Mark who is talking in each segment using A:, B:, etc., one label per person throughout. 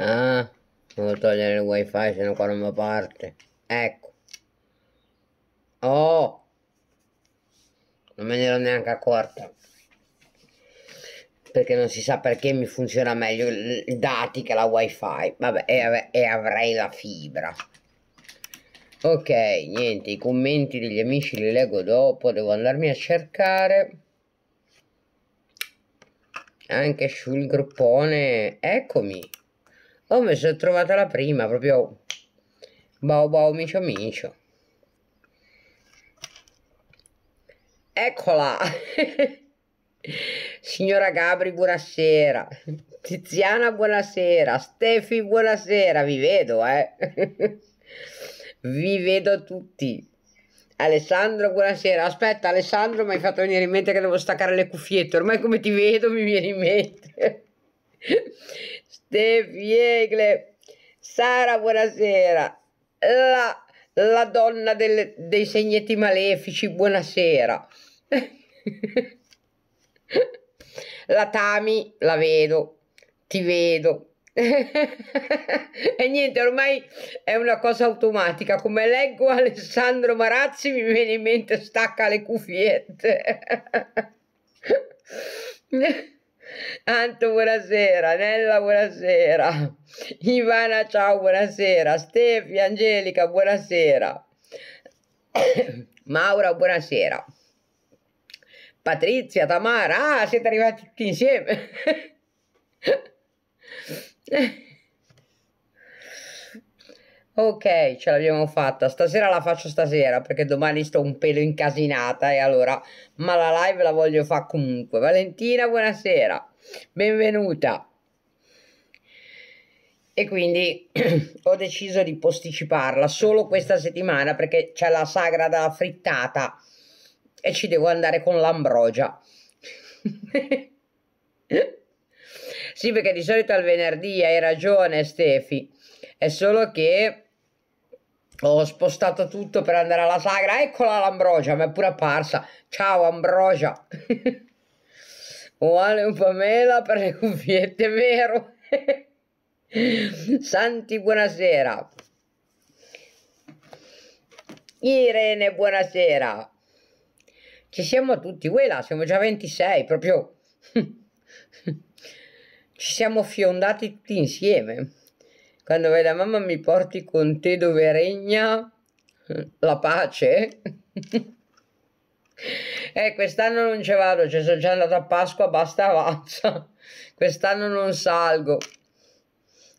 A: Ah, devo togliere il wifi se no qua non mi parte. Ecco. Oh! Non me ne ero neanche accorto. Perché non si sa perché mi funziona meglio i dati che la wifi. Vabbè, e, ave, e avrei la fibra. Ok, niente, i commenti degli amici li leggo dopo, devo andarmi a cercare anche sul gruppone eccomi oh mi sono trovata la prima proprio bao bao micio micio eccola signora Gabri buonasera Tiziana buonasera Stefi buonasera vi vedo eh vi vedo tutti Alessandro, buonasera. Aspetta, Alessandro, mi hai fatto venire in mente che devo staccare le cuffiette. Ormai come ti vedo mi viene in mente. Stefiegle. Sara, buonasera. La, la donna delle, dei segnetti malefici, buonasera. la Tami, la vedo. Ti vedo. e niente, ormai è una cosa automatica. Come leggo Alessandro Marazzi mi viene in mente stacca le cuffiette. Anto, buonasera. Nella, buonasera. Ivana, ciao, buonasera. Stefi, Angelica, buonasera. Maura, buonasera. Patrizia, Tamara, ah, siete arrivati tutti insieme. ok, ce l'abbiamo fatta. Stasera la faccio stasera perché domani sto un pelo incasinata e allora, ma la live la voglio fare comunque. Valentina, buonasera, benvenuta. E quindi ho deciso di posticiparla solo questa settimana perché c'è la sagra della frittata e ci devo andare con l'ambrogia. Sì, perché di solito al venerdì hai ragione, Stefi. È solo che ho spostato tutto per andare alla sagra. Eccola l'Ambrosia, mi è pure apparsa. Ciao Ambrosia. Vuole un Pamela per le cuffiette, vero? Santi, buonasera. Irene, buonasera. Ci siamo tutti, quella, siamo già 26, proprio... ci siamo fiondati tutti insieme. Quando vai da mamma mi porti con te dove regna la pace. eh, quest'anno non ci vado, cioè sono già andato a Pasqua, basta avanza. Quest'anno non salgo.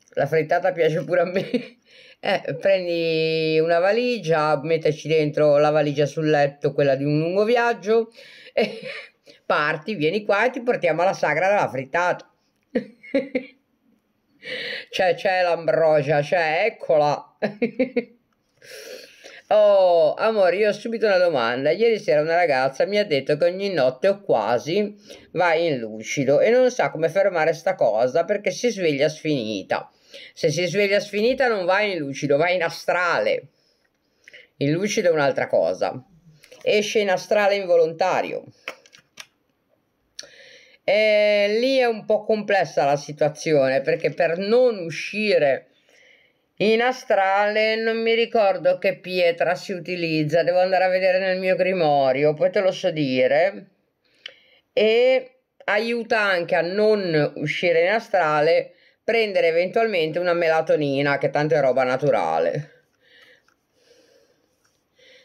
A: La frittata piace pure a me. Eh, prendi una valigia, metterci dentro la valigia sul letto, quella di un lungo viaggio, e parti, vieni qua e ti portiamo alla sagra della frittata. cioè, c'è l'ambrosia, cioè, eccola. oh, amore, io ho subito una domanda. Ieri sera una ragazza mi ha detto che ogni notte o quasi va in lucido e non sa come fermare sta cosa perché si sveglia sfinita. Se si sveglia sfinita non va in lucido, va in astrale. Il lucido è un'altra cosa. Esce in astrale involontario. Eh, è un po' complessa la situazione perché per non uscire in astrale non mi ricordo che pietra si utilizza, devo andare a vedere nel mio grimorio, poi te lo so dire. E aiuta anche a non uscire in astrale, prendere eventualmente una melatonina, che tanto è roba naturale.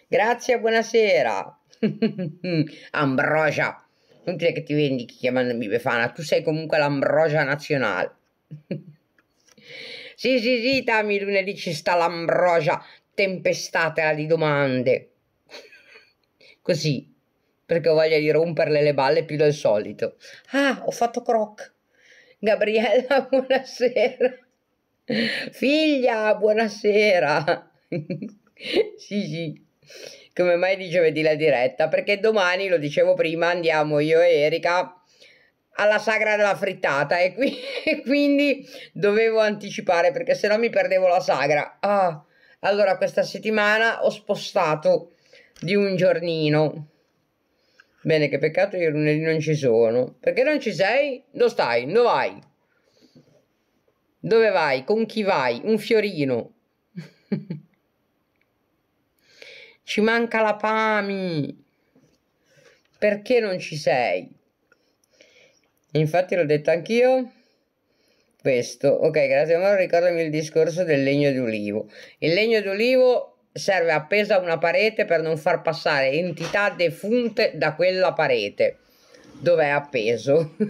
A: Grazie, buonasera. Ambrosia. Non dire che ti vendichi chiamandomi Befana, tu sei comunque l'ambrosia nazionale. sì, sì, sì, Tami, lunedì ci sta l'ambrosia tempestata di domande. Così, perché ho voglia di romperle le balle più del solito. Ah, ho fatto croc. Gabriella, buonasera. Figlia, buonasera. sì, sì come mai di giovedì la diretta? Perché domani, lo dicevo prima, andiamo io e Erika alla sagra della frittata e, qui, e quindi dovevo anticipare perché sennò mi perdevo la sagra. Ah, allora questa settimana ho spostato di un giornino. Bene, che peccato io lunedì non ci sono. Perché non ci sei? Dove stai? Dove vai? Dove vai? Con chi vai? Un fiorino. Ci manca la Pami. Perché non ci sei? Infatti l'ho detto anch'io. Questo. Ok, grazie amore, ricordami il discorso del legno d'olivo. Il legno d'olivo serve appeso a una parete per non far passare entità defunte da quella parete dove è appeso.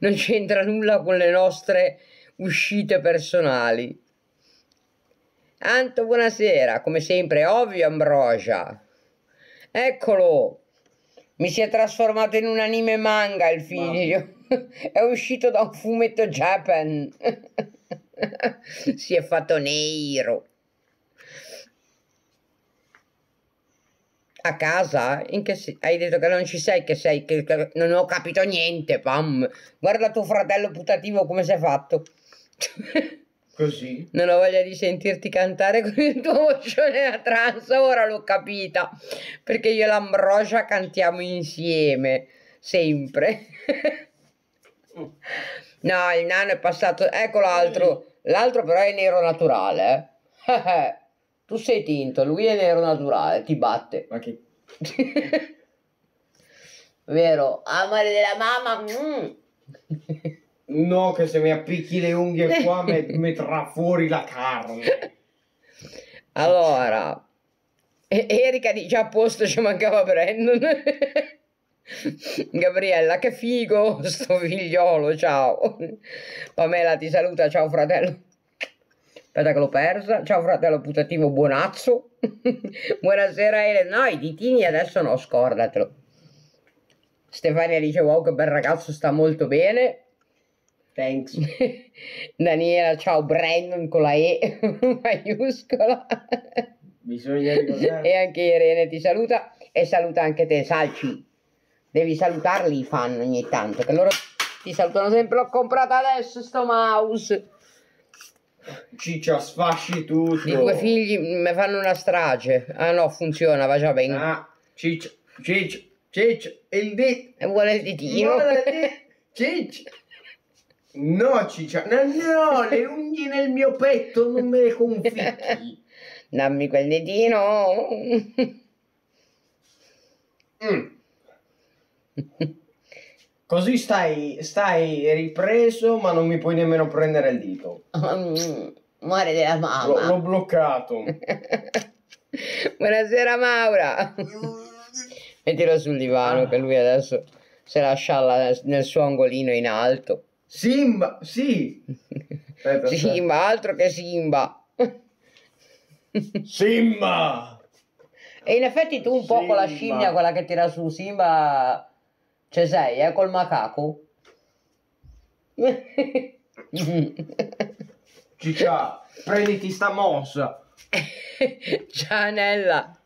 A: non c'entra nulla con le nostre uscite personali. Anto, buonasera, come sempre ovvio Ambrosia. Eccolo, mi si è trasformato in un anime manga il figlio, è uscito da un fumetto Japan, si è fatto nero. A casa? In che si... Hai detto che non ci sei, che sei, che, che non ho capito niente, pam. Guarda tuo fratello putativo come si è fatto. Così. Non ho voglia di sentirti cantare con il tuo vocione a trans, ora l'ho capita, perché io e l'Ambrosia cantiamo insieme, sempre. no, il nano è passato, ecco l'altro, l'altro però è nero naturale. Eh. Eh, eh. tu sei tinto, lui è nero naturale, ti batte. Ma che... Vero, amore della mamma. Mm. No, che se mi appicchi le unghie qua metterà fuori la carne. Allora, Erika dice a posto ci mancava Brandon. Gabriella, che figo sto figliolo, ciao. Pamela ti saluta, ciao fratello. Aspetta che l'ho persa. Ciao fratello putativo buonazzo. Buonasera Elena. No, i ditini adesso no, scordatelo. Stefania dice wow che bel ragazzo, sta molto bene. Thanks. Daniela, ciao Brandon con la E maiuscola. Bisogna ricordare. E anche Irene ti saluta e saluta anche te, Salci. Devi salutarli i fan ogni tanto, che loro ti salutano sempre. L'ho comprata adesso sto mouse. Ciccia, sfasci tutto. I due figli mi fanno una strage. Ah no, funziona, va già bene. Ah, ciccia, ciccia, ciccia, il dito. Vuole il ditino. Vuole il ditino. ciccia. No, ciccia, no, no, le unghie nel mio petto non me le conficchi. Dammi quel dedino. Mm. Così stai, stai ripreso, ma non mi puoi nemmeno prendere il dito. Mm, muore della mamma. L'ho bloccato. Buonasera Maura. Mettilo sul divano che lui adesso se la scialla nel suo angolino in alto. Simba, sì. Aspetta, aspetta. Simba, altro che Simba. Simba! E in effetti tu un po' con la scimmia, quella che tira su Simba, ce sei, eh, col macaco. Ciccia, prenditi sta mossa. Cianella.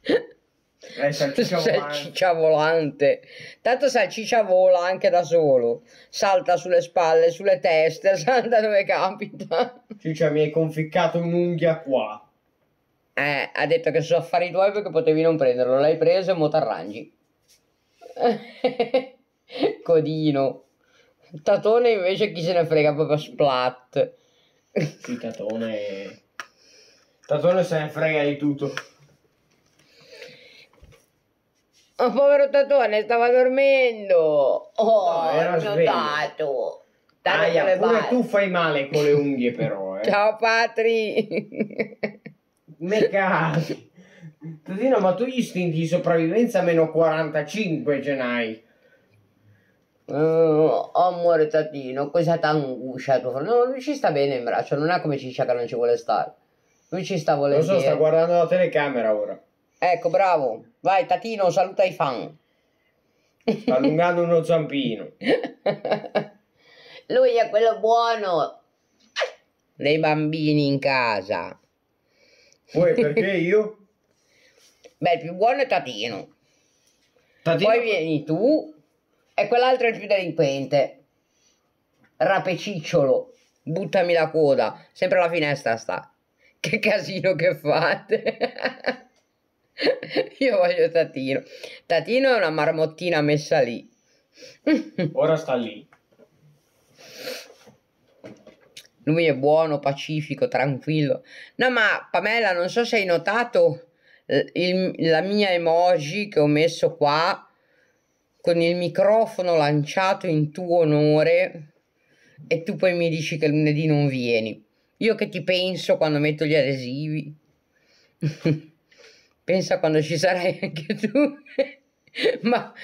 A: Eh, salsiccia, salsiccia volante. volante. Tanto salsiccia vola anche da solo, salta sulle spalle, sulle teste, salta dove capita. Ciccia mi hai conficcato un'unghia qua. Eh, ha detto che sono affari tuoi perché potevi non prenderlo, l'hai preso e mo t'arrangi. Codino. Tatone invece chi se ne frega proprio splat. Sì, Tatone... Tatone se ne frega di tutto. Oh, povero Tatone, stava dormendo. Oh, no, era giocato. Aia, pure balle. tu fai male con le unghie però, eh. Ciao Patri. Me cazzo. Tatino, ma tu gli istinti di sopravvivenza meno 45 ce n'hai. Oh, oh amore Tatino, cosa t'anguscia? No, lui ci sta bene in braccio, non è come Ciccia che non ci vuole stare. Lui ci sta volendo. Lo so, sta guardando la telecamera ora. Ecco, bravo. Vai, Tatino, saluta i fan. allungando uno zampino. Lui è quello buono dei bambini in casa. Poi perché io? Beh, il più buono è Tatino. Tatino. Poi vieni tu e quell'altro è il più delinquente. Rapecicciolo, buttami la coda, sempre alla finestra sta. Che casino che fate. Io voglio Tatino. Tatino è una marmottina messa lì. Ora sta lì. Lui è buono, pacifico, tranquillo. No, ma Pamela, non so se hai notato il, la mia emoji che ho messo qua con il microfono lanciato in tuo onore e tu poi mi dici che lunedì non vieni. Io che ti penso quando metto gli adesivi. pensa quando ci sarai anche tu, ma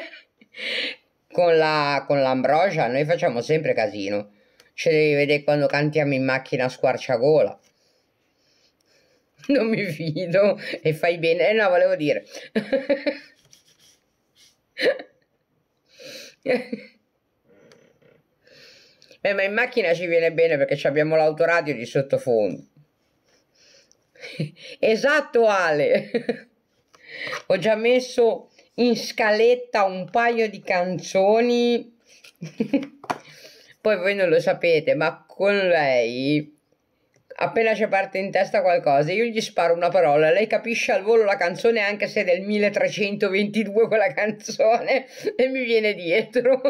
A: con, la, con l'ambrosia noi facciamo sempre casino, ce devi vedere quando cantiamo in macchina a squarciagola. Non mi fido e fai bene, eh no, volevo dire. eh, ma in macchina ci viene bene perché abbiamo l'autoradio di sottofondo. esatto Ale, ho già messo in scaletta un paio di canzoni, poi voi non lo sapete, ma con lei appena ci parte in testa qualcosa, io gli sparo una parola, lei capisce al volo la canzone anche se è del 1322 quella canzone e mi viene dietro.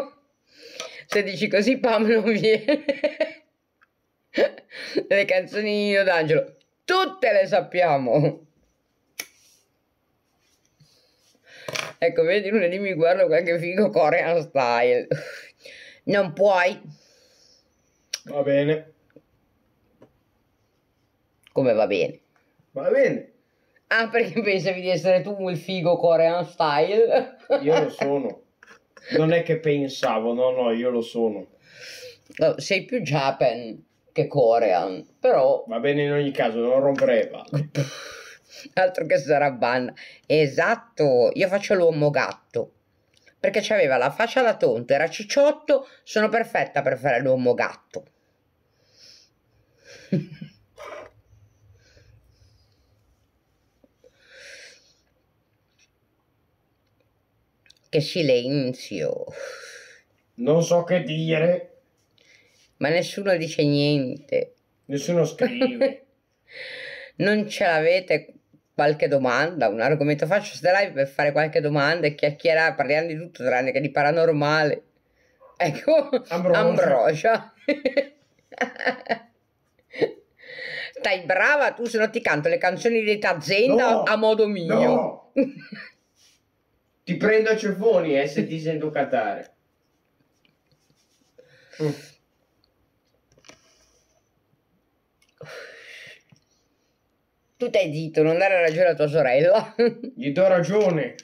A: Se dici così, Pam non viene. Le canzoni d'angelo. Tutte le sappiamo. Ecco, vedi, lunedì mi guardo qualche figo Korean style. Non puoi. Va bene. Come va bene? Va bene. Ah, perché pensavi di essere tu il figo Korean style? Io lo sono. Non è che pensavo, no, no, io lo sono. Oh, sei più Japan che Corean, però... Va bene in ogni caso, non rompere Altro che Sarabanna. Esatto, io faccio l'uomo gatto. Perché aveva la faccia da tonto, era cicciotto, sono perfetta per fare l'uomo gatto. che silenzio. Non so che dire ma nessuno dice niente. Nessuno scrive. non ce l'avete qualche domanda, un argomento faccio ste live per fare qualche domanda e chiacchierare, parliamo di tutto tranne che di paranormale. Ecco, Ambrosia. Ambrosia. Stai brava tu, se no ti canto le canzoni di azienda no, a modo mio. No. ti prendo a ceffoni eh, se ti sento cantare. Mm. Tu stai zitto, non dare ragione a tua sorella. Gli do ragione.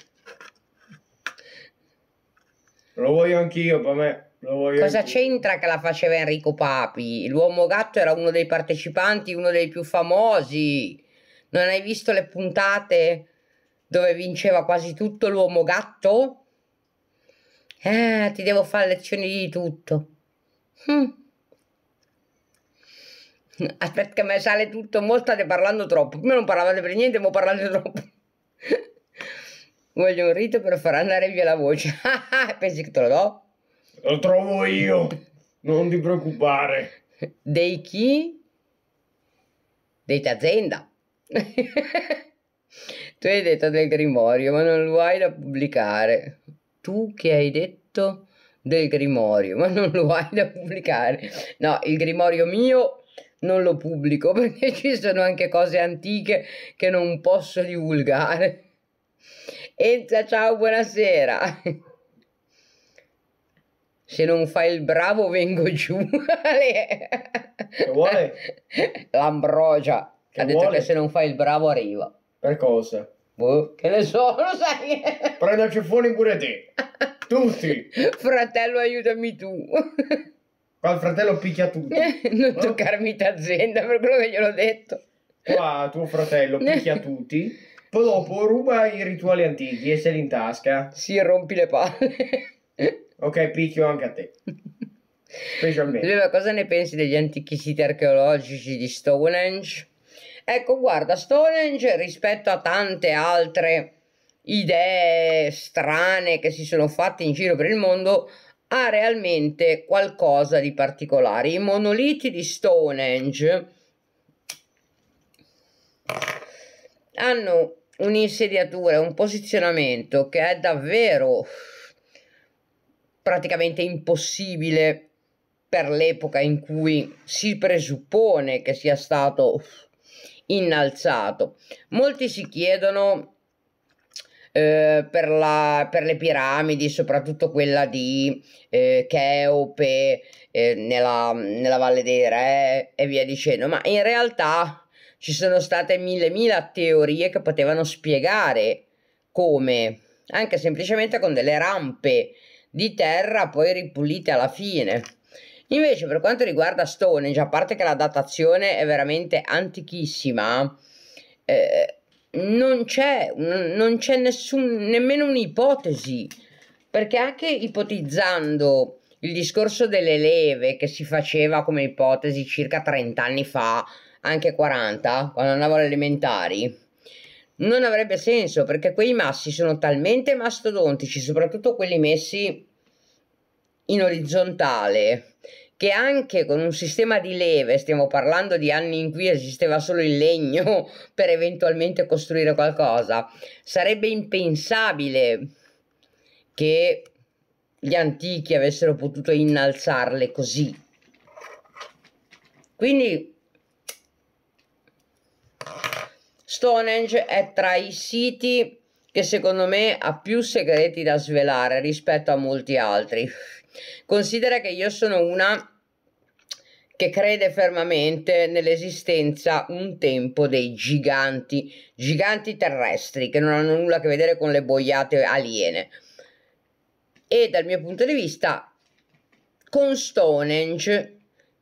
A: Lo voglio anch'io, per me. Cosa c'entra che la faceva Enrico Papi? L'uomo gatto era uno dei partecipanti, uno dei più famosi. Non hai visto le puntate dove vinceva quasi tutto l'uomo gatto? Eh, ti devo fare lezioni di tutto. Hm. Aspetta che mi sale tutto, mo state parlando troppo. Prima non parlavate per niente, mo parlate troppo. Voglio un rito per far andare via la voce. Pensi che te lo do? Lo trovo io. Non ti preoccupare. Dei chi? Dei t'azienda. tu hai detto del grimorio, ma non lo hai da pubblicare. Tu che hai detto del grimorio, ma non lo hai da pubblicare. No, il grimorio mio non lo pubblico perché ci sono anche cose antiche che non posso divulgare. Enza, ciao, buonasera. Se non fai il bravo vengo giù. che vuole? L'ambrogia. Che ha detto vuole? che se non fai il bravo arriva. Per cosa? Boh, che ne so, lo sai. Prendaci fuori pure te. Tutti. Fratello, aiutami tu. Qua il fratello picchia tutti. non toccarmi t'azienda per quello che gliel'ho detto. Qua tuo fratello picchia tutti, poi dopo ruba i rituali antichi e se li in tasca. Si rompi le palle. ok, picchio anche a te. Specialmente. Leva, cosa ne pensi degli antichi siti archeologici di Stonehenge? Ecco, guarda, Stonehenge rispetto a tante altre idee strane che si sono fatte in giro per il mondo ha realmente qualcosa di particolare. I monoliti di Stonehenge hanno un'insediatura, un posizionamento che è davvero praticamente impossibile per l'epoca in cui si presuppone che sia stato innalzato. Molti si chiedono eh, per, la, per, le piramidi, soprattutto quella di eh, Cheope eh, nella, nella, Valle dei Re e via dicendo, ma in realtà ci sono state mille mila teorie che potevano spiegare come, anche semplicemente con delle rampe di terra poi ripulite alla fine. Invece per quanto riguarda Stonehenge, a parte che la datazione è veramente antichissima, eh, non c'è, non c'è nessun, nemmeno un'ipotesi, perché anche ipotizzando il discorso delle leve che si faceva come ipotesi circa 30 anni fa, anche 40, quando andavo alle elementari, non avrebbe senso perché quei massi sono talmente mastodontici, soprattutto quelli messi in orizzontale, che anche con un sistema di leve, stiamo parlando di anni in cui esisteva solo il legno per eventualmente costruire qualcosa, sarebbe impensabile che gli antichi avessero potuto innalzarle così. Quindi Stonehenge è tra i siti che secondo me ha più segreti da svelare rispetto a molti altri. Considera che io sono una che crede fermamente nell'esistenza un tempo dei giganti, giganti terrestri che non hanno nulla a che vedere con le boiate aliene. E dal mio punto di vista, con Stonehenge,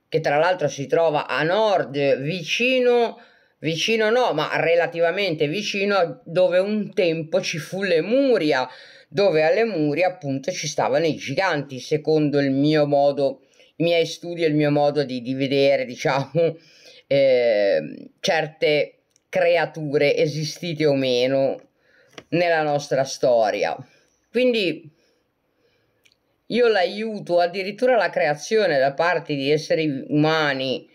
A: che tra l'altro si trova a nord, vicino, vicino no, ma relativamente vicino, dove un tempo ci fu Lemuria, dove a Lemuria appunto ci stavano i giganti, secondo il mio modo miei studi e il mio modo di, di vedere, diciamo, eh, certe creature esistite o meno nella nostra storia. Quindi io l'aiuto addirittura la creazione da parte di esseri umani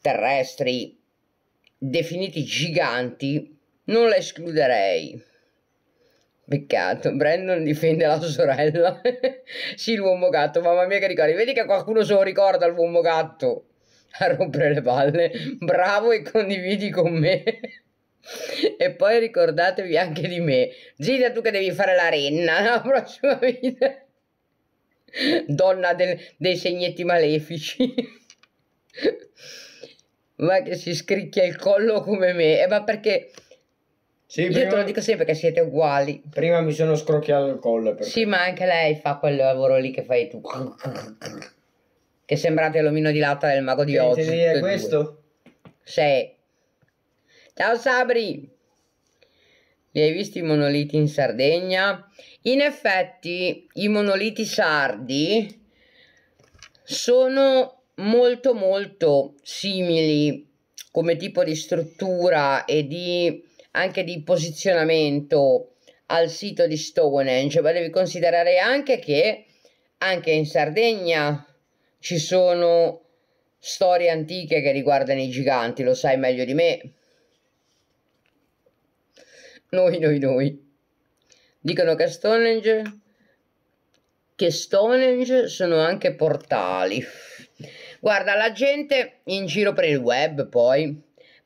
A: terrestri definiti giganti, non la escluderei. Peccato, Brandon difende la sorella. sì, l'uomo gatto, mamma mia che ricordi. Vedi che qualcuno se lo ricorda l'uomo gatto. A rompere le palle. Bravo e condividi con me. e poi ricordatevi anche di me. Zita tu che devi fare la renna la prossima vita. Donna del, dei segnetti malefici. ma che si scricchia il collo come me. E eh, ma perché... Sì, prima... Io te lo dico sempre che siete uguali. Prima mi sono scrocchiato il collo. Perché... Sì, ma anche lei fa quel lavoro lì che fai tu. Che sembrate l'omino di latta del mago di oggi. Sì, è questo? Sì. Ciao Sabri! Li hai visti i monoliti in Sardegna? In effetti i monoliti sardi sono molto molto simili come tipo di struttura e di anche di posizionamento al sito di Stonehenge, ma cioè, devi considerare anche che anche in Sardegna ci sono storie antiche che riguardano i giganti, lo sai meglio di me. Noi, noi, noi. Dicono che Stonehenge, che Stonehenge sono anche portali. Guarda, la gente in giro per il web poi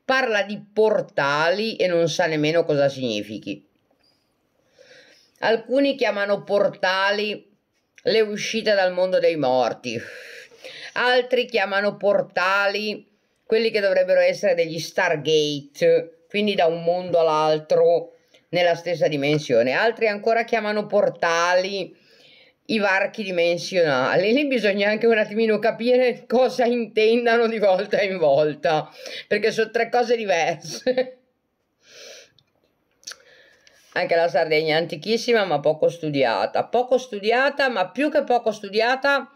A: parla di portali e non sa nemmeno cosa significhi. Alcuni chiamano portali le uscite dal mondo dei morti, altri chiamano portali quelli che dovrebbero essere degli Stargate, quindi da un mondo all'altro nella stessa dimensione, altri ancora chiamano portali i varchi dimensionali. Lì bisogna anche un attimino capire cosa intendano di volta in volta, perché sono tre cose diverse. Anche la Sardegna è antichissima ma poco studiata, poco studiata ma più che poco studiata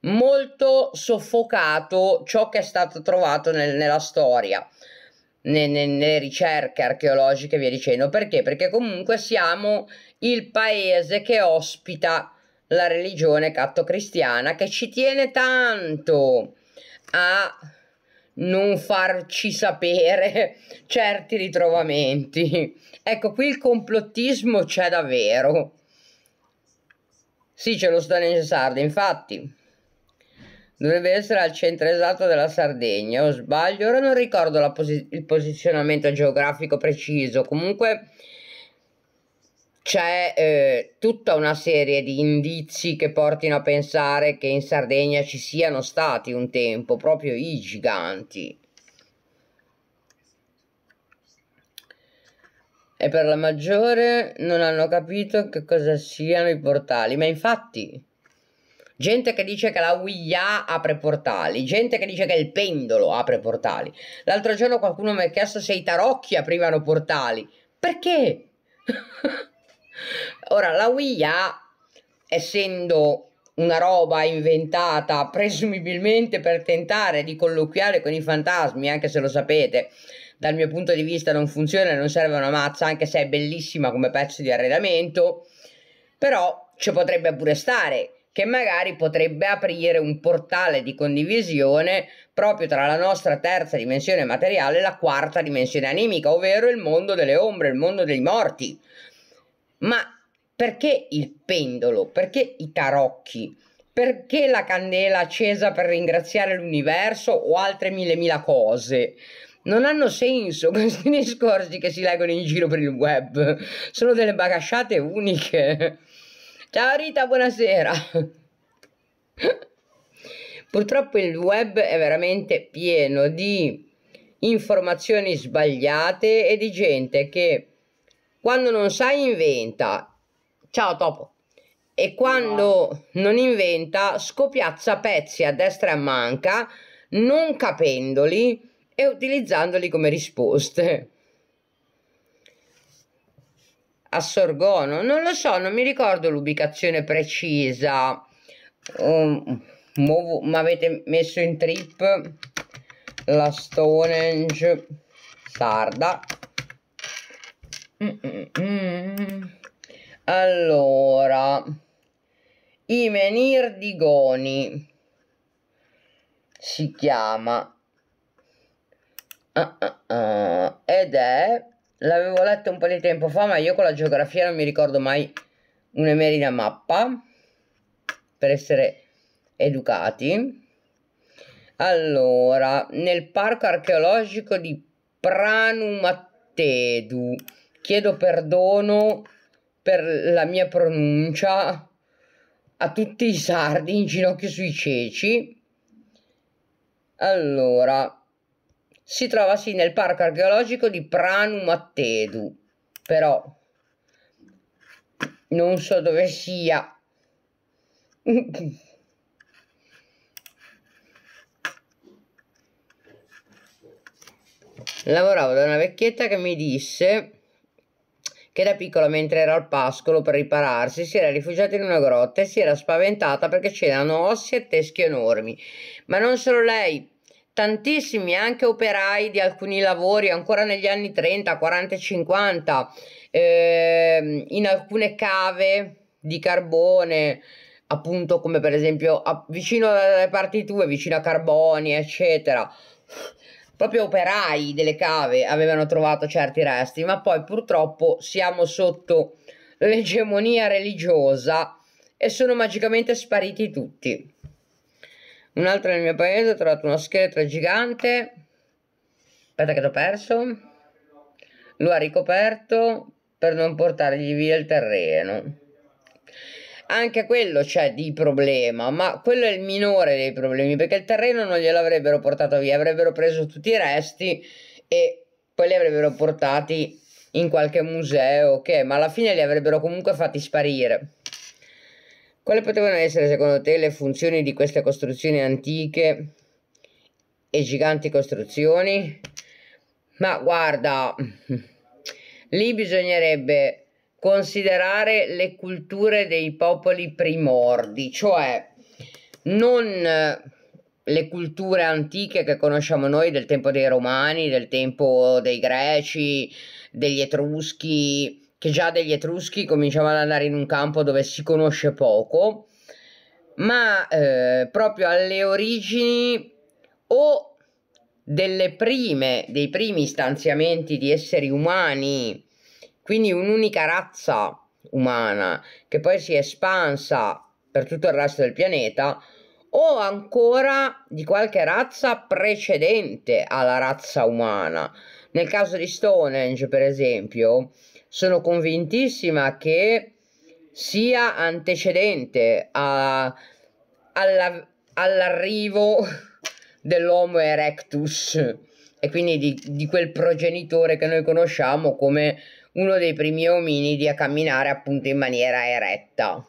A: molto soffocato ciò che è stato trovato nel, nella storia, ne, ne, nelle ricerche archeologiche e via dicendo. Perché? Perché comunque siamo il paese che ospita la religione cattocristiana che ci tiene tanto a non farci sapere certi ritrovamenti. Ecco, qui il complottismo c'è davvero. Sì, c'è lo Stanese Sardo, infatti. Dovrebbe essere al centro esatto della Sardegna, o sbaglio? Ora non ricordo posi il posizionamento geografico preciso. Comunque c'è eh, tutta una serie di indizi che portino a pensare che in Sardegna ci siano stati un tempo proprio i giganti. E per la maggiore non hanno capito che cosa siano i portali, ma infatti gente che dice che la UIA apre portali, gente che dice che il pendolo apre portali. L'altro giorno qualcuno mi ha chiesto se i tarocchi aprivano portali. Perché? Ora, la Wii A, essendo una roba inventata presumibilmente per tentare di colloquiare con i fantasmi, anche se lo sapete, dal mio punto di vista non funziona, e non serve una mazza, anche se è bellissima come pezzo di arredamento, però ci potrebbe pure stare, che magari potrebbe aprire un portale di condivisione proprio tra la nostra terza dimensione materiale e la quarta dimensione animica, ovvero il mondo delle ombre, il mondo dei morti ma perché il pendolo? Perché i tarocchi? Perché la candela accesa per ringraziare l'universo o altre mille mila cose? Non hanno senso questi discorsi che si leggono in giro per il web. Sono delle bagasciate uniche. Ciao Rita, buonasera. Purtroppo il web è veramente pieno di informazioni sbagliate e di gente che quando non sai inventa. Ciao Topo. E quando non inventa scopiazza pezzi a destra e a manca, non capendoli e utilizzandoli come risposte. A Sorgono, non lo so, non mi ricordo l'ubicazione precisa. Um, mi avete messo in trip la Stonehenge sarda allora, i menir di Goni si chiama ah, ah, ah, ed è, l'avevo letto un po' di tempo fa, ma io con la geografia non mi ricordo mai un'emerina mappa per essere educati. Allora, nel parco archeologico di Pranumattedu chiedo perdono per la mia pronuncia a tutti i sardi in ginocchio sui ceci. Allora, si trova sì nel parco archeologico di Pranu Mattedu, però non so dove sia. Lavoravo da una vecchietta che mi disse che da piccola mentre era al pascolo per ripararsi si era rifugiata in una grotta e si era spaventata perché c'erano ossi e teschi enormi. Ma non solo lei, tantissimi anche operai di alcuni lavori ancora negli anni 30, 40 e 50 eh, in alcune cave di carbone appunto come per esempio a, vicino alle parti tue, vicino a Carboni eccetera proprio operai delle cave avevano trovato certi resti, ma poi purtroppo siamo sotto l'egemonia religiosa e sono magicamente spariti tutti. Un altro nel mio paese ha trovato uno scheletro gigante. Aspetta che l'ho perso. Lo ha ricoperto per non portargli via il terreno anche quello c'è di problema, ma quello è il minore dei problemi perché il terreno non glielo avrebbero portato via, avrebbero preso tutti i resti e poi li avrebbero portati in qualche museo, che ma alla fine li avrebbero comunque fatti sparire. Quali potevano essere secondo te le funzioni di queste costruzioni antiche e giganti costruzioni? Ma guarda, lì bisognerebbe considerare le culture dei popoli primordi, cioè non eh, le culture antiche che conosciamo noi del tempo dei Romani, del tempo dei Greci, degli Etruschi, che già degli Etruschi cominciavano ad andare in un campo dove si conosce poco, ma eh, proprio alle origini o delle prime, dei primi stanziamenti di esseri umani quindi un'unica razza umana che poi si è espansa per tutto il resto del pianeta o ancora di qualche razza precedente alla razza umana. Nel caso di Stonehenge, per esempio, sono convintissima che sia antecedente a, alla, all'arrivo dell'Homo erectus e quindi di, di quel progenitore che noi conosciamo come uno dei primi ominidi a camminare appunto in maniera eretta.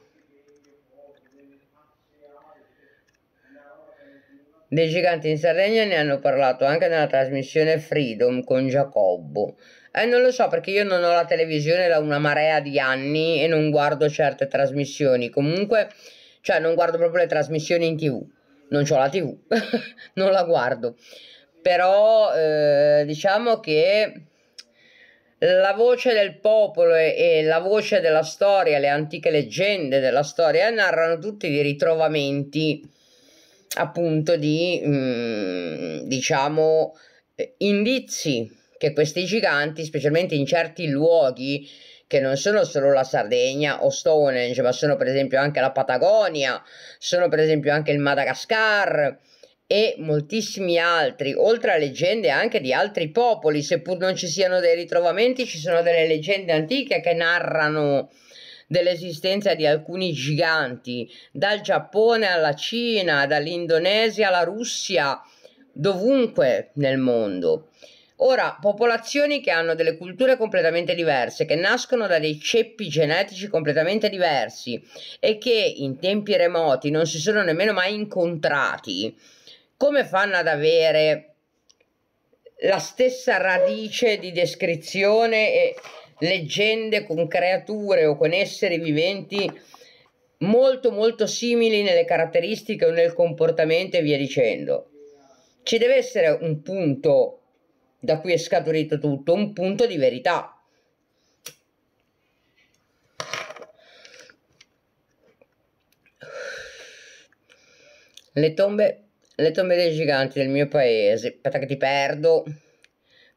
A: Dei giganti in Sardegna ne hanno parlato anche nella trasmissione Freedom con Giacobbo. Eh, non lo so perché io non ho la televisione da una marea di anni e non guardo certe trasmissioni. Comunque, cioè, non guardo proprio le trasmissioni in tv. Non ho la tv, non la guardo. Però, eh, diciamo che la voce del popolo e, la voce della storia, le antiche leggende della storia narrano tutti di ritrovamenti appunto di mm, diciamo indizi che questi giganti, specialmente in certi luoghi che non sono solo la Sardegna o Stonehenge, ma sono per esempio anche la Patagonia, sono per esempio anche il Madagascar, e moltissimi altri, oltre a leggende anche di altri popoli, seppur non ci siano dei ritrovamenti, ci sono delle leggende antiche che narrano dell'esistenza di alcuni giganti, dal Giappone alla Cina, dall'Indonesia alla Russia, dovunque nel mondo. Ora, popolazioni che hanno delle culture completamente diverse, che nascono da dei ceppi genetici completamente diversi e che in tempi remoti non si sono nemmeno mai incontrati, come fanno ad avere la stessa radice di descrizione e leggende con creature o con esseri viventi molto molto simili nelle caratteristiche o nel comportamento e via dicendo. Ci deve essere un punto da cui è scaturito tutto, un punto di verità. Le tombe le tombe dei giganti del mio paese. Aspetta che ti perdo.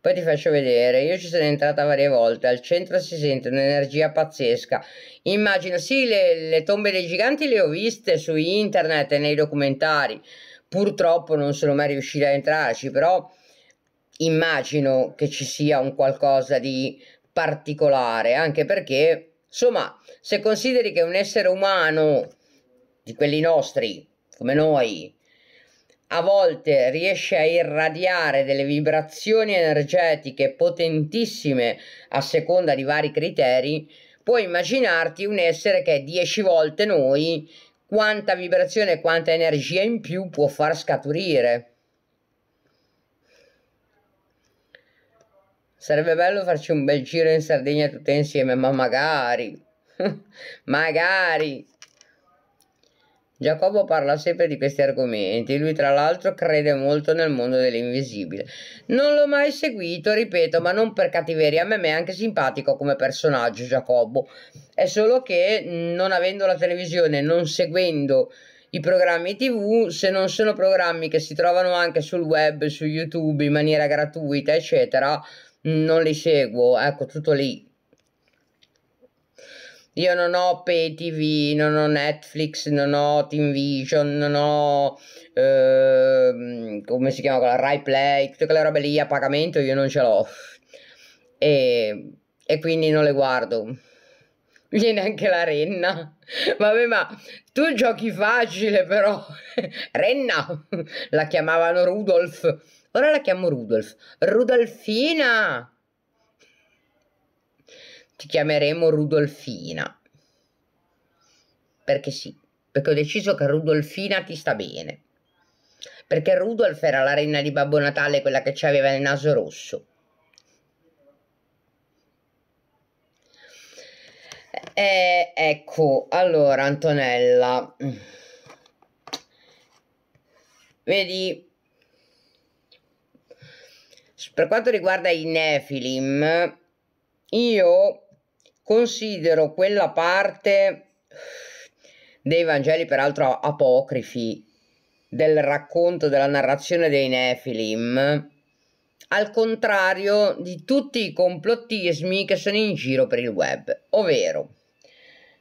A: Poi ti faccio vedere. Io ci sono entrata varie volte. Al centro si sente un'energia pazzesca. Immagino, sì, le, le tombe dei giganti le ho viste su internet e nei documentari. Purtroppo non sono mai riuscita a entrarci, però immagino che ci sia un qualcosa di particolare, anche perché, insomma, se consideri che un essere umano di quelli nostri, come noi, a volte riesce a irradiare delle vibrazioni energetiche potentissime a seconda di vari criteri, puoi immaginarti un essere che è 10 volte noi, quanta vibrazione e quanta energia in più può far scaturire. Sarebbe bello farci un bel giro in Sardegna tutte insieme, ma magari, magari. Giacobbo parla sempre di questi argomenti, lui tra l'altro crede molto nel mondo dell'invisibile. Non l'ho mai seguito, ripeto, ma non per cattiveria, a me è anche simpatico come personaggio Giacobbo, è solo che non avendo la televisione, non seguendo i programmi tv, se non sono programmi che si trovano anche sul web, su YouTube in maniera gratuita, eccetera, non li seguo, ecco tutto lì. Io non ho Pay TV, non ho Netflix, non ho Team Vision, non ho eh, come si chiama quella Rai Play, tutte quelle robe lì a pagamento io non ce l'ho. E, e quindi non le guardo. Viene anche la renna. Vabbè, ma tu giochi facile però. renna la chiamavano Rudolf. Ora la chiamo Rudolf. Rudolfina! ti chiameremo Rudolfina. Perché sì, perché ho deciso che Rudolfina ti sta bene. Perché Rudolf era la regna di Babbo Natale, quella che ci aveva il naso rosso. Eh, ecco, allora Antonella, vedi, per quanto riguarda i Nephilim, io considero quella parte dei Vangeli, peraltro apocrifi, del racconto della narrazione dei Nefilim, al contrario di tutti i complottismi che sono in giro per il web, ovvero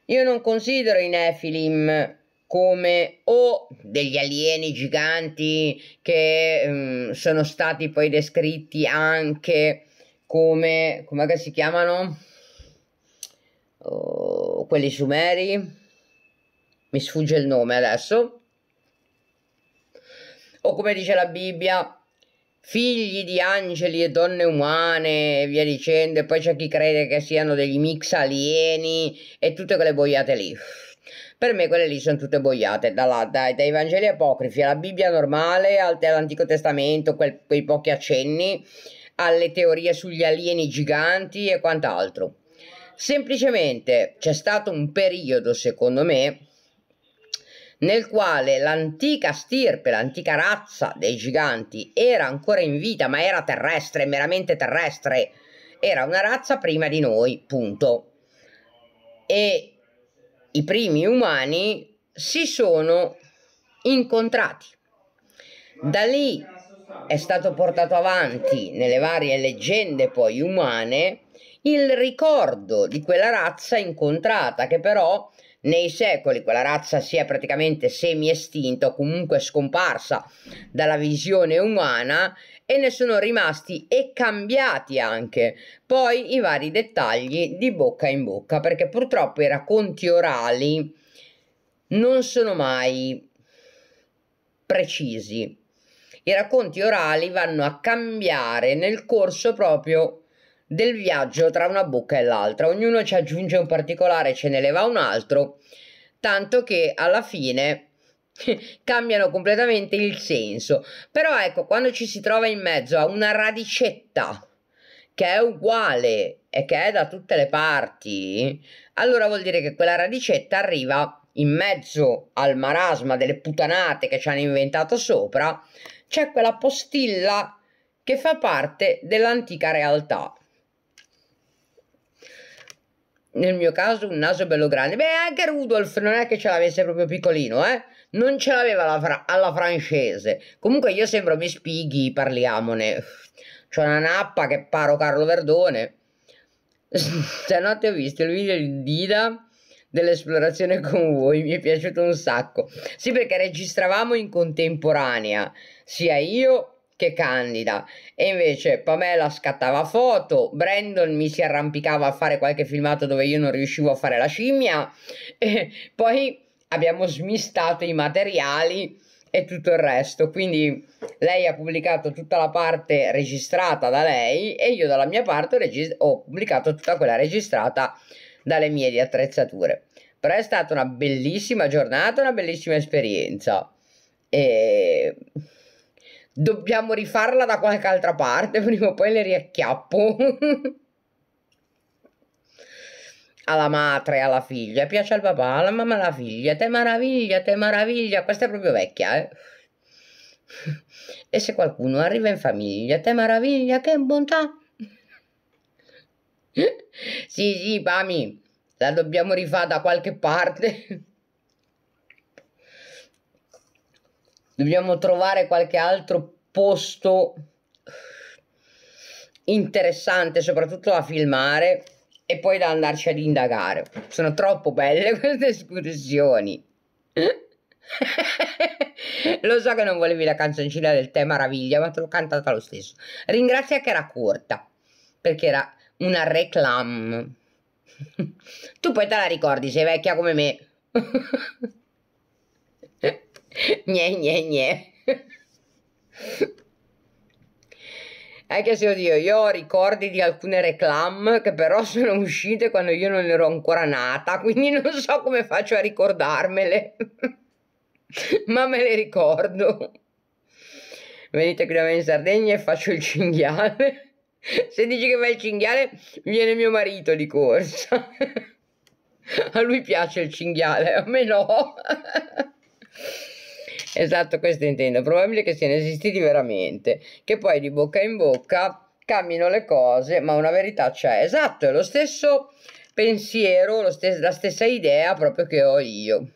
A: io non considero i Nefilim come o degli alieni giganti che um, sono stati poi descritti anche come, come si chiamano? oh, quelli sumeri, mi sfugge il nome adesso, o come dice la Bibbia, figli di angeli e donne umane e via dicendo, e poi c'è chi crede che siano degli mix alieni e tutte quelle boiate lì. Per me quelle lì sono tutte boiate, dalla, dai, dai Vangeli apocrifi alla Bibbia normale, all'Antico Testamento, quel, quei pochi accenni, alle teorie sugli alieni giganti e quant'altro. Semplicemente c'è stato un periodo, secondo me, nel quale l'antica stirpe, l'antica razza dei giganti era ancora in vita, ma era terrestre, meramente terrestre. Era una razza prima di noi, punto. E i primi umani si sono incontrati. Da lì è stato portato avanti nelle varie leggende poi umane il ricordo di quella razza incontrata che però nei secoli quella razza si è praticamente semi-estinta o comunque scomparsa dalla visione umana e ne sono rimasti e cambiati anche poi i vari dettagli di bocca in bocca perché purtroppo i racconti orali non sono mai precisi. I racconti orali vanno a cambiare nel corso proprio del viaggio tra una bocca e l'altra, ognuno ci aggiunge un particolare, ce ne leva un altro, tanto che alla fine cambiano completamente il senso. Però ecco, quando ci si trova in mezzo a una radicetta che è uguale e che è da tutte le parti, allora vuol dire che quella radicetta arriva in mezzo al marasma delle putanate che ci hanno inventato sopra, c'è quella postilla che fa parte dell'antica realtà nel mio caso un naso bello grande. Beh, anche Rudolf non è che ce l'avesse proprio piccolino, eh? Non ce l'aveva fra alla francese. Comunque io sembro mi spighi, parliamone. C'ho una nappa che paro Carlo Verdone. Stanotte ho visto il video di Dida dell'esplorazione con voi, mi è piaciuto un sacco. Sì, perché registravamo in contemporanea, sia io che candida. E invece Pamela scattava foto, Brandon mi si arrampicava a fare qualche filmato dove io non riuscivo a fare la scimmia. E poi abbiamo smistato i materiali e tutto il resto. Quindi lei ha pubblicato tutta la parte registrata da lei e io dalla mia parte ho, regist- ho pubblicato tutta quella registrata dalle mie attrezzature. Però è stata una bellissima giornata, una bellissima esperienza. E Dobbiamo rifarla da qualche altra parte, prima o poi le riacchiappo. alla madre, alla figlia, piace al papà, alla mamma, alla figlia, te maraviglia, te maraviglia, questa è proprio vecchia, eh. E se qualcuno arriva in famiglia, te maraviglia, che bontà. sì, sì, Pami, la dobbiamo rifare da qualche parte. dobbiamo trovare qualche altro posto interessante soprattutto da filmare e poi da andarci ad indagare. Sono troppo belle queste escursioni. lo so che non volevi la canzoncina del tè Maraviglia, ma te l'ho cantata lo stesso. Ringrazia che era corta, perché era una reclam. tu poi te la ricordi, sei vecchia come me. gne gne gne anche se oddio io ho ricordi di alcune reclam che però sono uscite quando io non ero ancora nata quindi non so come faccio a ricordarmele ma me le ricordo venite qui da me in Sardegna e faccio il cinghiale se dici che fai il cinghiale viene mio marito di corsa a lui piace il cinghiale a me no Esatto, questo intendo. Probabile che siano esistiti veramente, che poi di bocca in bocca cammino le cose, ma una verità c'è. Esatto, è lo stesso pensiero, lo stes la stessa idea proprio che ho io.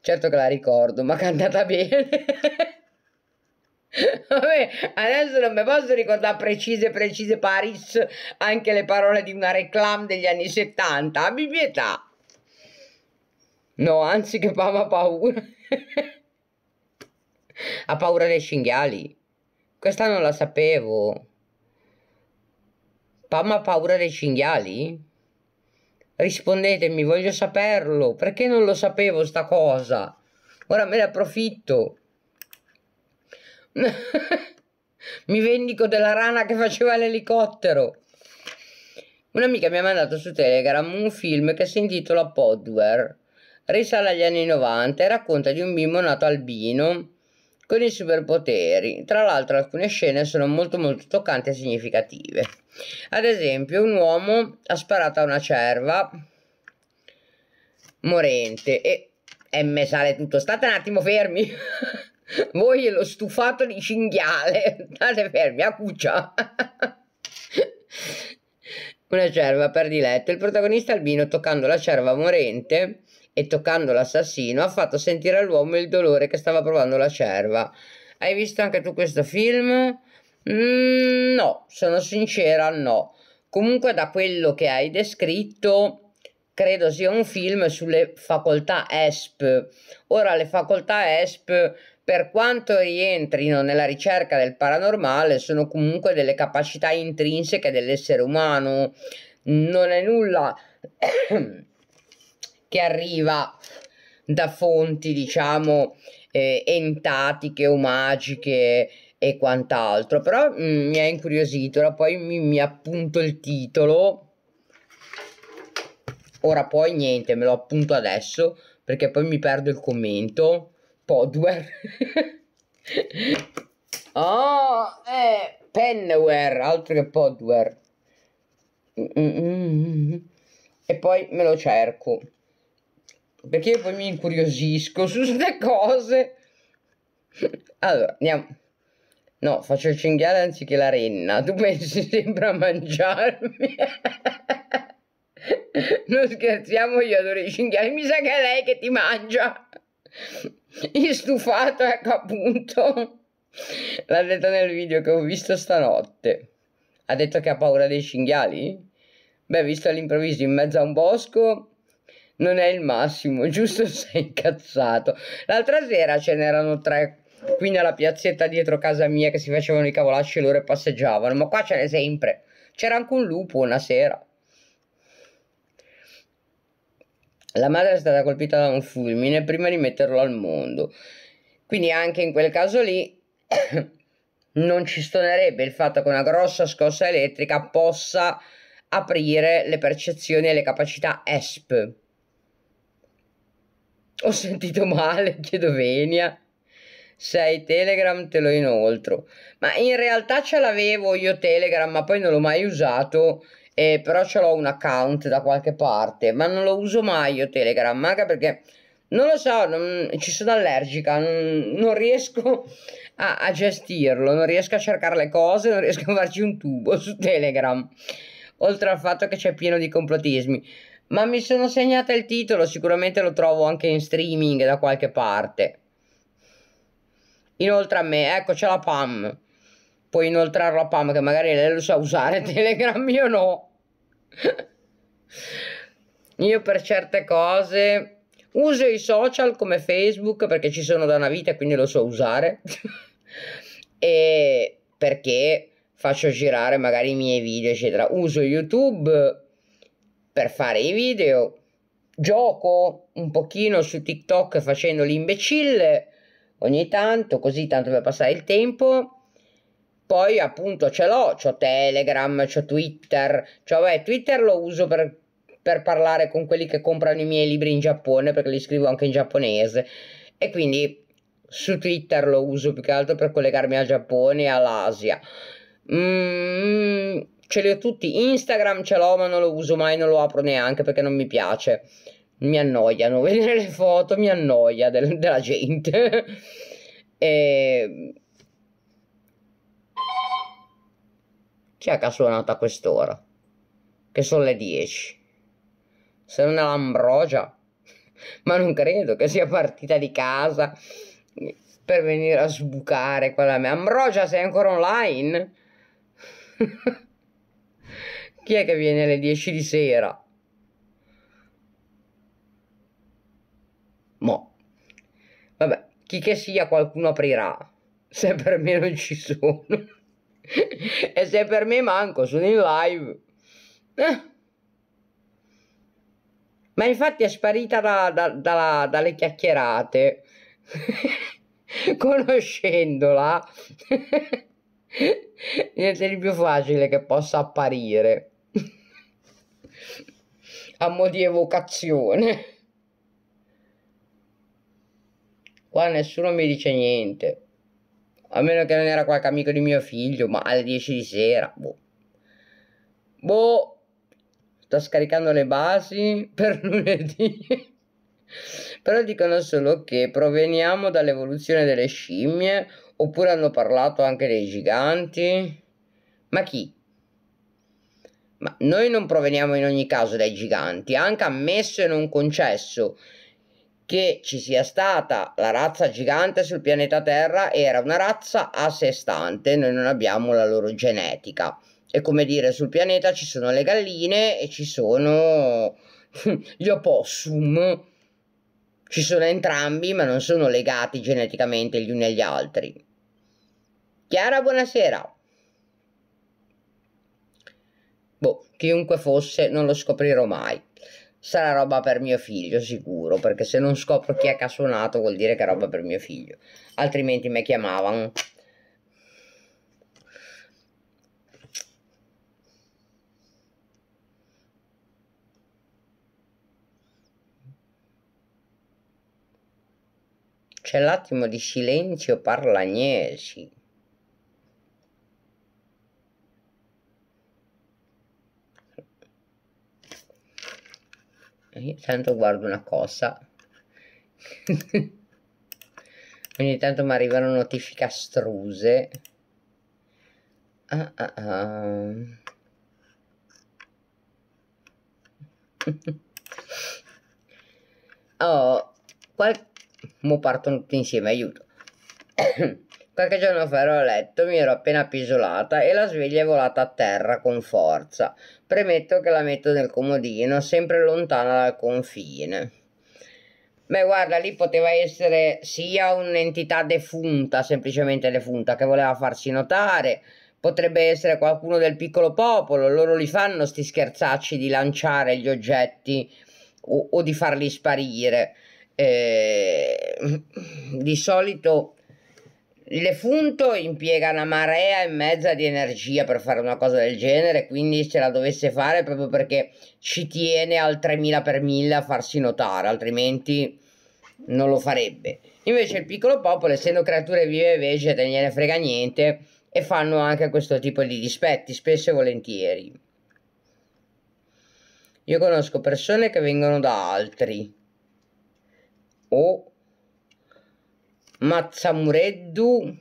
A: Certo che la ricordo, ma cantata bene. Vabbè, adesso non mi posso ricordare precise, precise Paris, anche le parole di una reclam degli anni 70, abbi pietà. No, anzi che fa paura. ha paura dei cinghiali. Questa non la sapevo. Pam ha paura dei cinghiali? Rispondetemi, voglio saperlo. Perché non lo sapevo sta cosa? Ora me ne approfitto. Mi vendico della rana che faceva l'elicottero. Un'amica mi ha mandato su Telegram un film che si intitola Podware, risale agli anni 90 e racconta di un bimbo nato albino con i superpoteri. Tra l'altro alcune scene sono molto molto toccanti e significative. Ad esempio un uomo ha sparato a una cerva morente e, e me sale tutto. State un attimo fermi. Voi e lo stufato di cinghiale. State fermi, a cuccia. una cerva per diletto. Il protagonista albino toccando la cerva morente e toccando l'assassino ha fatto sentire all'uomo il dolore che stava provando la cerva. Hai visto anche tu questo film? Mm, no, sono sincera, no. Comunque da quello che hai descritto credo sia un film sulle facoltà ESP. Ora le facoltà ESP per quanto rientrino nella ricerca del paranormale, sono comunque delle capacità intrinseche dell'essere umano. Non è nulla che arriva da fonti, diciamo, eh, entatiche o magiche e quant'altro. Però mh, mm, mi ha incuriosito, ora poi mi, mi appunto il titolo. Ora poi niente, me lo appunto adesso perché poi mi perdo il commento. Podware. oh, eh, Penware, altro che Podware. Mm mm, mm -mm. E poi me lo cerco perché poi mi incuriosisco su queste cose. Allora, andiamo. No, faccio il cinghiale anziché la renna. Tu pensi sempre a mangiarmi? non scherziamo, io adoro i cinghiali. Mi sa che è lei che ti mangia. Il stufato, ecco appunto. L'ha detto nel video che ho visto stanotte. Ha detto che ha paura dei cinghiali? Beh, visto all'improvviso in mezzo a un bosco non è il massimo, giusto sei incazzato. L'altra sera ce n'erano tre qui nella piazzetta dietro casa mia che si facevano i cavolacci loro e passeggiavano, ma qua ce n'è sempre. C'era anche un lupo una sera. La madre è stata colpita da un fulmine prima di metterlo al mondo. Quindi anche in quel caso lì non ci stonerebbe il fatto che una grossa scossa elettrica possa aprire le percezioni e le capacità ESP, ho sentito male, chiedo venia. Sei Telegram te lo inoltro. Ma in realtà ce l'avevo io Telegram, ma poi non l'ho mai usato. Eh, però ce l'ho un account da qualche parte, ma non lo uso mai io Telegram, anche perché non lo so, non, ci sono allergica, non, non riesco a, a, gestirlo, non riesco a cercare le cose, non riesco a farci un tubo su Telegram, oltre al fatto che c'è pieno di complotismi ma mi sono segnata il titolo, sicuramente lo trovo anche in streaming da qualche parte. Inoltre a me, ecco c'è la PAM. Puoi inoltrare la PAM che magari lei lo sa usare Telegram, io no. io per certe cose uso i social come Facebook perché ci sono da una vita e quindi lo so usare. e perché faccio girare magari i miei video eccetera. Uso YouTube per fare i video, gioco un pochino su TikTok facendo l'imbecille ogni tanto, così tanto per passare il tempo. Poi appunto ce l'ho, c'ho Telegram, c'ho Twitter, cioè beh, Twitter lo uso per, per parlare con quelli che comprano i miei libri in Giappone perché li scrivo anche in giapponese e quindi su Twitter lo uso più che altro per collegarmi al Giappone e all'Asia. Mm, ce li ho tutti. Instagram ce l'ho, ma non lo uso mai, non lo apro neanche perché non mi piace. Mi annoiano, vedere le foto mi annoia del, della gente. e... Chi è che ha suonato a quest'ora? Che sono le 10. Se non è l'ambrogia. ma non credo che sia partita di casa per venire a sbucare quella mia. Ambrogia, sei ancora online? Chi è che viene alle 10 di sera? Mo. Vabbè, chi che sia qualcuno aprirà. Se per me non ci sono. e se per me manco, sono in live. Eh. Ma infatti è sparita da, da, da, dalle chiacchierate. Conoscendola. niente di più facile che possa apparire a mo' di evocazione. Qua nessuno mi dice niente. A meno che non era qualche amico di mio figlio, ma alle 10 di sera. Boh. Boh. Sto scaricando le basi per lunedì. Però dicono solo che proveniamo dall'evoluzione delle scimmie, oppure hanno parlato anche dei giganti. Ma chi? Ma noi non proveniamo in ogni caso dai giganti, anche ammesso e non concesso che ci sia stata la razza gigante sul pianeta Terra era una razza a sé stante, noi non abbiamo la loro genetica. E come dire, sul pianeta ci sono le galline e ci sono gli opossum. Ci sono entrambi, ma non sono legati geneticamente gli uni agli altri. Chiara, buonasera. Boh, chiunque fosse, non lo scoprirò mai. Sarà roba per mio figlio, sicuro, perché se non scopro chi è che ha suonato vuol dire che è roba per mio figlio. Altrimenti mi chiamavano. C'è l'attimo di silenzio parla parlagnesi. tanto guardo una cosa. Ogni tanto mi arrivano notifiche astruse. Ah, ah, ah. oh, qual... Mo partono tutti insieme, aiuto. qualche giorno fa ero a letto, mi ero appena appisolata e la sveglia è volata a terra con forza. Premetto che la metto nel comodino, sempre lontana dal confine. Beh, guarda, lì poteva essere sia un'entità defunta, semplicemente defunta, che voleva farsi notare, potrebbe essere qualcuno del piccolo popolo, loro li fanno sti scherzacci di lanciare gli oggetti o, o di farli sparire. Eh, di solito il defunto impiega una marea e mezza di energia per fare una cosa del genere, quindi se la dovesse fare proprio perché ci tiene al 3000 per 1000 a farsi notare, altrimenti non lo farebbe. Invece il piccolo popolo, essendo creature vive e vegete, gliene frega niente e fanno anche questo tipo di dispetti, spesso e volentieri. Io conosco persone che vengono da altri o Mazzamureddu.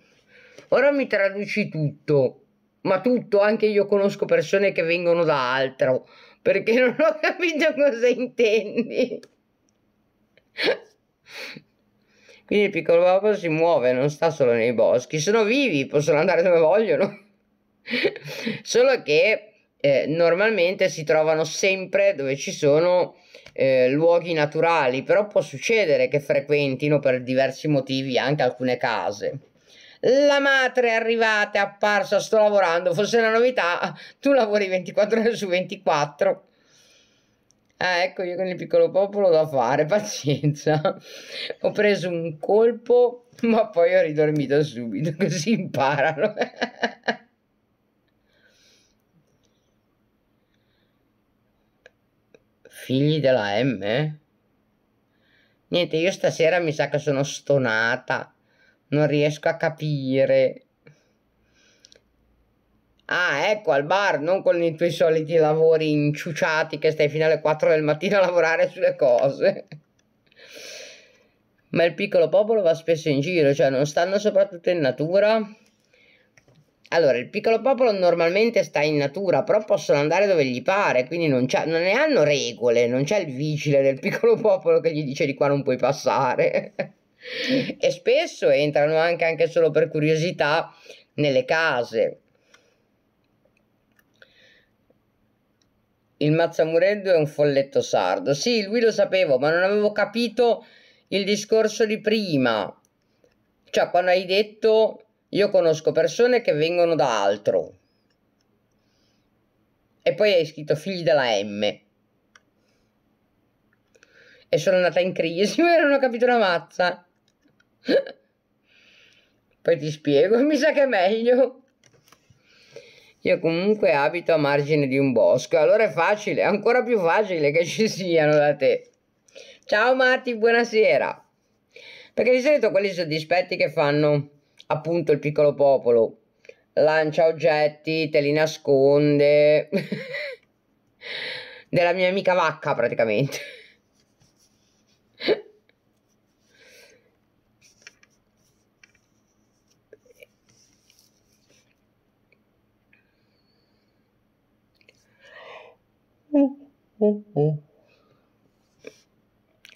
A: Ora mi traduci tutto, ma tutto, anche io conosco persone che vengono da altro, perché non ho capito cosa intendi. Quindi il piccolo papà si muove, non sta solo nei boschi, sono vivi, possono andare dove vogliono. solo che eh, normalmente si trovano sempre dove ci sono eh, luoghi naturali, però può succedere che frequentino per diversi motivi anche alcune case. La madre è arrivata, è apparsa, sto lavorando, fosse una novità, tu lavori 24 ore su 24. Ah, ecco io con il piccolo popolo da fare, pazienza. ho preso un colpo, ma poi ho ridormito subito, così imparano. figli della M? Eh? Niente, io stasera mi sa che sono stonata. Non riesco a capire. Ah, ecco, al bar, non con i tuoi soliti lavori inciuciati che stai fino alle 4 del mattino a lavorare sulle cose. Ma il piccolo popolo va spesso in giro, cioè non stanno soprattutto in natura. Allora, il piccolo popolo normalmente sta in natura, però possono andare dove gli pare, quindi non, non ne hanno regole, non c'è il vigile del piccolo popolo che gli dice di qua non puoi passare. e spesso entrano anche, anche solo per curiosità nelle case. Il Mazzamureddo è un folletto sardo. Sì, lui lo sapevo, ma non avevo capito il discorso di prima. Cioè, quando hai detto io conosco persone che vengono da altro. E poi hai scritto figli della M. E sono andata in crisi, ma non ho capito una mazza. poi ti spiego, mi sa che è meglio. Io comunque abito a margine di un bosco, allora è facile, è ancora più facile che ci siano da te. Ciao Marti, buonasera. Perché di solito quelli soddispetti che fanno appunto il piccolo popolo lancia oggetti, te li nasconde. Della mia amica vacca praticamente.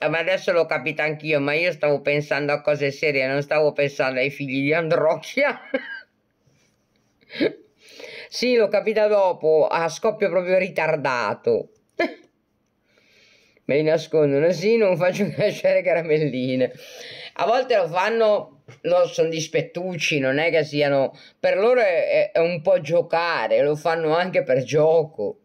A: Eh, ma adesso l'ho capita anch'io, ma io stavo pensando a cose serie, non stavo pensando ai figli di Androcchia. sì, l'ho capita dopo, a scoppio proprio ritardato. Me li nascondono, sì, non faccio crescere caramelline. A volte lo fanno, lo, sono dispettucci, non è che siano... Per loro è, è un po' giocare, lo fanno anche per gioco.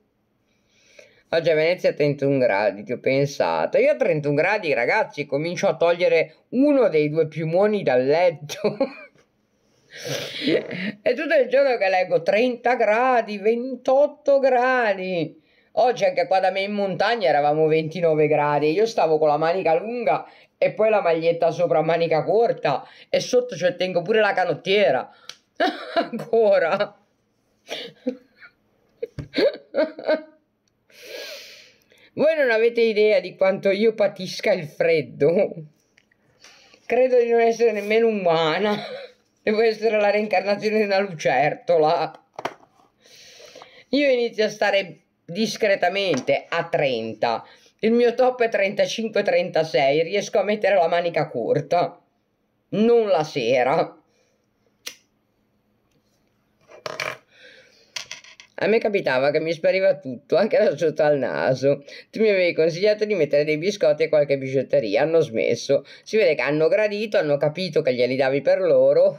A: Oggi a Venezia 31 gradi, ti ho pensato. Io a 31 gradi, ragazzi, comincio a togliere uno dei due piumoni dal letto. E tutto il giorno che leggo 30 gradi, 28 gradi. Oggi anche qua da me in montagna eravamo 29 gradi. Io stavo con la manica lunga e poi la maglietta sopra manica corta e sotto cioè, tengo pure la canottiera. Ancora. Voi non avete idea di quanto io patisca il freddo. Credo di non essere nemmeno umana. Devo essere la reincarnazione di una lucertola. Io inizio a stare discretamente a 30. Il mio top è 35-36, riesco a mettere la manica corta. Non la sera. A me capitava che mi spariva tutto, anche da sotto al naso. Tu mi avevi consigliato di mettere dei biscotti e qualche bigiotteria, hanno smesso. Si vede che hanno gradito, hanno capito che glieli davi per loro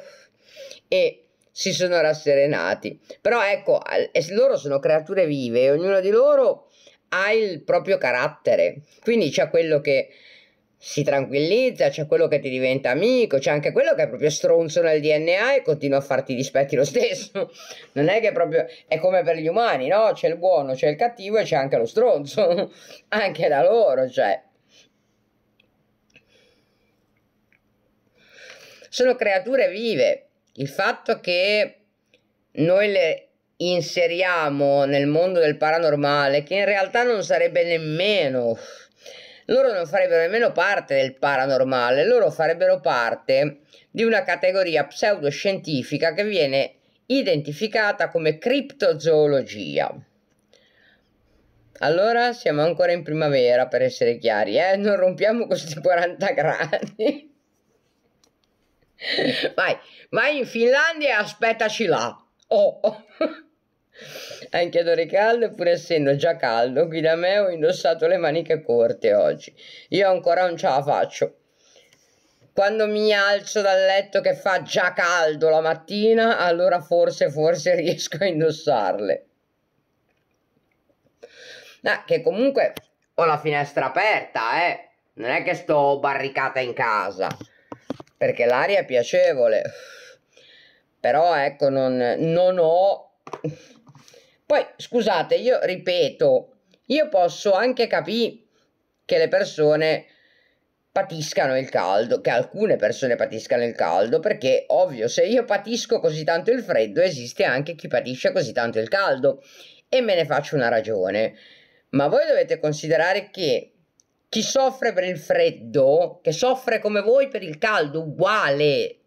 A: e si sono rasserenati. Però ecco, loro sono creature vive, e ognuno di loro ha il proprio carattere, quindi c'è quello che si tranquillizza, c'è quello che ti diventa amico, c'è anche quello che è proprio stronzo nel DNA e continua a farti dispetti lo stesso. Non è che proprio è come per gli umani, no? C'è il buono, c'è il cattivo e c'è anche lo stronzo, anche da loro, cioè. Sono creature vive. Il fatto che noi le inseriamo nel mondo del paranormale, che in realtà non sarebbe nemmeno loro non farebbero nemmeno parte del paranormale, loro farebbero parte di una categoria pseudoscientifica che viene identificata come criptozoologia. Allora siamo ancora in primavera per essere chiari, eh? non rompiamo questi 40 gradi. Vai, vai in Finlandia e aspettaci là. Oh anche ad ore calde, pur essendo già caldo, qui da me ho indossato le maniche corte oggi. Io ancora non ce la faccio. Quando mi alzo dal letto che fa già caldo la mattina, allora forse, forse riesco a indossarle. Ah, che comunque ho la finestra aperta, eh. Non è che sto barricata in casa, perché l'aria è piacevole. Però ecco, non, non ho poi, scusate, io ripeto, io posso anche capire che le persone patiscano il caldo, che alcune persone patiscano il caldo, perché ovvio, se io patisco così tanto il freddo, esiste anche chi patisce così tanto il caldo e me ne faccio una ragione. Ma voi dovete considerare che chi soffre per il freddo, che soffre come voi per il caldo, uguale,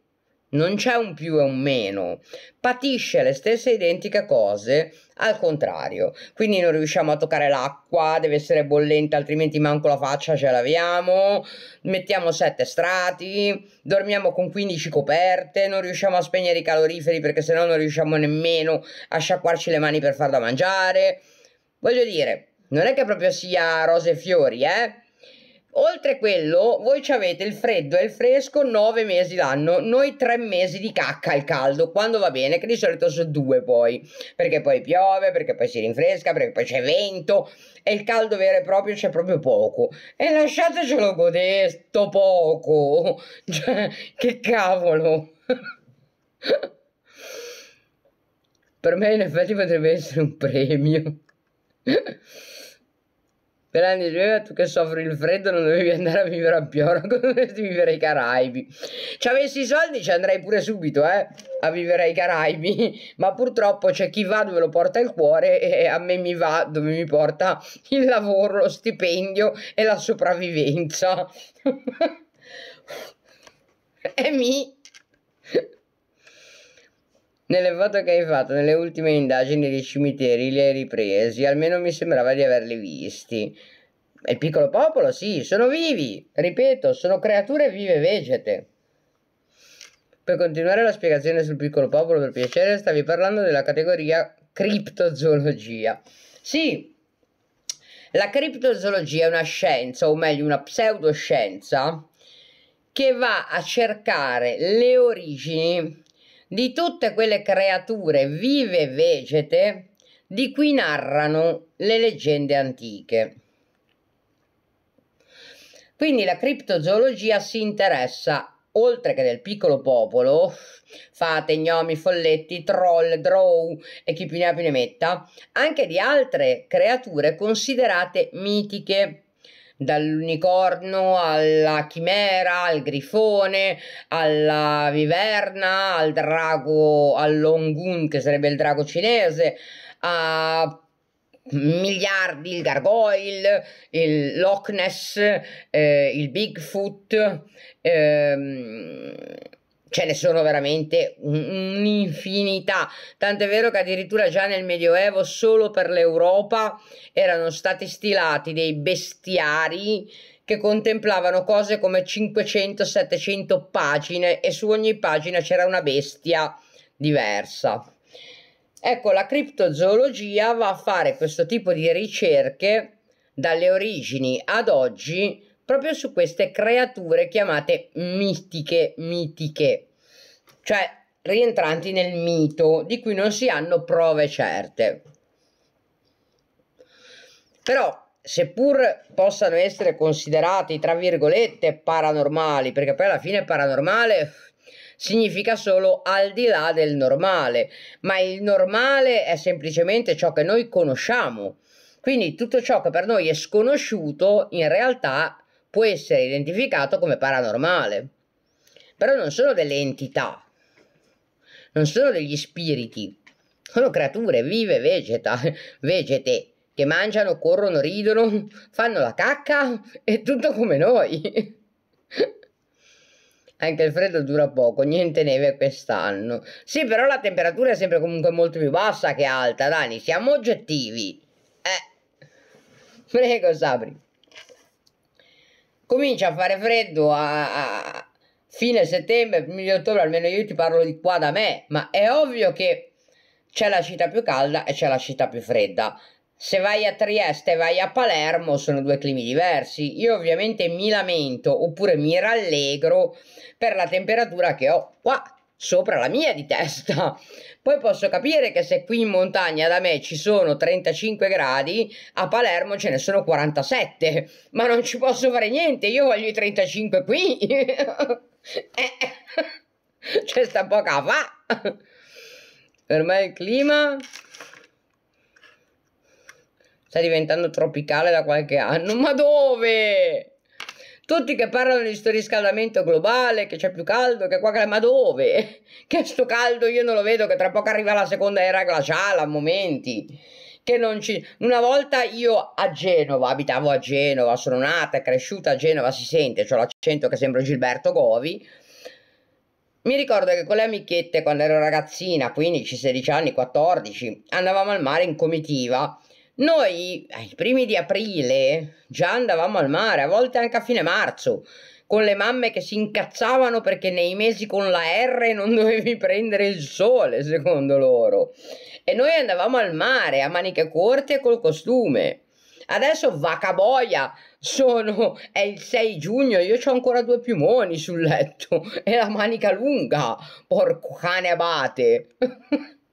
A: non c'è un più e un meno, patisce le stesse identiche cose al contrario, quindi non riusciamo a toccare l'acqua, deve essere bollente altrimenti manco la faccia ce laviamo, mettiamo sette strati, dormiamo con 15 coperte, non riusciamo a spegnere i caloriferi perché sennò non riusciamo nemmeno a sciacquarci le mani per far da mangiare, voglio dire, non è che proprio sia rose e fiori, eh? Oltre quello, voi ci avete il freddo e il fresco 9 mesi l'anno, noi 3 mesi di cacca al caldo, quando va bene, che di solito sono due poi, perché poi piove, perché poi si rinfresca, perché poi c'è vento e il caldo vero e proprio c'è proprio poco. E lasciatecelo godere sto poco, cioè, che cavolo. per me in effetti potrebbe essere un premio. Per anni gioveva tu che soffri il freddo non dovevi andare a vivere a Piora, non dovresti vivere ai Caraibi. Ci avessi i soldi ci andrei pure subito, eh, a vivere ai Caraibi, ma purtroppo c'è chi va dove lo porta il cuore e a me mi va dove mi porta il lavoro, lo stipendio e la sopravvivenza. e mi nelle foto che hai fatto nelle ultime indagini dei cimiteri li hai ripresi, almeno mi sembrava di averli visti. Il piccolo popolo, sì, sono vivi, ripeto, sono creature vive vegete. Per continuare la spiegazione sul piccolo popolo, per piacere, stavi parlando della categoria criptozoologia. Sì, la criptozoologia è una scienza, o meglio una pseudoscienza, che va a cercare le origini di tutte quelle creature vive e vegete di cui narrano le leggende antiche. Quindi la criptozoologia si interessa oltre che del piccolo popolo, fate, gnomi, folletti, troll, drow e chi più ne ha più ne metta, anche di altre creature considerate mitiche dall'unicorno alla chimera, al grifone, alla viverna, al drago, all'ongun che sarebbe il drago cinese, a miliardi, il gargoyle, il Loch Ness, eh, il Bigfoot, ehm, ce ne sono veramente un'infinità. Tant'è vero che addirittura già nel Medioevo, solo per l'Europa, erano stati stilati dei bestiari che contemplavano cose come 500-700 pagine e su ogni pagina c'era una bestia diversa. Ecco, la criptozoologia va a fare questo tipo di ricerche dalle origini ad oggi proprio su queste creature chiamate mistiche, mitiche, cioè rientranti nel mito, di cui non si hanno prove certe. Però, seppur possano essere considerati, tra virgolette, paranormali, perché poi alla fine paranormale significa solo al di là del normale, ma il normale è semplicemente ciò che noi conosciamo. Quindi tutto ciò che per noi è sconosciuto in realtà può essere identificato come paranormale. Però non sono delle entità, non sono degli spiriti, sono creature vive, vegeta, vegete, che mangiano, corrono, ridono, fanno la cacca e tutto come noi. Anche il freddo dura poco, niente neve quest'anno. Sì, però la temperatura è sempre comunque molto più bassa che alta, Dani, siamo oggettivi. Eh. Prego, Sabri comincia a fare freddo a, a fine settembre, primo ottobre, almeno io ti parlo di qua da me, ma è ovvio che c'è la città più calda e c'è la città più fredda. Se vai a Trieste e vai a Palermo sono due climi diversi. Io ovviamente mi lamento oppure mi rallegro per la temperatura che ho qua sopra la mia di testa poi posso capire che se qui in montagna da me ci sono 35 gradi, a Palermo ce ne sono 47, ma non ci posso fare niente, io voglio i 35 qui. Eh, eh, c'è sta poca fa. Per me il clima sta diventando tropicale da qualche anno, ma dove? Tutti che parlano di riscaldamento globale, che c'è più caldo, che qua, ma dove? Che sto caldo io non lo vedo, che tra poco arriva la seconda era glaciale a momenti. Che non ci... Una volta io a Genova, abitavo a Genova, sono nata e cresciuta a Genova, si sente, ho l'accento che sembra Gilberto Govi, mi ricordo che con le amichette, quando ero ragazzina, 15, 16 anni, 14, andavamo al mare in comitiva noi ai primi di aprile già andavamo al mare, a volte anche a fine marzo, con le mamme che si incazzavano perché nei mesi con la R non dovevi prendere il sole, secondo loro. E noi andavamo al mare a maniche corte e col costume. Adesso vacaboia, sono, è il 6 giugno, io ho ancora due piumoni sul letto e la manica lunga, porco cane abate.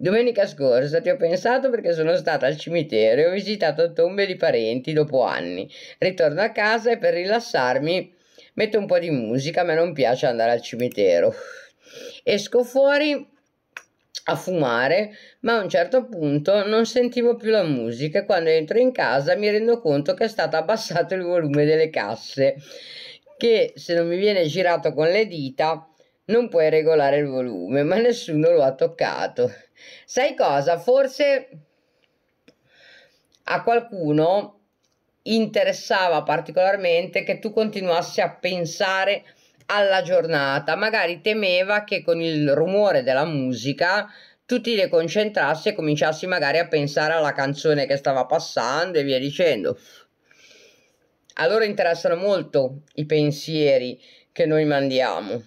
A: Domenica scorsa ti ho pensato perché sono stata al cimitero e ho visitato tombe di parenti dopo anni. Ritorno a casa e per rilassarmi metto un po' di musica, a me non piace andare al cimitero. Esco fuori a fumare, ma a un certo punto non sentivo più la musica quando entro in casa mi rendo conto che è stato abbassato il volume delle casse, che se non mi viene girato con le dita non puoi regolare il volume, ma nessuno lo ha toccato. Sai cosa? Forse a qualcuno interessava particolarmente che tu continuassi a pensare alla giornata, magari temeva che con il rumore della musica tu ti deconcentrassi e cominciassi magari a pensare alla canzone che stava passando e via dicendo. A loro interessano molto i pensieri che noi mandiamo.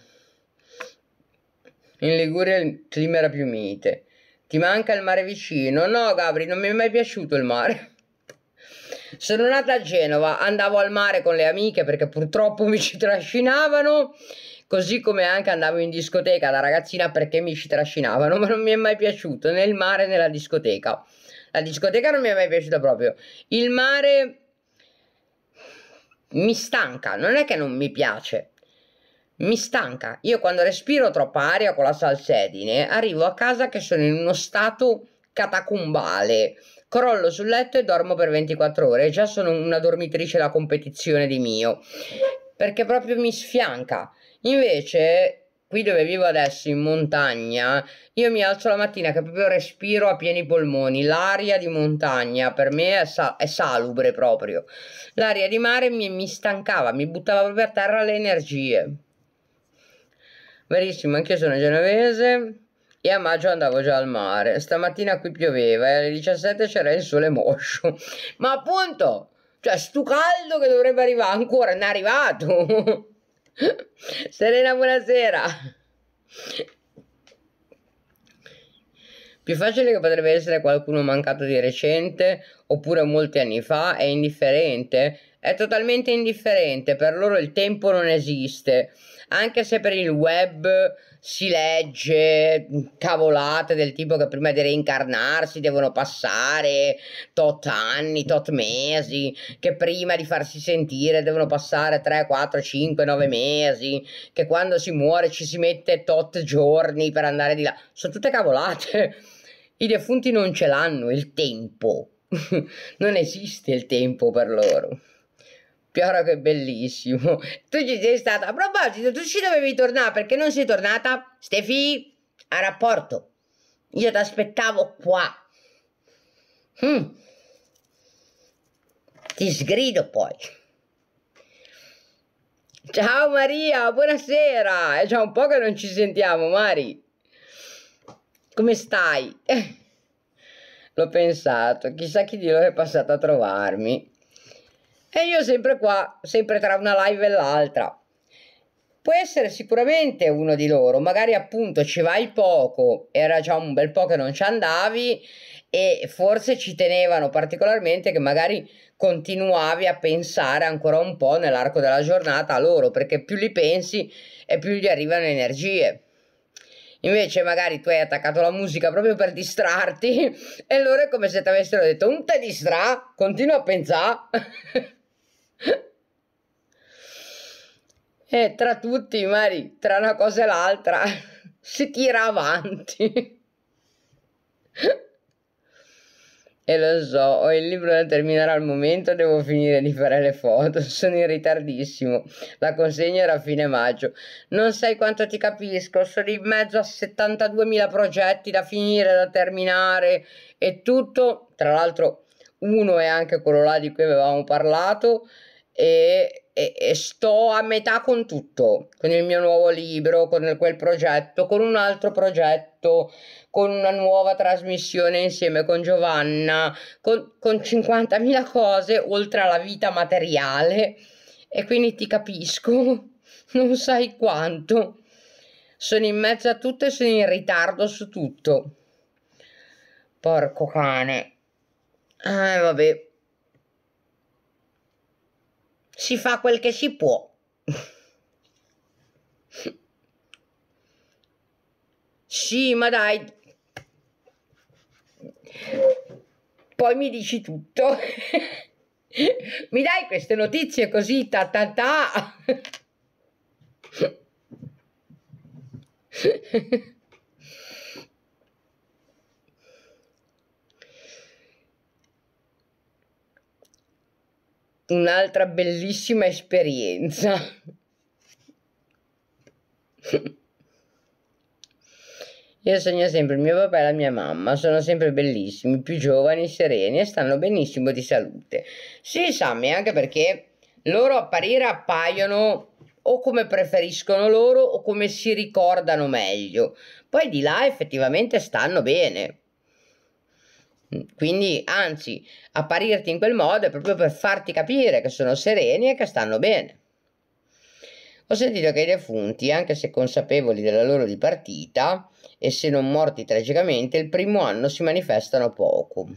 A: In Liguria il clima era più mite. Ti manca il mare vicino? No, Gabri, non mi è mai piaciuto il mare. Sono nata a Genova, andavo al mare con le amiche perché purtroppo mi ci trascinavano, così come anche andavo in discoteca da ragazzina perché mi ci trascinavano, ma non mi è mai piaciuto né il mare né la discoteca. La discoteca non mi è mai piaciuta proprio. Il mare mi stanca, non è che non mi piace, mi stanca. Io quando respiro troppa aria con la salsedine, arrivo a casa che sono in uno stato catacumbale. Crollo sul letto e dormo per 24 ore. Già sono una dormitrice da competizione di mio. Perché proprio mi sfianca. Invece qui dove vivo adesso in montagna, io mi alzo la mattina che proprio respiro a pieni polmoni. L'aria di montagna per me è, sal è salubre proprio. L'aria di mare mi, mi stancava, mi buttava per terra le energie. Verissimo, anch'io sono genovese e a maggio andavo già al mare. Stamattina qui pioveva e alle 17 c'era il sole moscio. Ma appunto, cioè stu caldo che dovrebbe arrivare ancora, non è arrivato. Serena, buonasera. Più facile che potrebbe essere qualcuno mancato di recente oppure molti anni fa è indifferente. È totalmente indifferente, per loro il tempo non esiste anche se per il web si legge cavolate del tipo che prima di reincarnarsi devono passare tot anni, tot mesi, che prima di farsi sentire devono passare 3, 4, 5, 9 mesi, che quando si muore ci si mette tot giorni per andare di là. Sono tutte cavolate. I defunti non ce l'hanno il tempo. non esiste il tempo per loro. Piero che bellissimo. Tu ci sei stata. A proposito, tu ci dovevi tornare perché non sei tornata? Stefi, a rapporto. Io ti aspettavo qua. Mm. Ti sgrido poi. Ciao Maria, buonasera. È già un po' che non ci sentiamo, Mari. Come stai? L'ho pensato, chissà chi di loro è passato a trovarmi. E io sempre qua, sempre tra una live e l'altra. Può essere sicuramente uno di loro, magari appunto ci vai poco, era già un bel po' che non ci andavi e forse ci tenevano particolarmente che magari continuavi a pensare ancora un po' nell'arco della giornata a loro, perché più li pensi e più gli arrivano energie. Invece magari tu hai attaccato la musica proprio per distrarti e loro è come se ti avessero detto un te distra, continua a pensare. E tra tutti, i Mari, tra una cosa e l'altra, si tira avanti. E lo so, ho il libro da terminare al momento, devo finire di fare le foto, sono in ritardissimo, la consegna era a fine maggio. Non sai quanto ti capisco, sono in mezzo a 72.000 progetti da finire, da terminare e tutto, tra l'altro uno è anche quello là di cui avevamo parlato, e, e, e, sto a metà con tutto, con il mio nuovo libro, con quel progetto, con un altro progetto, con una nuova trasmissione insieme con Giovanna, con, con 50.000 cose oltre alla vita materiale e quindi ti capisco, non sai quanto. Sono in mezzo a tutto e sono in ritardo su tutto. Porco cane. Eh, vabbè si fa quel che si può. sì, ma dai. Poi mi dici tutto. mi dai queste notizie così ta ta ta. un'altra bellissima esperienza. Io sogno sempre il mio papà e la mia mamma, sono sempre bellissimi, più giovani, sereni e stanno benissimo di salute. Sì, Sammy, anche perché loro apparire appaiono o come preferiscono loro o come si ricordano meglio. Poi di là effettivamente stanno bene. Mm, quindi, anzi, apparirti in quel modo è proprio per farti capire che sono sereni e che stanno bene. Ho sentito che i defunti, anche se consapevoli della loro dipartita, e se non morti tragicamente, il primo anno si manifestano poco.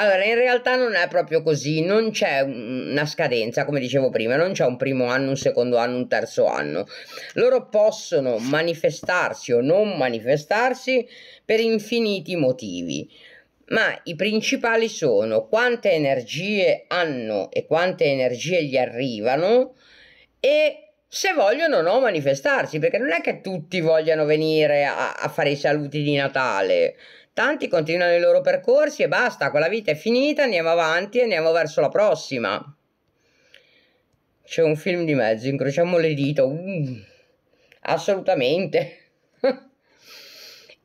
A: Allora, in realtà non è proprio così, non c'è una scadenza, come dicevo prima, non c'è un primo anno, un secondo anno, un terzo anno. Loro possono manifestarsi o non manifestarsi per infiniti motivi, ma i principali sono quante energie hanno e quante energie gli arrivano e se vogliono o no manifestarsi, perché non è che tutti vogliano venire a, a, fare i saluti di Natale. Tanti continuano i loro percorsi e basta, quella vita è finita, andiamo avanti e andiamo verso la prossima. C'è un film di mezzo, incrociamo le dita. Uh, assolutamente.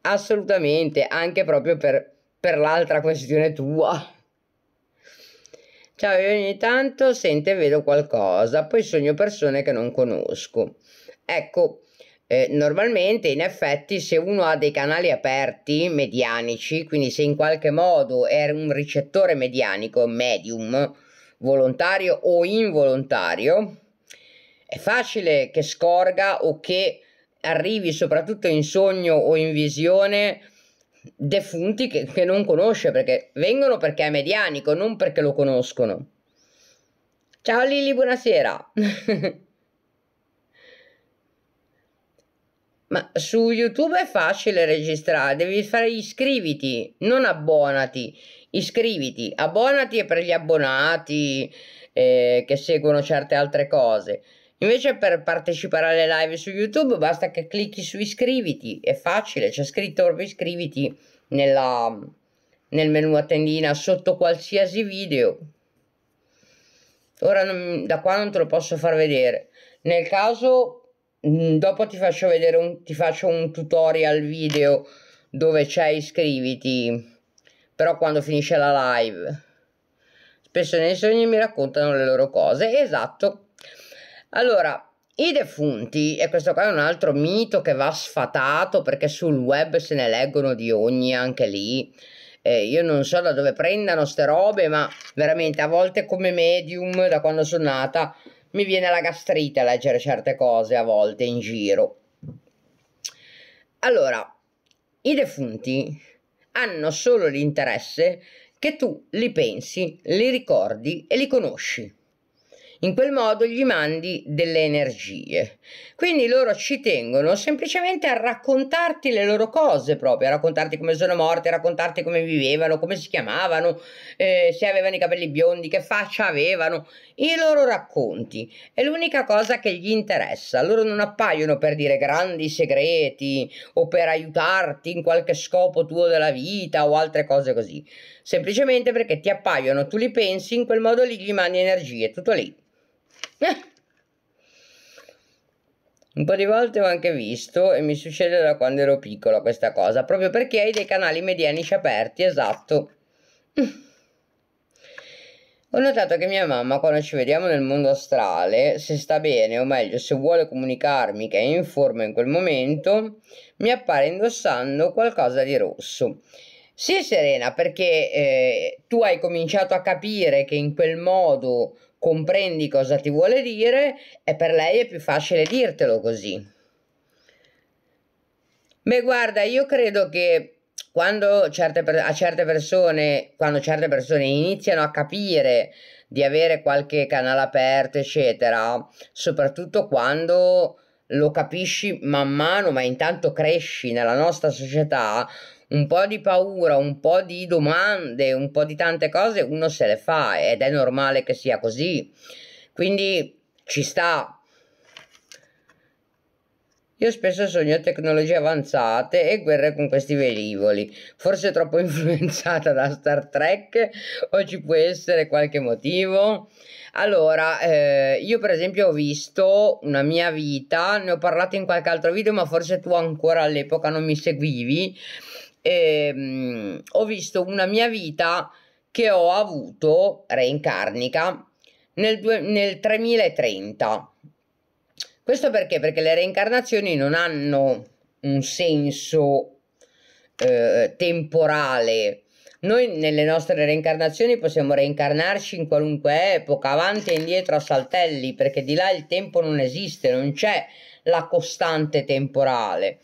A: Assolutamente, anche proprio per, per l'altra questione tua. Ciao, io ogni tanto sento e vedo qualcosa, poi sogno persone che non conosco. Ecco, eh, normalmente in effetti se uno ha dei canali aperti, medianici, quindi se in qualche modo è un ricettore medianico, medium, volontario o involontario, è facile che scorga o che arrivi soprattutto in sogno o in visione defunti che, che non conosce perché vengono perché è medianico, non perché lo conoscono. Ciao Lili, buonasera. Ma su YouTube è facile registrare, devi fare iscriviti, non abbonati. Iscriviti, abbonati è per gli abbonati eh, che seguono certe altre cose. Invece per partecipare alle live su YouTube basta che clicchi su iscriviti, è facile, c'è scritto proprio iscriviti nella, nel menu a tendina sotto qualsiasi video. Ora non, da qua non te lo posso far vedere. Nel caso mm, dopo ti faccio vedere un, ti faccio un tutorial video dove c'è iscriviti, però quando finisce la live. Spesso nei sogni mi raccontano le loro cose, esatto, allora, i defunti, e questo qua è un altro mito che va sfatato perché sul web se ne leggono di ogni anche lì. Eh, io non so da dove prendano ste robe, ma veramente a volte come medium, da quando sono nata, mi viene la gastrite a leggere certe cose a volte in giro. Allora, i defunti hanno solo l'interesse che tu li pensi, li ricordi e li conosci. In quel modo gli mandi delle energie. Quindi loro ci tengono semplicemente a raccontarti le loro cose proprio, a raccontarti come sono morte, a raccontarti come vivevano, come si chiamavano, eh, se avevano i capelli biondi, che faccia avevano, i loro racconti. È l'unica cosa che gli interessa. Loro non appaiono per dire grandi segreti o per aiutarti in qualche scopo tuo della vita o altre cose così. Semplicemente perché ti appaiono, tu li pensi, in quel modo lì gli mandi energie, tutto lì. Eh. Un po' di volte ho anche visto e mi succede da quando ero piccola questa cosa, proprio perché hai dei canali medianici aperti, esatto. Ho notato che mia mamma, quando ci vediamo nel mondo astrale, se sta bene, o meglio, se vuole comunicarmi che è in forma in quel momento, mi appare indossando qualcosa di rosso. Sì, Serena, perché eh, tu hai cominciato a capire che in quel modo comprendi cosa ti vuole dire e per lei è più facile dirtelo così. Beh, guarda, io credo che quando certe, a certe persone, quando certe persone iniziano a capire di avere qualche canale aperto, eccetera, soprattutto quando lo capisci man mano, ma intanto cresci nella nostra società, un po' di paura, un po' di domande, un po' di tante cose uno se le fa ed è normale che sia così. Quindi ci sta. Io spesso sogno tecnologie avanzate e guerre con questi velivoli. Forse troppo influenzata da Star Trek o ci può essere qualche motivo? Allora, eh, io per esempio ho visto una mia vita, ne ho parlato in qualche altro video, ma forse tu ancora all'epoca non mi seguivi ehm, ho visto una mia vita che ho avuto reincarnica nel, due, nel 3030. Questo perché? Perché le reincarnazioni non hanno un senso eh, temporale. Noi nelle nostre reincarnazioni possiamo reincarnarci in qualunque epoca, avanti e indietro a saltelli, perché di là il tempo non esiste, non c'è la costante temporale.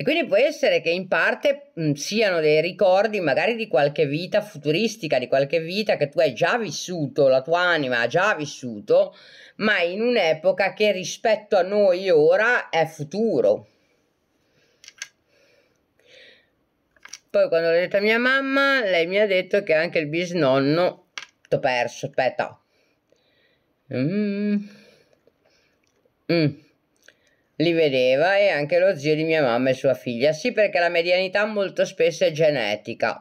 A: E quindi può essere che in parte mh, siano dei ricordi magari di qualche vita futuristica, di qualche vita che tu hai già vissuto, la tua anima ha già vissuto, ma in un'epoca che rispetto a noi ora è futuro. Poi quando l'ho detto a mia mamma, lei mi ha detto che anche il bisnonno... T'ho perso, aspetta. Mm. Mm li vedeva e anche lo zio di mia mamma e sua figlia. Sì, perché la medianità molto spesso è genetica.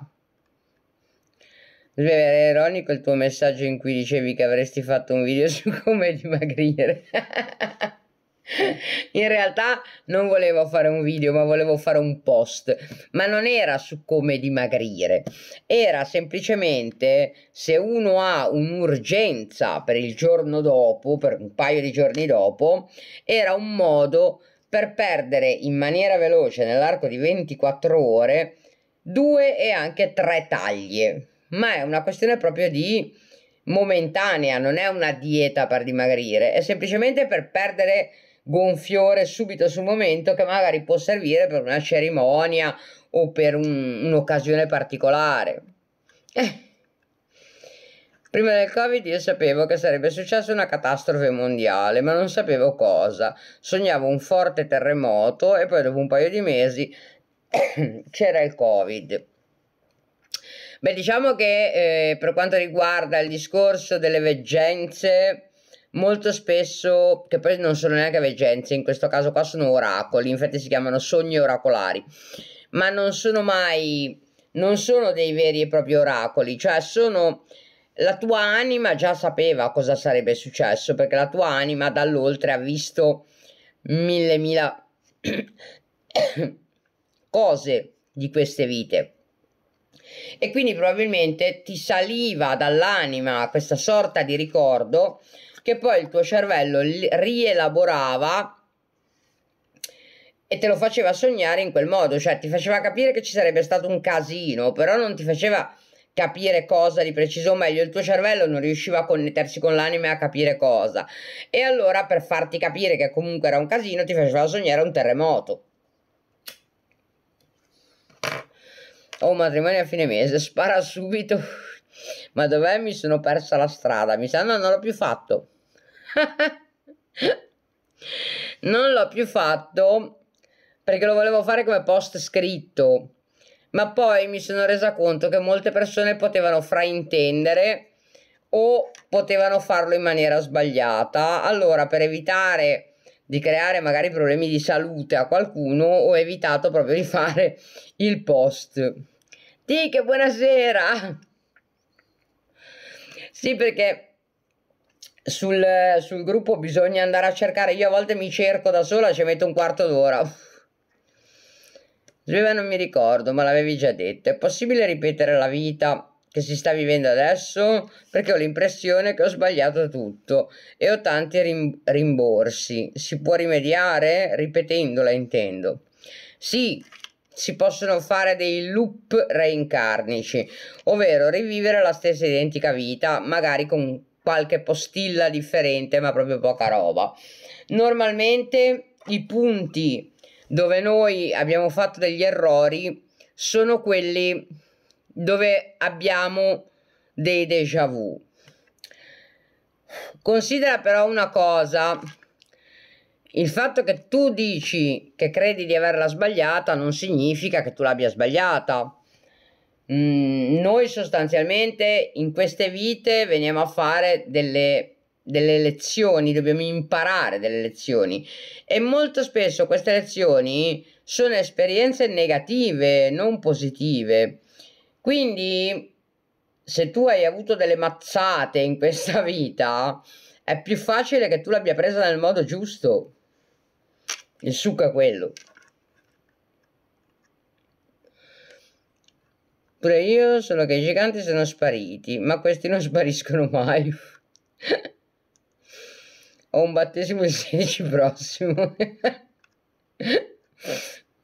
A: Era ironico il tuo messaggio in cui dicevi che avresti fatto un video su come dimagrire in realtà non volevo fare un video ma volevo fare un post ma non era su come dimagrire era semplicemente se uno ha un'urgenza per il giorno dopo per un paio di giorni dopo era un modo per perdere in maniera veloce nell'arco di 24 ore due e anche tre taglie ma è una questione proprio di momentanea non è una dieta per dimagrire è semplicemente per perdere gonfiore subito sul momento che magari può servire per una cerimonia o per un, un'occasione particolare. Eh. Prima del Covid io sapevo che sarebbe successa una catastrofe mondiale, ma non sapevo cosa. Sognavo un forte terremoto e poi dopo un paio di mesi c'era il Covid. Beh, diciamo che eh, per quanto riguarda il discorso delle veggenze, molto spesso, che poi non sono neanche veggenze, in questo caso qua sono oracoli, infatti si chiamano sogni oracolari, ma non sono mai, non sono dei veri e propri oracoli, cioè sono la tua anima già sapeva cosa sarebbe successo, perché la tua anima dall'oltre ha visto mille mila cose di queste vite. E quindi probabilmente ti saliva dall'anima questa sorta di ricordo che poi il tuo cervello rielaborava e te lo faceva sognare in quel modo, cioè ti faceva capire che ci sarebbe stato un casino, però non ti faceva capire cosa di preciso, o meglio, il tuo cervello non riusciva a connettersi con l'anima e a capire cosa. E allora per farti capire che comunque era un casino, ti faceva sognare un terremoto. Ho un matrimonio a fine mese, spara subito. Ma dov'è? Mi sono persa la strada. Mi sa no, non l'ho più fatto. non l'ho più fatto perché lo volevo fare come post scritto, ma poi mi sono resa conto che molte persone potevano fraintendere o potevano farlo in maniera sbagliata. Allora, per evitare di creare magari problemi di salute a qualcuno, ho evitato proprio di fare il post. Sì, che buonasera! Sì, perché sul, sul gruppo bisogna andare a cercare, io a volte mi cerco da sola, ci metto un quarto d'ora. Sveva non mi ricordo, ma l'avevi già detto. È possibile ripetere la vita che si sta vivendo adesso? Perché ho l'impressione che ho sbagliato tutto e ho tanti rim rimborsi. Si può rimediare? Ripetendola intendo. Sì, si possono fare dei loop reincarnici, ovvero rivivere la stessa identica vita, magari con qualche postilla differente, ma proprio poca roba. Normalmente i punti dove noi abbiamo fatto degli errori sono quelli dove abbiamo dei déjà vu. Considera però una cosa, il fatto che tu dici che credi di averla sbagliata non significa che tu l'abbia sbagliata. Mm, noi sostanzialmente in queste vite veniamo a fare delle, delle lezioni, dobbiamo imparare delle lezioni e molto spesso queste lezioni sono esperienze negative, non positive. Quindi se tu hai avuto delle mazzate in questa vita, è più facile che tu l'abbia presa nel modo giusto. Il succo è quello. Pure io, solo che i giganti sono spariti, ma questi non spariscono mai. Ho un battesimo il 16 prossimo.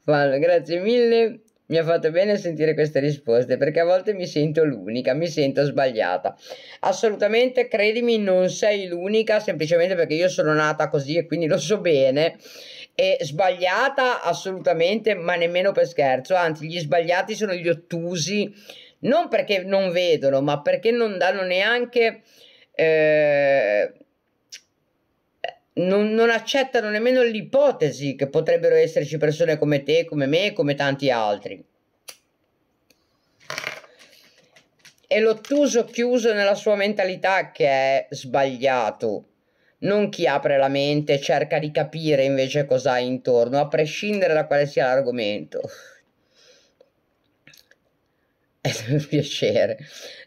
A: Vallo, grazie mille. Mi ha fatto bene sentire queste risposte perché a volte mi sento l'unica, mi sento sbagliata. Assolutamente, credimi, non sei l'unica, semplicemente perché io sono nata così e quindi lo so bene è sbagliata assolutamente, ma nemmeno per scherzo, anzi gli sbagliati sono gli ottusi, non perché non vedono, ma perché non danno neanche... Eh, non, non, accettano nemmeno l'ipotesi che potrebbero esserci persone come te, come me, come tanti altri. E l'ottuso chiuso nella sua mentalità che è sbagliato non chi apre la mente e cerca di capire invece cosa hai intorno, a prescindere da quale sia l'argomento. È un piacere.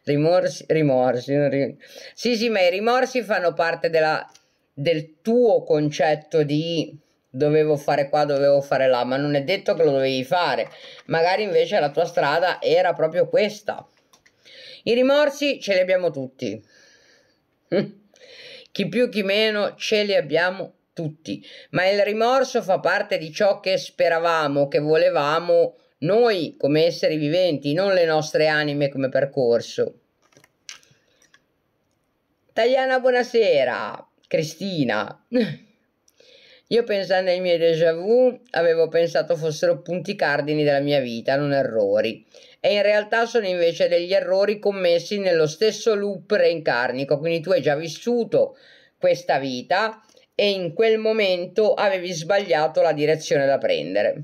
A: Rimorsi, rimorsi, rim... Sì, sì, ma i rimorsi fanno parte della, del tuo concetto di dovevo fare qua, dovevo fare là, ma non è detto che lo dovevi fare. Magari invece la tua strada era proprio questa. I rimorsi ce li abbiamo tutti. Hm. Chi più chi meno ce li abbiamo tutti, ma il rimorso fa parte di ciò che speravamo, che volevamo noi come esseri viventi, non le nostre anime come percorso. Tagliana, buonasera. Cristina. Io pensando ai miei déjà vu avevo pensato fossero punti cardini della mia vita, non errori e in realtà sono invece degli errori commessi nello stesso loop reincarnico, quindi tu hai già vissuto questa vita e in quel momento avevi sbagliato la direzione da prendere.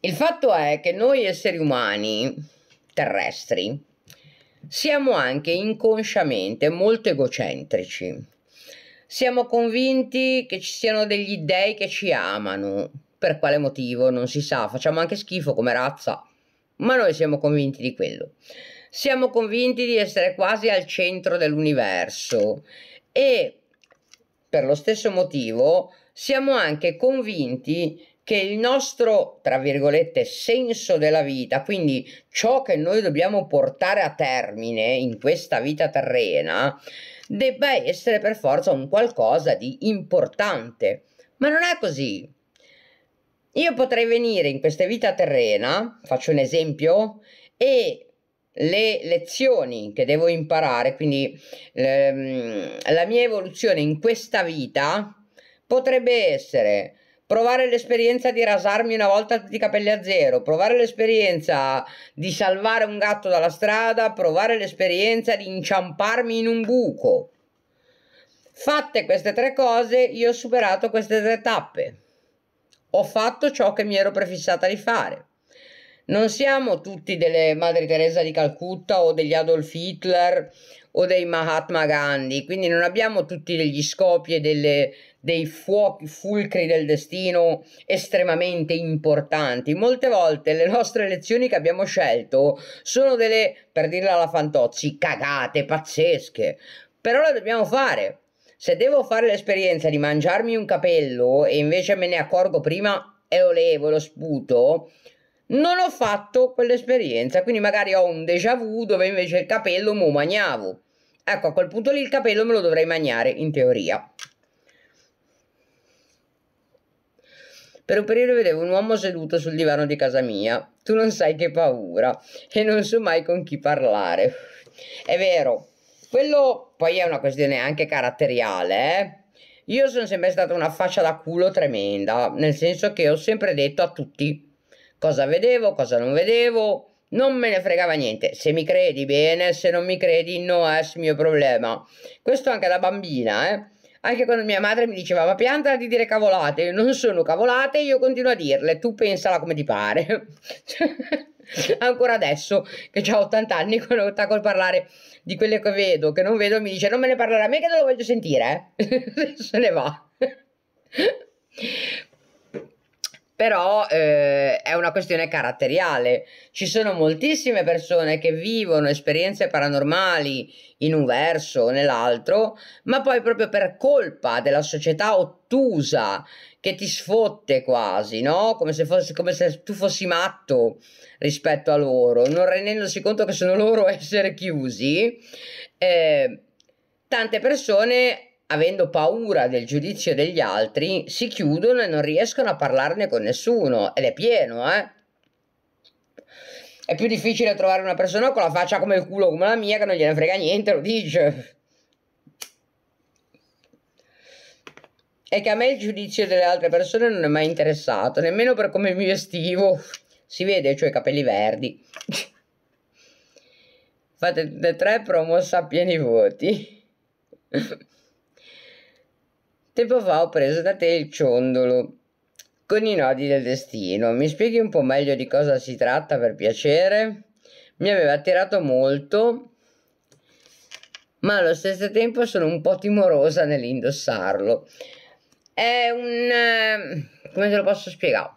A: Il fatto è che noi esseri umani terrestri siamo anche inconsciamente molto egocentrici. Siamo convinti che ci siano degli dèi che ci amano, per quale motivo non si sa, facciamo anche schifo come razza, ma noi siamo convinti di quello. Siamo convinti di essere quasi al centro dell'universo e per lo stesso motivo siamo anche convinti che il nostro, tra virgolette, senso della vita, quindi ciò che noi dobbiamo portare a termine in questa vita terrena, debba essere per forza un qualcosa di importante. Ma non è così. Io potrei venire in questa vita terrena, faccio un esempio, e le lezioni che devo imparare, quindi ehm, la mia evoluzione in questa vita, potrebbe essere provare l'esperienza di rasarmi una volta tutti i capelli a zero, provare l'esperienza di salvare un gatto dalla strada, provare l'esperienza di inciamparmi in un buco. Fatte queste tre cose, io ho superato queste tre tappe. Ho fatto ciò che mi ero prefissata di fare. Non siamo tutti delle Madre Teresa di Calcutta o degli Adolf Hitler o dei Mahatma Gandhi, quindi non abbiamo tutti degli scopi e delle, dei fuochi fulcri del destino estremamente importanti. Molte volte le nostre lezioni che abbiamo scelto sono delle, per dirla alla Fantozzi, cagate pazzesche, però le dobbiamo fare se devo fare l'esperienza di mangiarmi un capello e invece me ne accorgo prima e lo levo, e lo sputo, non ho fatto quell'esperienza, quindi magari ho un déjà vu dove invece il capello me lo mangiavo. Ecco, a quel punto lì il capello me lo dovrei mangiare, in teoria. Per un periodo vedevo un uomo seduto sul divano di casa mia. Tu non sai che paura e non so mai con chi parlare. È vero, quello poi è una questione anche caratteriale, eh? Io sono sempre stata una faccia da culo tremenda, nel senso che ho sempre detto a tutti cosa vedevo, cosa non vedevo, non me ne fregava niente. Se mi credi bene, se non mi credi, no, è il mio problema. Questo anche da bambina, eh anche quando mia madre mi diceva ma piantala di dire cavolate, non sono cavolate, io continuo a dirle, tu pensala come ti pare. Ancora adesso che ho 80 anni, quando col parlare di quelle che vedo, che non vedo, mi dice non me ne parlare a me che non lo voglio sentire, eh. se ne va però eh, è una questione caratteriale. Ci sono moltissime persone che vivono esperienze paranormali in un verso o nell'altro, ma poi proprio per colpa della società ottusa che ti sfotte quasi, no? Come se, fossi, come se tu fossi matto rispetto a loro, non rendendosi conto che sono loro a essere chiusi, eh, tante persone avendo paura del giudizio degli altri, si chiudono e non riescono a parlarne con nessuno. Ed è pieno, eh? È più difficile trovare una persona con la faccia come il culo come la mia che non gliene frega niente, lo dice. È che a me il giudizio delle altre persone non è mai interessato, nemmeno per come mi vestivo. Si vede, cioè i capelli verdi. Fate tutte e tre promossa a pieni voti. Tempo fa ho preso da te il ciondolo con i nodi del destino. Mi spieghi un po' meglio di cosa si tratta per piacere? Mi aveva attirato molto, ma allo stesso tempo sono un po' timorosa nell'indossarlo. È un... Eh, come te lo posso spiegare?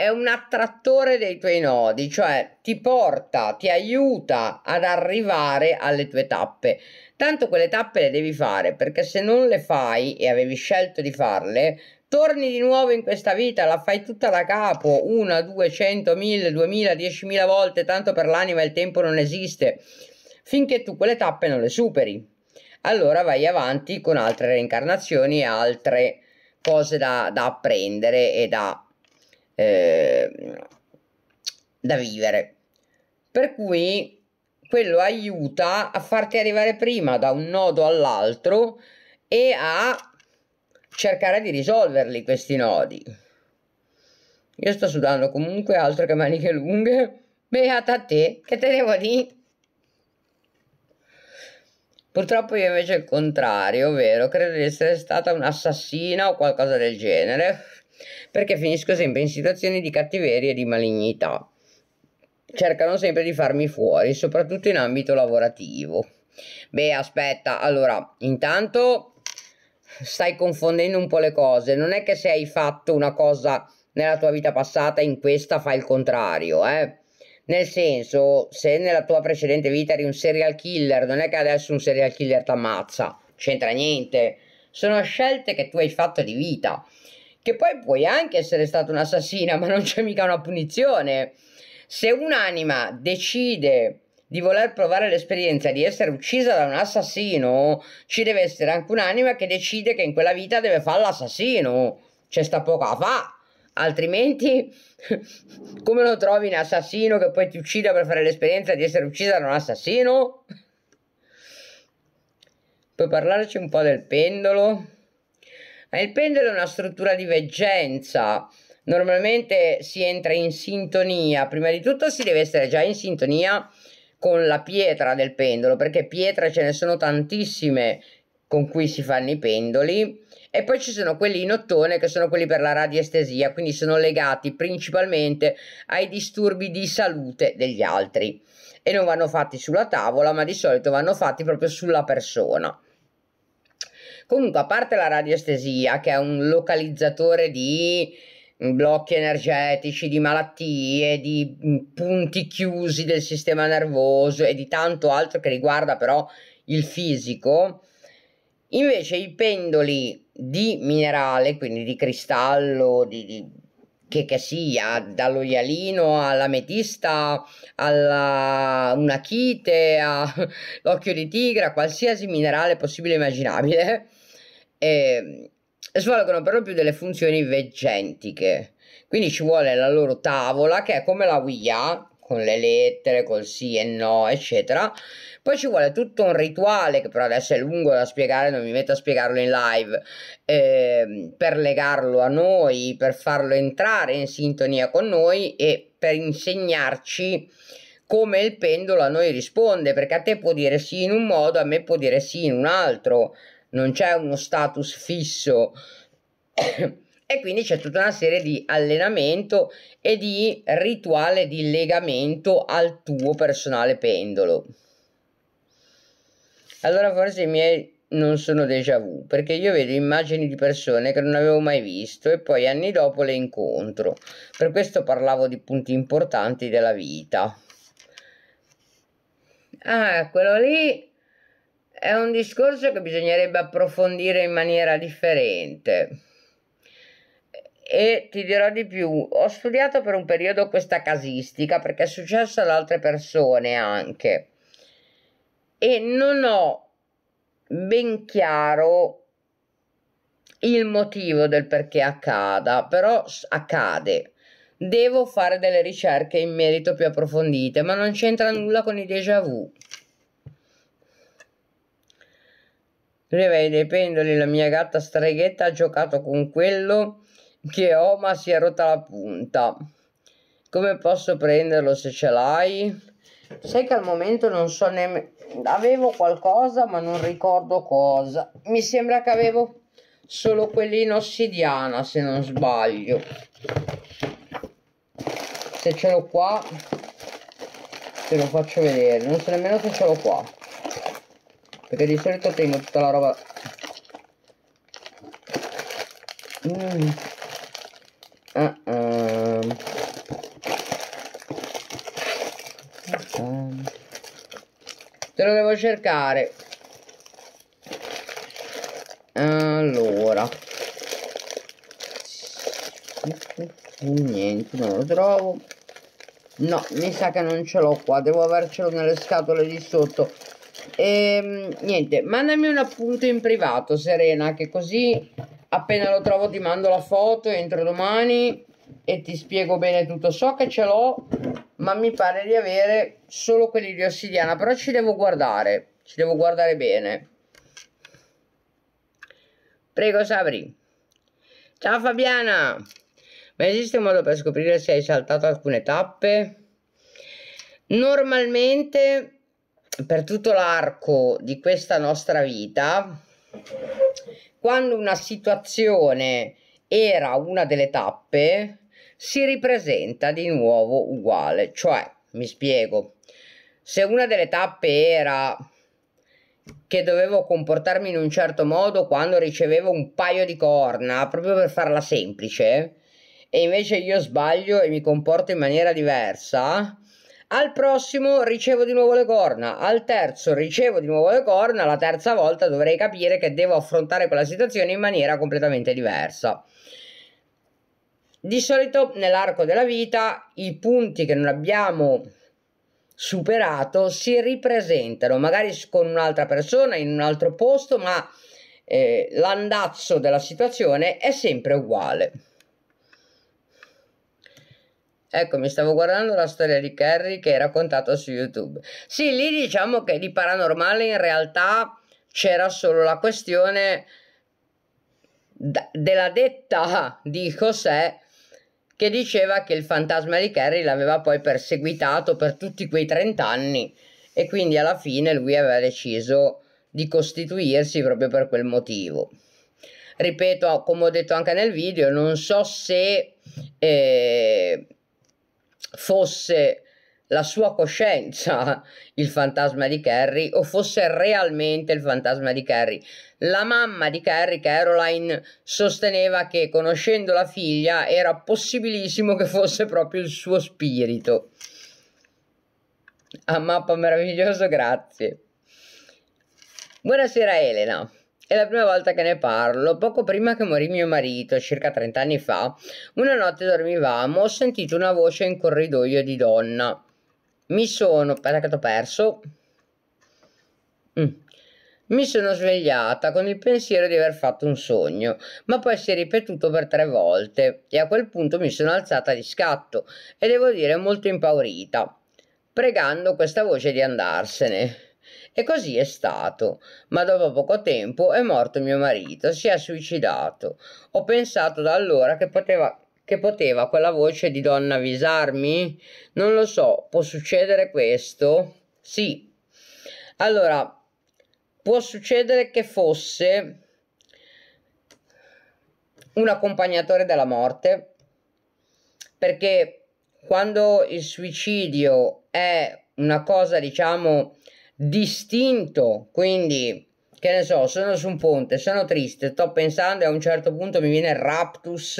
A: è un attrattore dei tuoi nodi, cioè ti porta, ti aiuta ad arrivare alle tue tappe. Tanto quelle tappe le devi fare perché se non le fai e avevi scelto di farle, torni di nuovo in questa vita, la fai tutta da capo, una, due, cento, mille, duemila, diecimila volte, tanto per l'anima il tempo non esiste, finché tu quelle tappe non le superi. Allora vai avanti con altre reincarnazioni e altre cose da, da apprendere e da Ehm, da vivere. Per cui quello aiuta a farti arrivare prima da un nodo all'altro e a cercare di risolverli questi nodi. Io sto sudando comunque, altro che maniche lunghe. Beata a te, che te devo dire? Purtroppo io invece il contrario, ovvero credo di essere stata un'assassina o qualcosa del genere perché finisco sempre in situazioni di cattiveria e di malignità. Cercano sempre di farmi fuori, soprattutto in ambito lavorativo. Beh, aspetta, allora, intanto stai confondendo un po' le cose. Non è che se hai fatto una cosa nella tua vita passata, in questa fai il contrario, eh? Nel senso, se nella tua precedente vita eri un serial killer, non è che adesso un serial killer ti ammazza, c'entra niente. Sono scelte che tu hai fatto di vita che poi puoi anche essere stata un'assassina, ma non c'è mica una punizione. Se un'anima decide di voler provare l'esperienza di essere uccisa da un assassino, ci deve essere anche un'anima che decide che in quella vita deve fare l'assassino. C'è sta poco a fa. Altrimenti, come lo trovi un assassino che poi ti uccida per fare l'esperienza di essere uccisa da un assassino? Puoi parlarci un po' del pendolo? Ma il pendolo è una struttura di veggenza. Normalmente si entra in sintonia. Prima di tutto si deve essere già in sintonia con la pietra del pendolo, perché pietre ce ne sono tantissime con cui si fanno i pendoli e poi ci sono quelli in ottone che sono quelli per la radiestesia, quindi sono legati principalmente ai disturbi di salute degli altri e non vanno fatti sulla tavola, ma di solito vanno fatti proprio sulla persona. Comunque, a parte la radiestesia, che è un localizzatore di mm, blocchi energetici, di malattie, di mm, punti chiusi del sistema nervoso e di tanto altro che riguarda però il fisico, invece i pendoli di minerale, quindi di cristallo, di, di che, che sia, dall'oialino all'ametista, alla unachite, all'occhio di tigre, qualsiasi minerale possibile e immaginabile, eh, svolgono per lo più delle funzioni veggentiche. Quindi ci vuole la loro tavola che è come la WIA, con le lettere, col sì e no, eccetera. Poi ci vuole tutto un rituale che però adesso è lungo da spiegare, non mi metto a spiegarlo in live, eh, per legarlo a noi, per farlo entrare in sintonia con noi e per insegnarci come il pendolo a noi risponde, perché a te può dire sì in un modo, a me può dire sì in un altro non c'è uno status fisso e quindi c'è tutta una serie di allenamento e di rituale di legamento al tuo personale pendolo. Allora forse i miei non sono déjà vu, perché io vedo immagini di persone che non avevo mai visto e poi anni dopo le incontro. Per questo parlavo di punti importanti della vita. Ah, quello lì è un discorso che bisognerebbe approfondire in maniera differente. E ti dirò di più, ho studiato per un periodo questa casistica perché è successo ad altre persone anche e non ho ben chiaro il motivo del perché accada, però accade. Devo fare delle ricerche in merito più approfondite, ma non c'entra nulla con i déjà vu. Rivede dei pendoli, la mia gatta streghetta ha giocato con quello che ho ma si è rotta la punta. Come posso prenderlo se ce l'hai? Sai che al momento non so nemmeno... Avevo qualcosa ma non ricordo cosa. Mi sembra che avevo solo quell'in ossidiana se non sbaglio. Se ce l'ho qua te lo faccio vedere. Non so nemmeno se ce l'ho qua perché di solito tengo tutta la roba mm. ah, ah. te lo devo cercare allora niente non lo trovo no mi sa che non ce l'ho qua devo avercelo nelle scatole di sotto e, ehm, niente, mandami un appunto in privato, Serena, che così appena lo trovo ti mando la foto entro domani e ti spiego bene tutto. So che ce l'ho, ma mi pare di avere solo quelli di ossidiana, però ci devo guardare, ci devo guardare bene. Prego Sabri. Ciao Fabiana. Ma esiste un modo per scoprire se hai saltato alcune tappe? Normalmente per tutto l'arco di questa nostra vita, quando una situazione era una delle tappe, si ripresenta di nuovo uguale. Cioè, mi spiego, se una delle tappe era che dovevo comportarmi in un certo modo quando ricevevo un paio di corna, proprio per farla semplice, e invece io sbaglio e mi comporto in maniera diversa, al prossimo ricevo di nuovo le corna, al terzo ricevo di nuovo le corna, la terza volta dovrei capire che devo affrontare quella situazione in maniera completamente diversa. Di solito nell'arco della vita i punti che non abbiamo superato si ripresentano, magari con un'altra persona, in un altro posto, ma eh, l'andazzo della situazione è sempre uguale. Ecco, mi stavo guardando la storia di Kerry che è raccontata su YouTube. Sì, lì diciamo che di paranormale in realtà c'era solo la questione della detta di José che diceva che il fantasma di Kerry l'aveva poi perseguitato per tutti quei 30 anni e quindi alla fine lui aveva deciso di costituirsi proprio per quel motivo. Ripeto, come ho detto anche nel video, non so se eh, fosse la sua coscienza il fantasma di Carrie o fosse realmente il fantasma di Carrie. La mamma di Carrie, Caroline, sosteneva che conoscendo la figlia era possibilissimo che fosse proprio il suo spirito. A mappa meraviglioso, grazie. Buonasera Elena. È la prima volta che ne parlo. Poco prima che morì mio marito, circa 30 anni fa, una notte dormivamo, ho sentito una voce in corridoio di donna. Mi sono... aspetta che t'ho perso... Mm. Mi sono svegliata con il pensiero di aver fatto un sogno, ma poi si è ripetuto per tre volte e a quel punto mi sono alzata di scatto e devo dire molto impaurita, pregando questa voce di andarsene. E così è stato. Ma dopo poco tempo è morto mio marito, si è suicidato. Ho pensato da allora che poteva che poteva quella voce di donna avvisarmi? Non lo so, può succedere questo? Sì. Allora, può succedere che fosse un accompagnatore della morte, perché quando il suicidio è una cosa, diciamo, distinto, quindi che ne so, sono su un ponte, sono triste, sto pensando e a un certo punto mi viene il raptus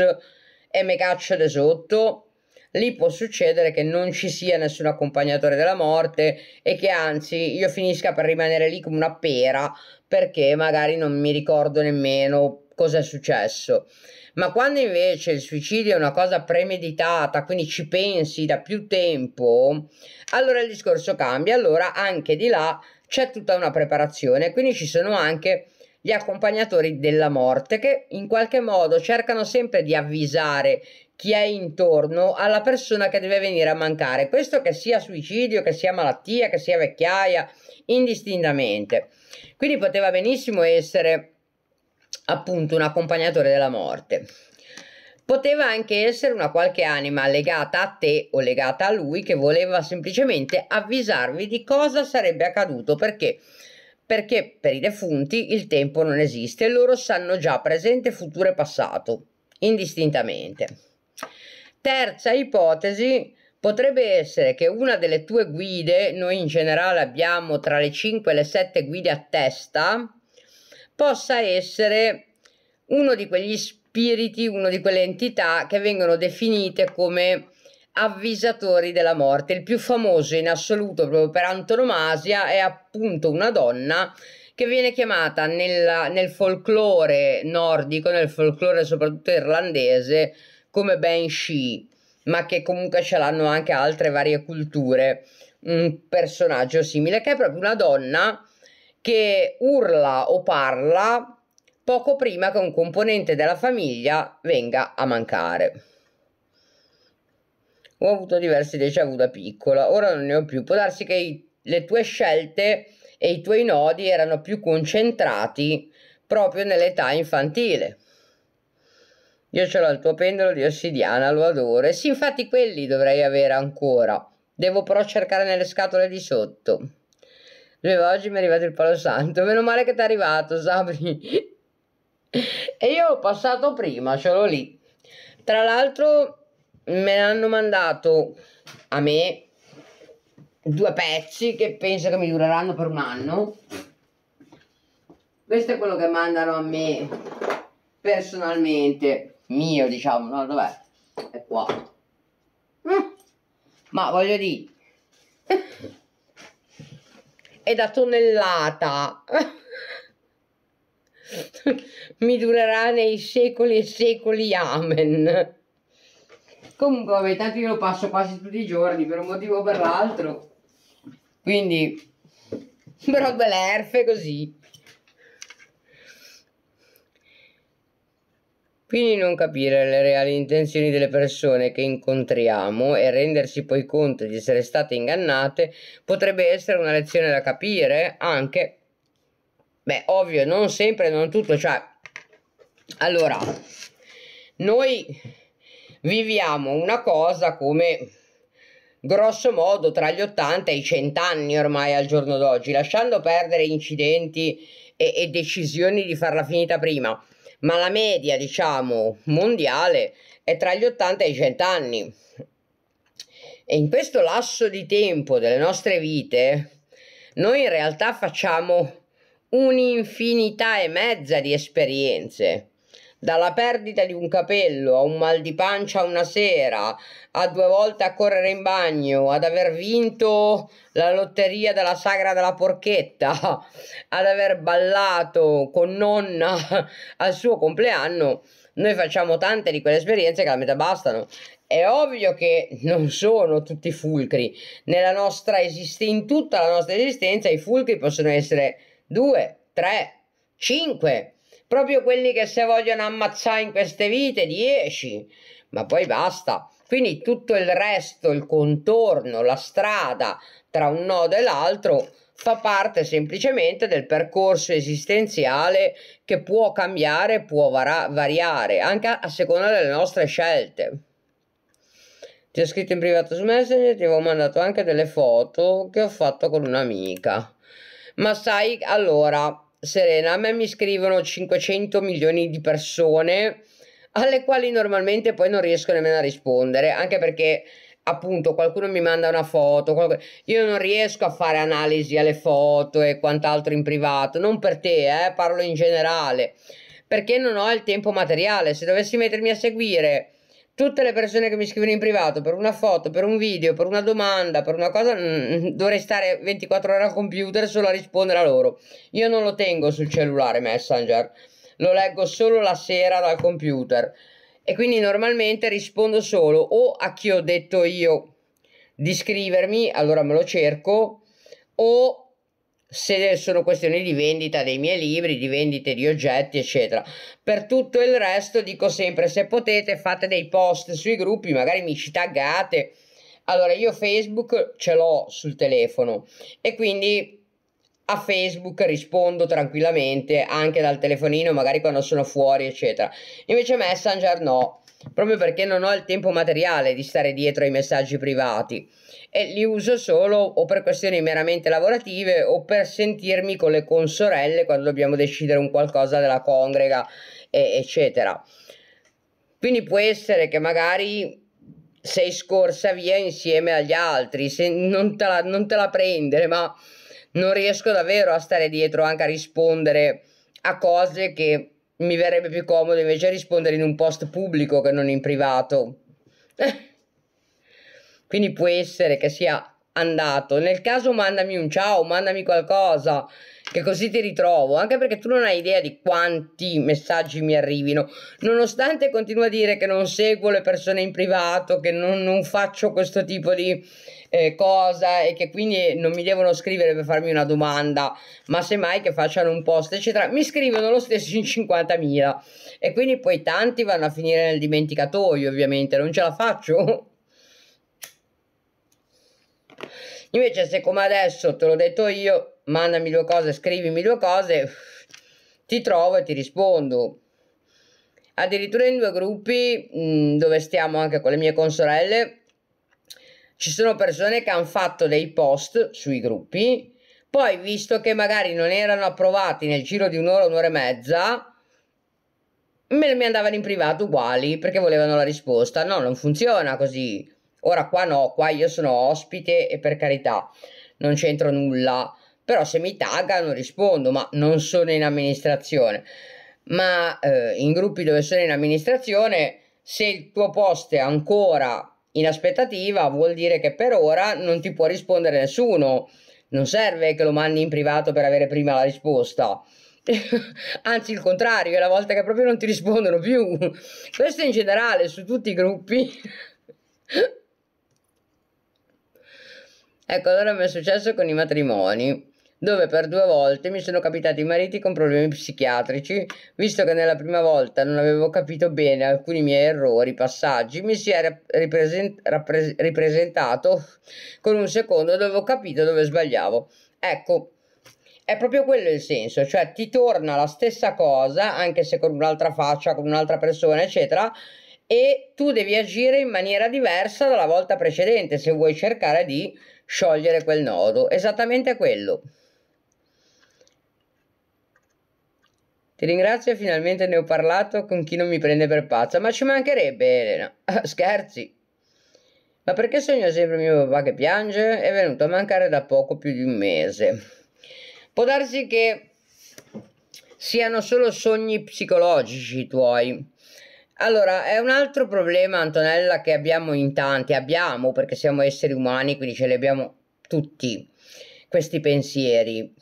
A: e mi caccio da sotto, lì può succedere che non ci sia nessun accompagnatore della morte e che anzi io finisca per rimanere lì come una pera perché magari non mi ricordo nemmeno cosa è successo. Ma quando invece il suicidio è una cosa premeditata, quindi ci pensi da più tempo, allora il discorso cambia, allora anche di là c'è tutta una preparazione, quindi ci sono anche gli accompagnatori della morte che in qualche modo cercano sempre di avvisare chi è intorno alla persona che deve venire a mancare, questo che sia suicidio, che sia malattia, che sia vecchiaia, indistintamente. Quindi poteva benissimo essere appunto un accompagnatore della morte. Poteva anche essere una qualche anima legata a te o legata a lui che voleva semplicemente avvisarvi di cosa sarebbe accaduto perché perché per i defunti il tempo non esiste e loro sanno già presente, futuro e passato, indistintamente. Terza ipotesi potrebbe essere che una delle tue guide, noi in generale abbiamo tra le 5 e le 7 guide a testa, possa essere uno di quegli spiriti, uno di quelle entità che vengono definite come avvisatori della morte. Il più famoso in assoluto proprio per antonomasia è appunto una donna che viene chiamata nella, nel folklore nordico, nel folklore soprattutto irlandese, come Banshee, ma che comunque ce l'hanno anche altre varie culture, un personaggio simile, che è proprio una donna che urla o parla poco prima che un componente della famiglia venga a mancare. Ho avuto diversi déjà vu da piccola, ora non ne ho più. Può darsi che i, le tue scelte e i tuoi nodi erano più concentrati proprio nell'età infantile. Io ce l'ho il tuo pendolo di ossidiana, lo adoro. E sì, infatti quelli dovrei avere ancora. Devo però cercare nelle scatole di sotto. Doveva cioè, oggi mi è arrivato il palo santo. Meno male che ti è arrivato, Sabri. e io l'ho passato prima, ce l'ho lì. Tra l'altro me ne hanno mandato a me due pezzi che penso che mi dureranno per un anno. Questo è quello che mandano a me personalmente, mio diciamo, no dov'è? È qua. Mm. Ma voglio dire è da tonnellata. Mi durerà nei secoli e secoli, amen. Comunque, vabbè, tanto io lo passo quasi tutti i giorni, per un motivo o per l'altro. Quindi, però bell'erfe così. Quindi non capire le reali intenzioni delle persone che incontriamo e rendersi poi conto di essere state ingannate potrebbe essere una lezione da capire anche, beh, ovvio, non sempre, non tutto, cioè, allora, noi viviamo una cosa come grosso modo tra gli 80 e i 100 anni ormai al giorno d'oggi, lasciando perdere incidenti e, e decisioni di farla finita prima ma la media, diciamo, mondiale è tra gli 80 e i 100 anni. E in questo lasso di tempo delle nostre vite, noi in realtà facciamo un'infinità e mezza di esperienze dalla perdita di un capello a un mal di pancia una sera, a due volte a correre in bagno, ad aver vinto la lotteria della sagra della porchetta, ad aver ballato con nonna al suo compleanno, noi facciamo tante di quelle esperienze che alla metà bastano. È ovvio che non sono tutti fulcri, Nella nostra esiste, in tutta la nostra esistenza i fulcri possono essere due, tre, cinque proprio quelli che se vogliono ammazzare in queste vite 10, ma poi basta. Quindi tutto il resto, il contorno, la strada tra un nodo e l'altro fa parte semplicemente del percorso esistenziale che può cambiare, può variare, anche a seconda delle nostre scelte. Ti ho scritto in privato su Messenger, ti avevo mandato anche delle foto che ho fatto con un'amica. Ma sai, allora, Serena, a me mi scrivono 500 milioni di persone alle quali normalmente poi non riesco nemmeno a rispondere, anche perché appunto qualcuno mi manda una foto, qualcuno... io non riesco a fare analisi alle foto e quant'altro in privato, non per te, eh, parlo in generale, perché non ho il tempo materiale, se dovessi mettermi a seguire tutte le persone che mi scrivono in privato per una foto, per un video, per una domanda, per una cosa, mh, mm, mm, dovrei stare 24 ore al computer solo a rispondere a loro. Io non lo tengo sul cellulare Messenger, lo leggo solo la sera dal computer e quindi normalmente rispondo solo o a chi ho detto io di scrivermi, allora me lo cerco, o se sono questioni di vendita dei miei libri, di vendite di oggetti, eccetera. Per tutto il resto dico sempre, se potete fate dei post sui gruppi, magari mi ci taggate. Allora, io Facebook ce l'ho sul telefono e quindi a Facebook rispondo tranquillamente anche dal telefonino, magari quando sono fuori, eccetera. Invece Messenger no, proprio perché non ho il tempo materiale di stare dietro ai messaggi privati e li uso solo o per questioni meramente lavorative o per sentirmi con le consorelle quando dobbiamo decidere un qualcosa della congrega, e, eccetera. Quindi può essere che magari sei scorsa via insieme agli altri, se non, te la, non te la prendere, ma non riesco davvero a stare dietro anche a rispondere a cose che mi verrebbe più comodo invece rispondere in un post pubblico che non in privato. Eh. Quindi può essere che sia andato. Nel caso mandami un ciao, mandami qualcosa, che così ti ritrovo, anche perché tu non hai idea di quanti messaggi mi arrivino. Nonostante continuo a dire che non seguo le persone in privato, che non, non faccio questo tipo di eh, cosa e che quindi non mi devono scrivere per farmi una domanda, ma semmai che facciano un post, eccetera, mi scrivono lo stesso in 50.000 e quindi poi tanti vanno a finire nel dimenticatoio, ovviamente, non ce la faccio Invece se come adesso te l'ho detto io, mandami due cose, scrivimi due cose, ti trovo e ti rispondo. Addirittura in due gruppi mm, dove stiamo anche con le mie consorelle, ci sono persone che hanno fatto dei post sui gruppi, poi visto che magari non erano approvati nel giro di un'ora, un'ora e mezza, me li andavano in privato uguali perché volevano la risposta. No, non funziona così. Ora qua no, qua io sono ospite e per carità non c'entro nulla, però se mi taggano rispondo, ma non sono in amministrazione. Ma eh, in gruppi dove sono in amministrazione, se il tuo post è ancora in aspettativa, vuol dire che per ora non ti può rispondere nessuno. Non serve che lo mandi in privato per avere prima la risposta. Anzi, il contrario, è la volta che proprio non ti rispondono più. Questo in generale su tutti i gruppi. Ecco, allora mi è successo con i matrimoni dove per due volte mi sono capitati mariti con problemi psichiatrici, visto che nella prima volta non avevo capito bene alcuni miei errori, passaggi, mi si è ripresent- rappres- ripresentato con un secondo dove ho capito dove sbagliavo. Ecco, è proprio quello il senso, cioè ti torna la stessa cosa, anche se con un'altra faccia, con un'altra persona, eccetera, e tu devi agire in maniera diversa dalla volta precedente se vuoi cercare di sciogliere quel nodo esattamente quello ti ringrazio finalmente ne ho parlato con chi non mi prende per pazza ma ci mancherebbe Elena scherzi ma perché sogno sempre mio papà che piange è venuto a mancare da poco più di un mese può darsi che siano solo sogni psicologici tuoi allora, è un altro problema, Antonella, che abbiamo in tanti, abbiamo perché siamo esseri umani, quindi ce li abbiamo tutti questi pensieri.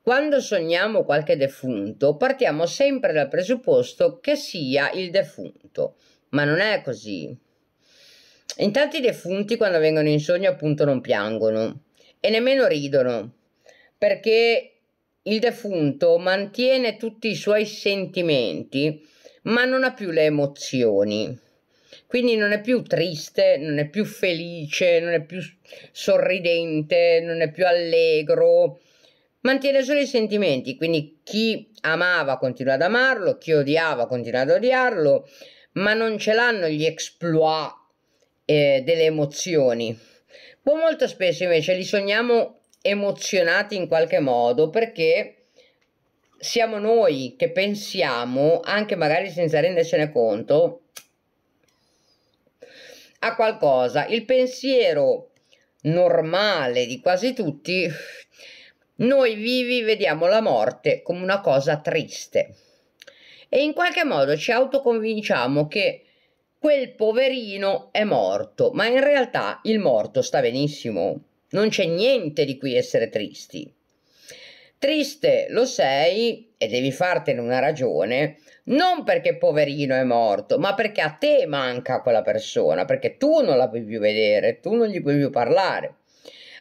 A: Quando sogniamo qualche defunto, partiamo sempre dal presupposto che sia il defunto, ma non è così. In tanti defunti quando vengono in sogno appunto non piangono e nemmeno ridono, perché il defunto mantiene tutti i suoi sentimenti ma non ha più le emozioni. Quindi non è più triste, non è più felice, non è più sorridente, non è più allegro, mantiene solo i sentimenti, quindi chi amava continua ad amarlo, chi odiava continua ad odiarlo, ma non ce l'hanno gli exploit eh, delle emozioni. Poi molto spesso invece li sogniamo emozionati in qualche modo perché siamo noi che pensiamo, anche magari senza rendercene conto, a qualcosa. Il pensiero normale di quasi tutti, noi vivi vediamo la morte come una cosa triste e in qualche modo ci autoconvinciamo che quel poverino è morto, ma in realtà il morto sta benissimo, non c'è niente di cui essere tristi. Triste lo sei e devi fartene una ragione, non perché poverino è morto, ma perché a te manca quella persona, perché tu non la puoi più vedere, tu non gli puoi più parlare.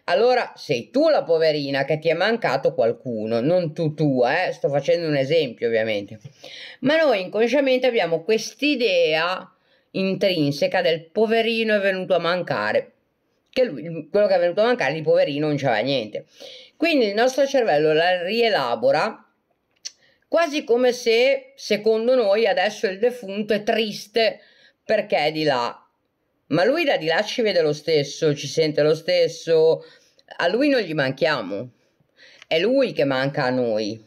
A: Allora sei tu la poverina che ti è mancato qualcuno, non tu tua, eh? sto facendo un esempio ovviamente. Ma noi inconsciamente abbiamo quest'idea intrinseca del poverino è venuto a mancare, che lui, quello che è venuto a mancare di poverino non c'aveva niente. Quindi il nostro cervello la rielabora quasi come se secondo noi adesso il defunto è triste perché è di là. Ma lui da di là ci vede lo stesso, ci sente lo stesso, a lui non gli manchiamo, è lui che manca a noi.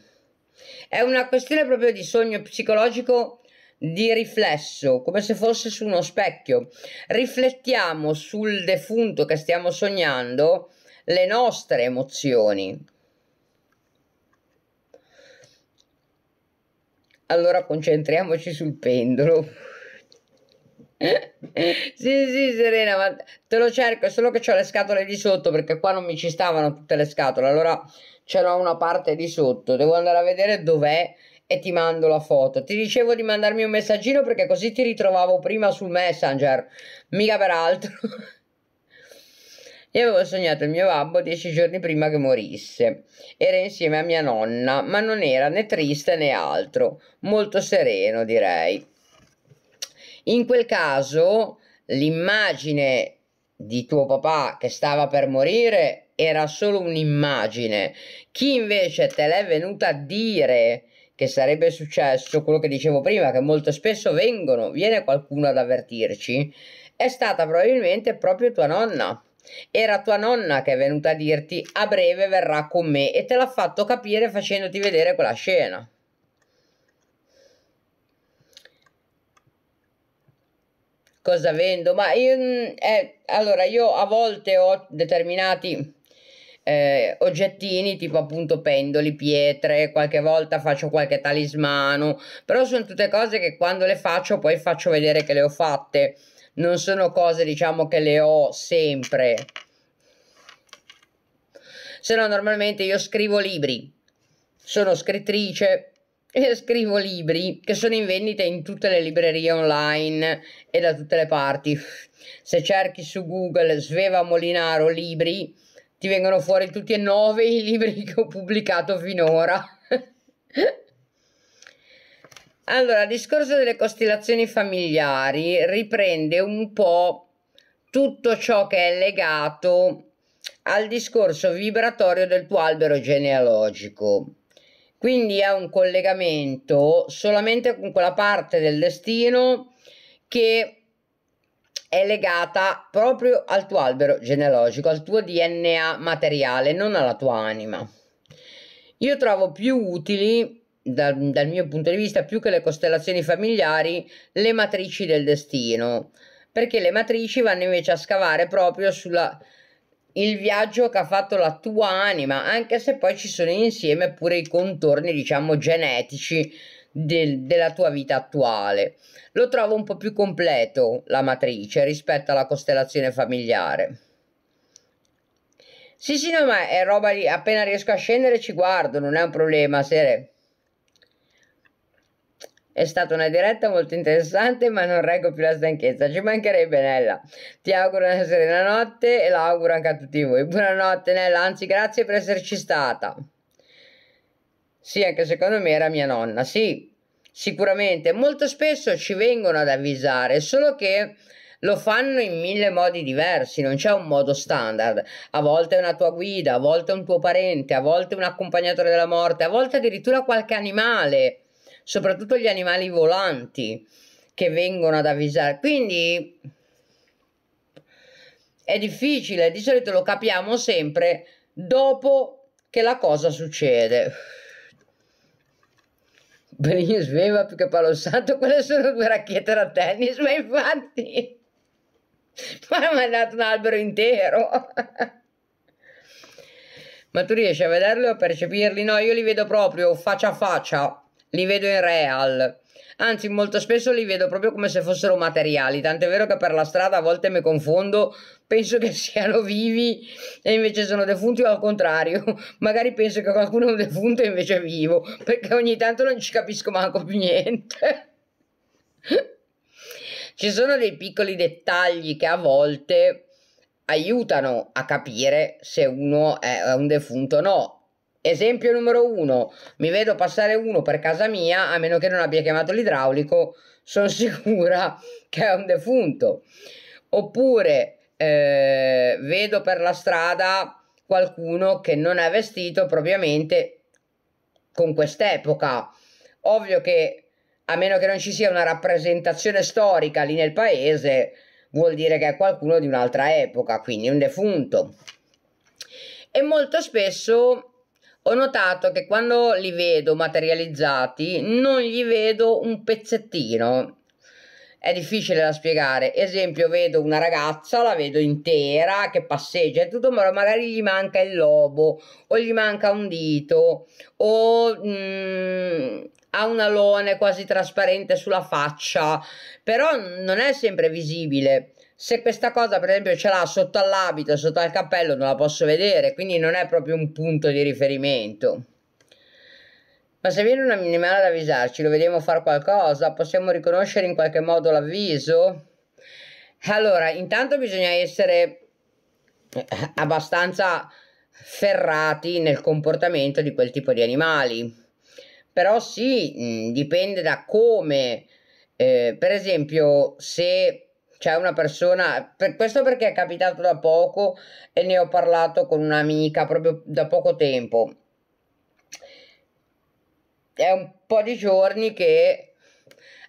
A: È una questione proprio di sogno psicologico di riflesso, come se fosse su uno specchio. Riflettiamo sul defunto che stiamo sognando le nostre emozioni. Allora concentriamoci sul pendolo. sì, sì, Serena, ma te lo cerco, è solo che ho le scatole di sotto perché qua non mi ci stavano tutte le scatole, allora ce l'ho una parte di sotto, devo andare a vedere dov'è e ti mando la foto. Ti dicevo di mandarmi un messaggino perché così ti ritrovavo prima sul Messenger, mica peraltro. e avevo sognato il mio babbo dieci giorni prima che morisse. Era insieme a mia nonna, ma non era né triste né altro, molto sereno direi. In quel caso l'immagine di tuo papà che stava per morire era solo un'immagine. Chi invece te l'è venuta a dire che sarebbe successo quello che dicevo prima, che molto spesso vengono, viene qualcuno ad avvertirci, è stata probabilmente proprio tua nonna era tua nonna che è venuta a dirti a breve verrà con me e te l'ha fatto capire facendoti vedere quella scena. Cosa vendo? Ma io, mm, eh, allora io a volte ho determinati eh, oggettini tipo appunto pendoli, pietre, qualche volta faccio qualche talismano, però sono tutte cose che quando le faccio poi faccio vedere che le ho fatte non sono cose diciamo che le ho sempre se no normalmente io scrivo libri sono scrittrice e scrivo libri che sono in vendita in tutte le librerie online e da tutte le parti se cerchi su google Sveva Molinaro libri ti vengono fuori tutti e nove i libri che ho pubblicato finora allora, il discorso delle costellazioni familiari riprende un po' tutto ciò che è legato al discorso vibratorio del tuo albero genealogico. Quindi è un collegamento solamente con quella parte del destino che è legata proprio al tuo albero genealogico, al tuo DNA materiale, non alla tua anima. Io trovo più utili dal, dal mio punto di vista, più che le costellazioni familiari, le matrici del destino, perché le matrici vanno invece a scavare proprio sulla, il viaggio che ha fatto la tua anima, anche se poi ci sono insieme pure i contorni, diciamo, genetici del, della tua vita attuale. Lo trovo un po' più completo la matrice rispetto alla costellazione familiare. Sì, sì, no, ma è roba lì, appena riesco a scendere ci guardo, non è un problema, se è stata una diretta molto interessante, ma non reggo più la stanchezza. Ci mancherebbe Nella. Ti auguro una serena notte e l'auguro anche a tutti voi. Buonanotte Nella, anzi grazie per esserci stata. Sì, anche secondo me era mia nonna, sì. Sicuramente, molto spesso ci vengono ad avvisare, solo che lo fanno in mille modi diversi, non c'è un modo standard. A volte è una tua guida, a volte è un tuo parente, a volte un accompagnatore della morte, a volte addirittura qualche animale soprattutto gli animali volanti che vengono ad avvisare. Quindi è difficile, di solito lo capiamo sempre dopo che la cosa succede. Benigno sveva più che palo santo, quelle sono due racchette da tennis, ma infatti mi ha mandato un albero intero. ma tu riesci a vederli o a percepirli? No, io li vedo proprio faccia a faccia li vedo in real. Anzi, molto spesso li vedo proprio come se fossero materiali, tant'è vero che per la strada a volte mi confondo, penso che siano vivi e invece sono defunti o al contrario, magari penso che qualcuno è un defunto e invece è vivo, perché ogni tanto non ci capisco manco più niente. ci sono dei piccoli dettagli che a volte aiutano a capire se uno è un defunto o no, Esempio numero 1, mi vedo passare uno per casa mia, a meno che non abbia chiamato l'idraulico, sono sicura che è un defunto. Oppure eh, vedo per la strada qualcuno che non è vestito propriamente con quest'epoca. Ovvio che a meno che non ci sia una rappresentazione storica lì nel paese, vuol dire che è qualcuno di un'altra epoca, quindi un defunto. E molto spesso ho notato che quando li vedo materializzati non gli vedo un pezzettino. È difficile da spiegare. Esempio, vedo una ragazza, la vedo intera, che passeggia e tutto, ma magari gli manca il lobo, o gli manca un dito, o mh, mm, ha un alone quasi trasparente sulla faccia, però non è sempre visibile se questa cosa per esempio ce l'ha sotto all'abito, sotto al cappello, non la posso vedere, quindi non è proprio un punto di riferimento. Ma se viene una minimale ad avvisarci, lo vediamo fare qualcosa, possiamo riconoscere in qualche modo l'avviso? Allora, intanto bisogna essere eh, abbastanza ferrati nel comportamento di quel tipo di animali. Però sì, mm, dipende da come. Eh, per esempio, se c'è cioè, una persona, per questo perché è capitato da poco e ne ho parlato con un'amica proprio da poco tempo. È un po' di giorni che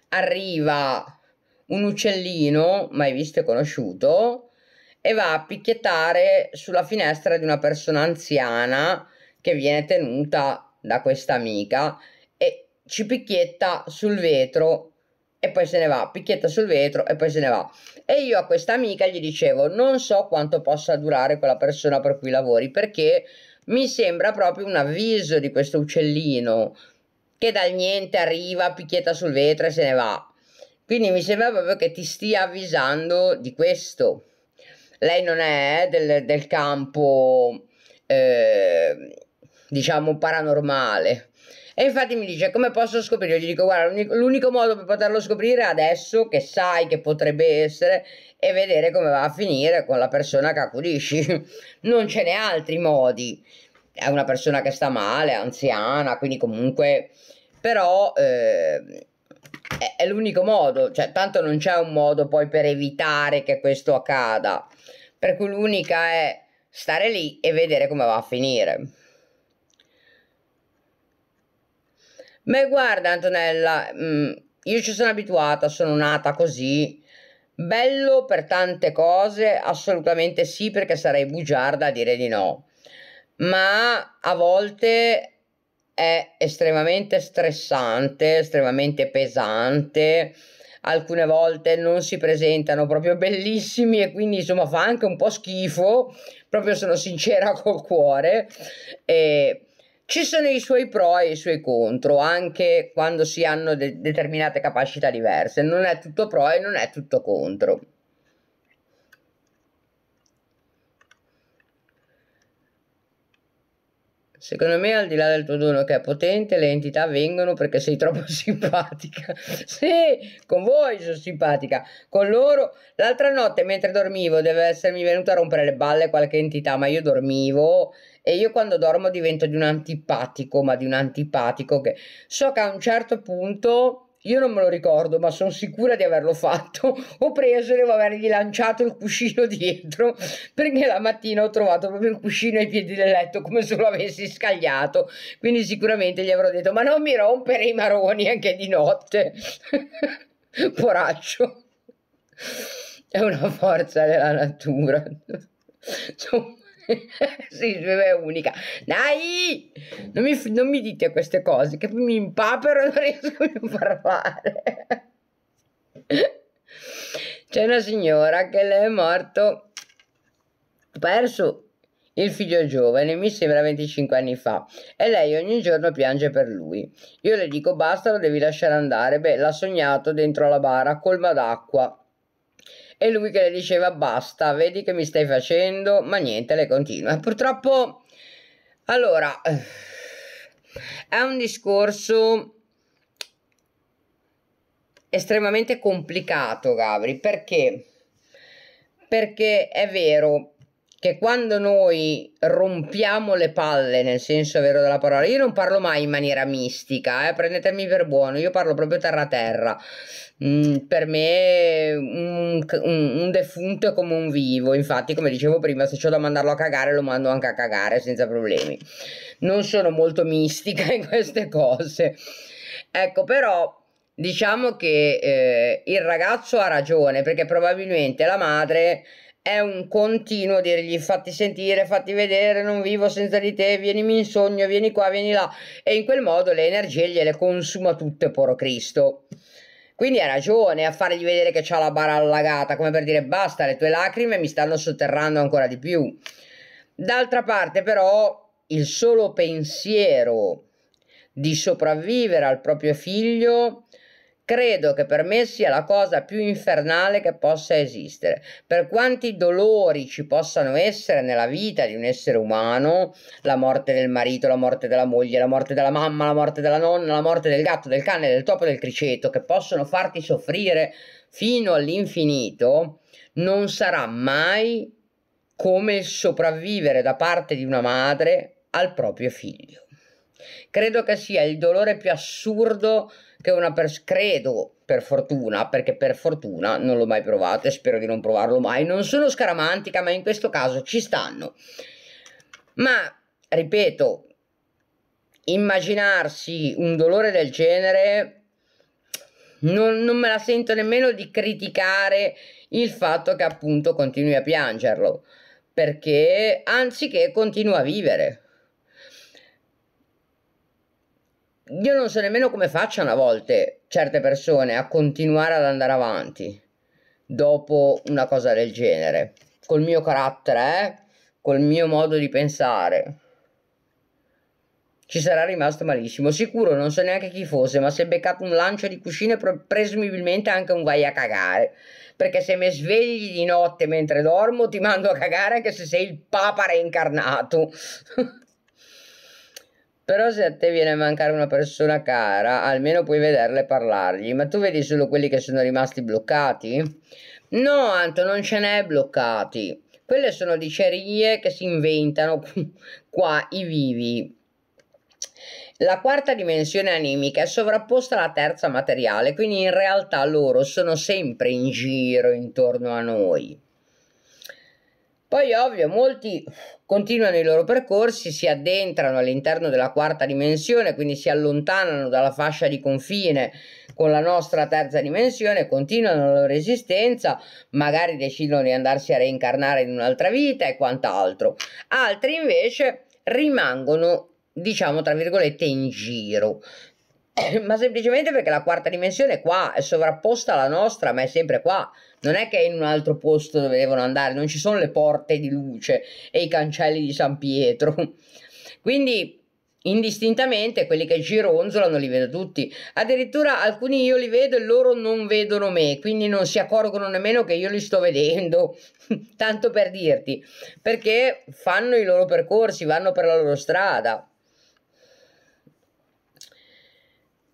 A: arriva un uccellino, mai visto e conosciuto, e va a picchiettare sulla finestra di una persona anziana che viene tenuta da questa amica e ci picchietta sul vetro e poi se ne va, picchietta sul vetro e poi se ne va. E io a questa amica gli dicevo, non so quanto possa durare quella persona per cui lavori, perché mi sembra proprio un avviso di questo uccellino che dal niente arriva, picchietta sul vetro e se ne va. Quindi mi sembra proprio che ti stia avvisando di questo. Lei non è del, del campo, eh, diciamo, paranormale e infatti mi dice come posso scoprire? gli dico guarda l'unico modo per poterlo scoprire adesso che sai che potrebbe essere è vedere come va a finire con la persona che accudisci. Non ce n'è altri modi. È una persona che sta male, anziana, quindi comunque... Però eh, è, è l'unico modo, cioè tanto non c'è un modo poi per evitare che questo accada. Per cui l'unica è stare lì e vedere come va a finire. Beh, guarda Antonella, mh, mm, io ci sono abituata, sono nata così. Bello per tante cose, assolutamente sì, perché sarei bugiarda a dire di no. Ma a volte è estremamente stressante, estremamente pesante alcune volte non si presentano proprio bellissimi e quindi insomma fa anche un po' schifo, proprio sono sincera col cuore. E ci sono i suoi pro e i suoi contro, anche quando si hanno de- determinate capacità diverse. Non è tutto pro e non è tutto contro. Secondo me, al di là del tuo dono che è potente, le entità vengono perché sei troppo simpatica. sì, con voi sono simpatica. Con loro, l'altra notte mentre dormivo, deve essermi venuta a rompere le balle qualche entità, ma io dormivo e io quando dormo divento di un antipatico, ma di un antipatico che so che a un certo punto io non me lo ricordo, ma sono sicura di averlo fatto. Ho preso e devo avergli lanciato il cuscino dietro perché la mattina ho trovato proprio il cuscino ai piedi del letto come se lo avessi scagliato. Quindi sicuramente gli avrò detto: Ma non mi rompere i maroni anche di notte, poraccio. È una forza della natura. Insomma. sì, è unica. Dai, non mi, non mi dite queste cose che mi impapero e non riesco più a parlare. C'è una signora che le è morto, perso il figlio giovane, mi sembra 25 anni fa, e lei ogni giorno piange per lui. Io le dico basta, lo devi lasciare andare. Beh, l'ha sognato dentro la bara, colma d'acqua e lui che le diceva basta, vedi che mi stai facendo, ma niente, lei continua. Purtroppo, allora, eh, è un discorso estremamente complicato, Gabri, perché? Perché è vero, che quando noi rompiamo le palle, nel senso vero della parola, io non parlo mai in maniera mistica, eh, prendetemi per buono, io parlo proprio terra-terra. Mm, per me un, un, un, defunto è come un vivo, infatti come dicevo prima, se ho da mandarlo a cagare lo mando anche a cagare senza problemi. Non sono molto mistica in queste cose. Ecco, però diciamo che eh, il ragazzo ha ragione perché probabilmente la madre è un continuo dirgli fatti sentire, fatti vedere, non vivo senza di te, vieni in sogno, vieni qua, vieni là e in quel modo le energie gliele consuma tutte, poro Cristo. Quindi ha ragione a fargli vedere che c'ha la bara allagata, come per dire basta, le tue lacrime mi stanno sotterrando ancora di più. D'altra parte però il solo pensiero di sopravvivere al proprio figlio Credo che per me sia la cosa più infernale che possa esistere. Per quanti dolori ci possano essere nella vita di un essere umano, la morte del marito, la morte della moglie, la morte della mamma, la morte della nonna, la morte del gatto, del cane, del topo, del criceto, che possono farti soffrire fino all'infinito, non sarà mai come il sopravvivere da parte di una madre al proprio figlio. Credo che sia il dolore più assurdo che una persona, credo per fortuna, perché per fortuna non l'ho mai provato e spero di non provarlo mai, non sono scaramantica ma in questo caso ci stanno. Ma, ripeto, immaginarsi un dolore del genere non, non, me la sento nemmeno di criticare il fatto che appunto continui a piangerlo perché anziché continua a vivere io non so nemmeno come facciano a volte certe persone a continuare ad andare avanti dopo una cosa del genere. Col mio carattere, eh? col mio modo di pensare. Ci sarà rimasto malissimo. Sicuro, non so neanche chi fosse, ma si è beccato un lancio di cuscino e presumibilmente anche un vai a cagare. Perché se mi svegli di notte mentre dormo, ti mando a cagare anche se sei il papa reincarnato. Però se a te viene a mancare una persona cara, almeno puoi vederla e parlargli. Ma tu vedi solo quelli che sono rimasti bloccati? No, Anto, non ce n'è bloccati. Quelle sono dicerie che si inventano qua i vivi. La quarta dimensione animica è sovrapposta alla terza materiale, quindi in realtà loro sono sempre in giro intorno a noi. Poi ovvio, molti continuano i loro percorsi, si addentrano all'interno della quarta dimensione, quindi si allontanano dalla fascia di confine con la nostra terza dimensione, continuano la loro esistenza, magari decidono di andarsi a reincarnare in un'altra vita e quant'altro. Altri invece rimangono, diciamo tra virgolette, in giro ma semplicemente perché la quarta dimensione è qua, è sovrapposta alla nostra, ma è sempre qua non è che in un altro posto dove devono andare, non ci sono le porte di luce e i cancelli di San Pietro. Quindi indistintamente quelli che gironzolano li vedo tutti addirittura alcuni io li vedo e loro non vedono me quindi non si accorgono nemmeno che io li sto vedendo tanto per dirti perché fanno i loro percorsi vanno per la loro strada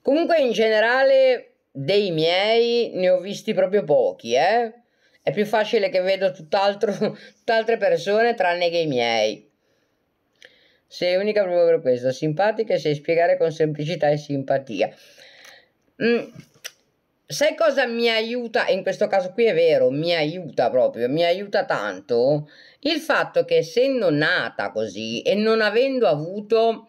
A: comunque in generale dei miei ne ho visti proprio pochi, eh. È più facile che vedo tutt'altro, tutt'altre persone tranne che i miei. Sei unica proprio per questo, simpatica e sai spiegare con semplicità e simpatia. Mm. Sai cosa mi aiuta? In questo caso qui è vero, mi aiuta proprio, mi aiuta tanto il fatto che essendo nata così e non avendo avuto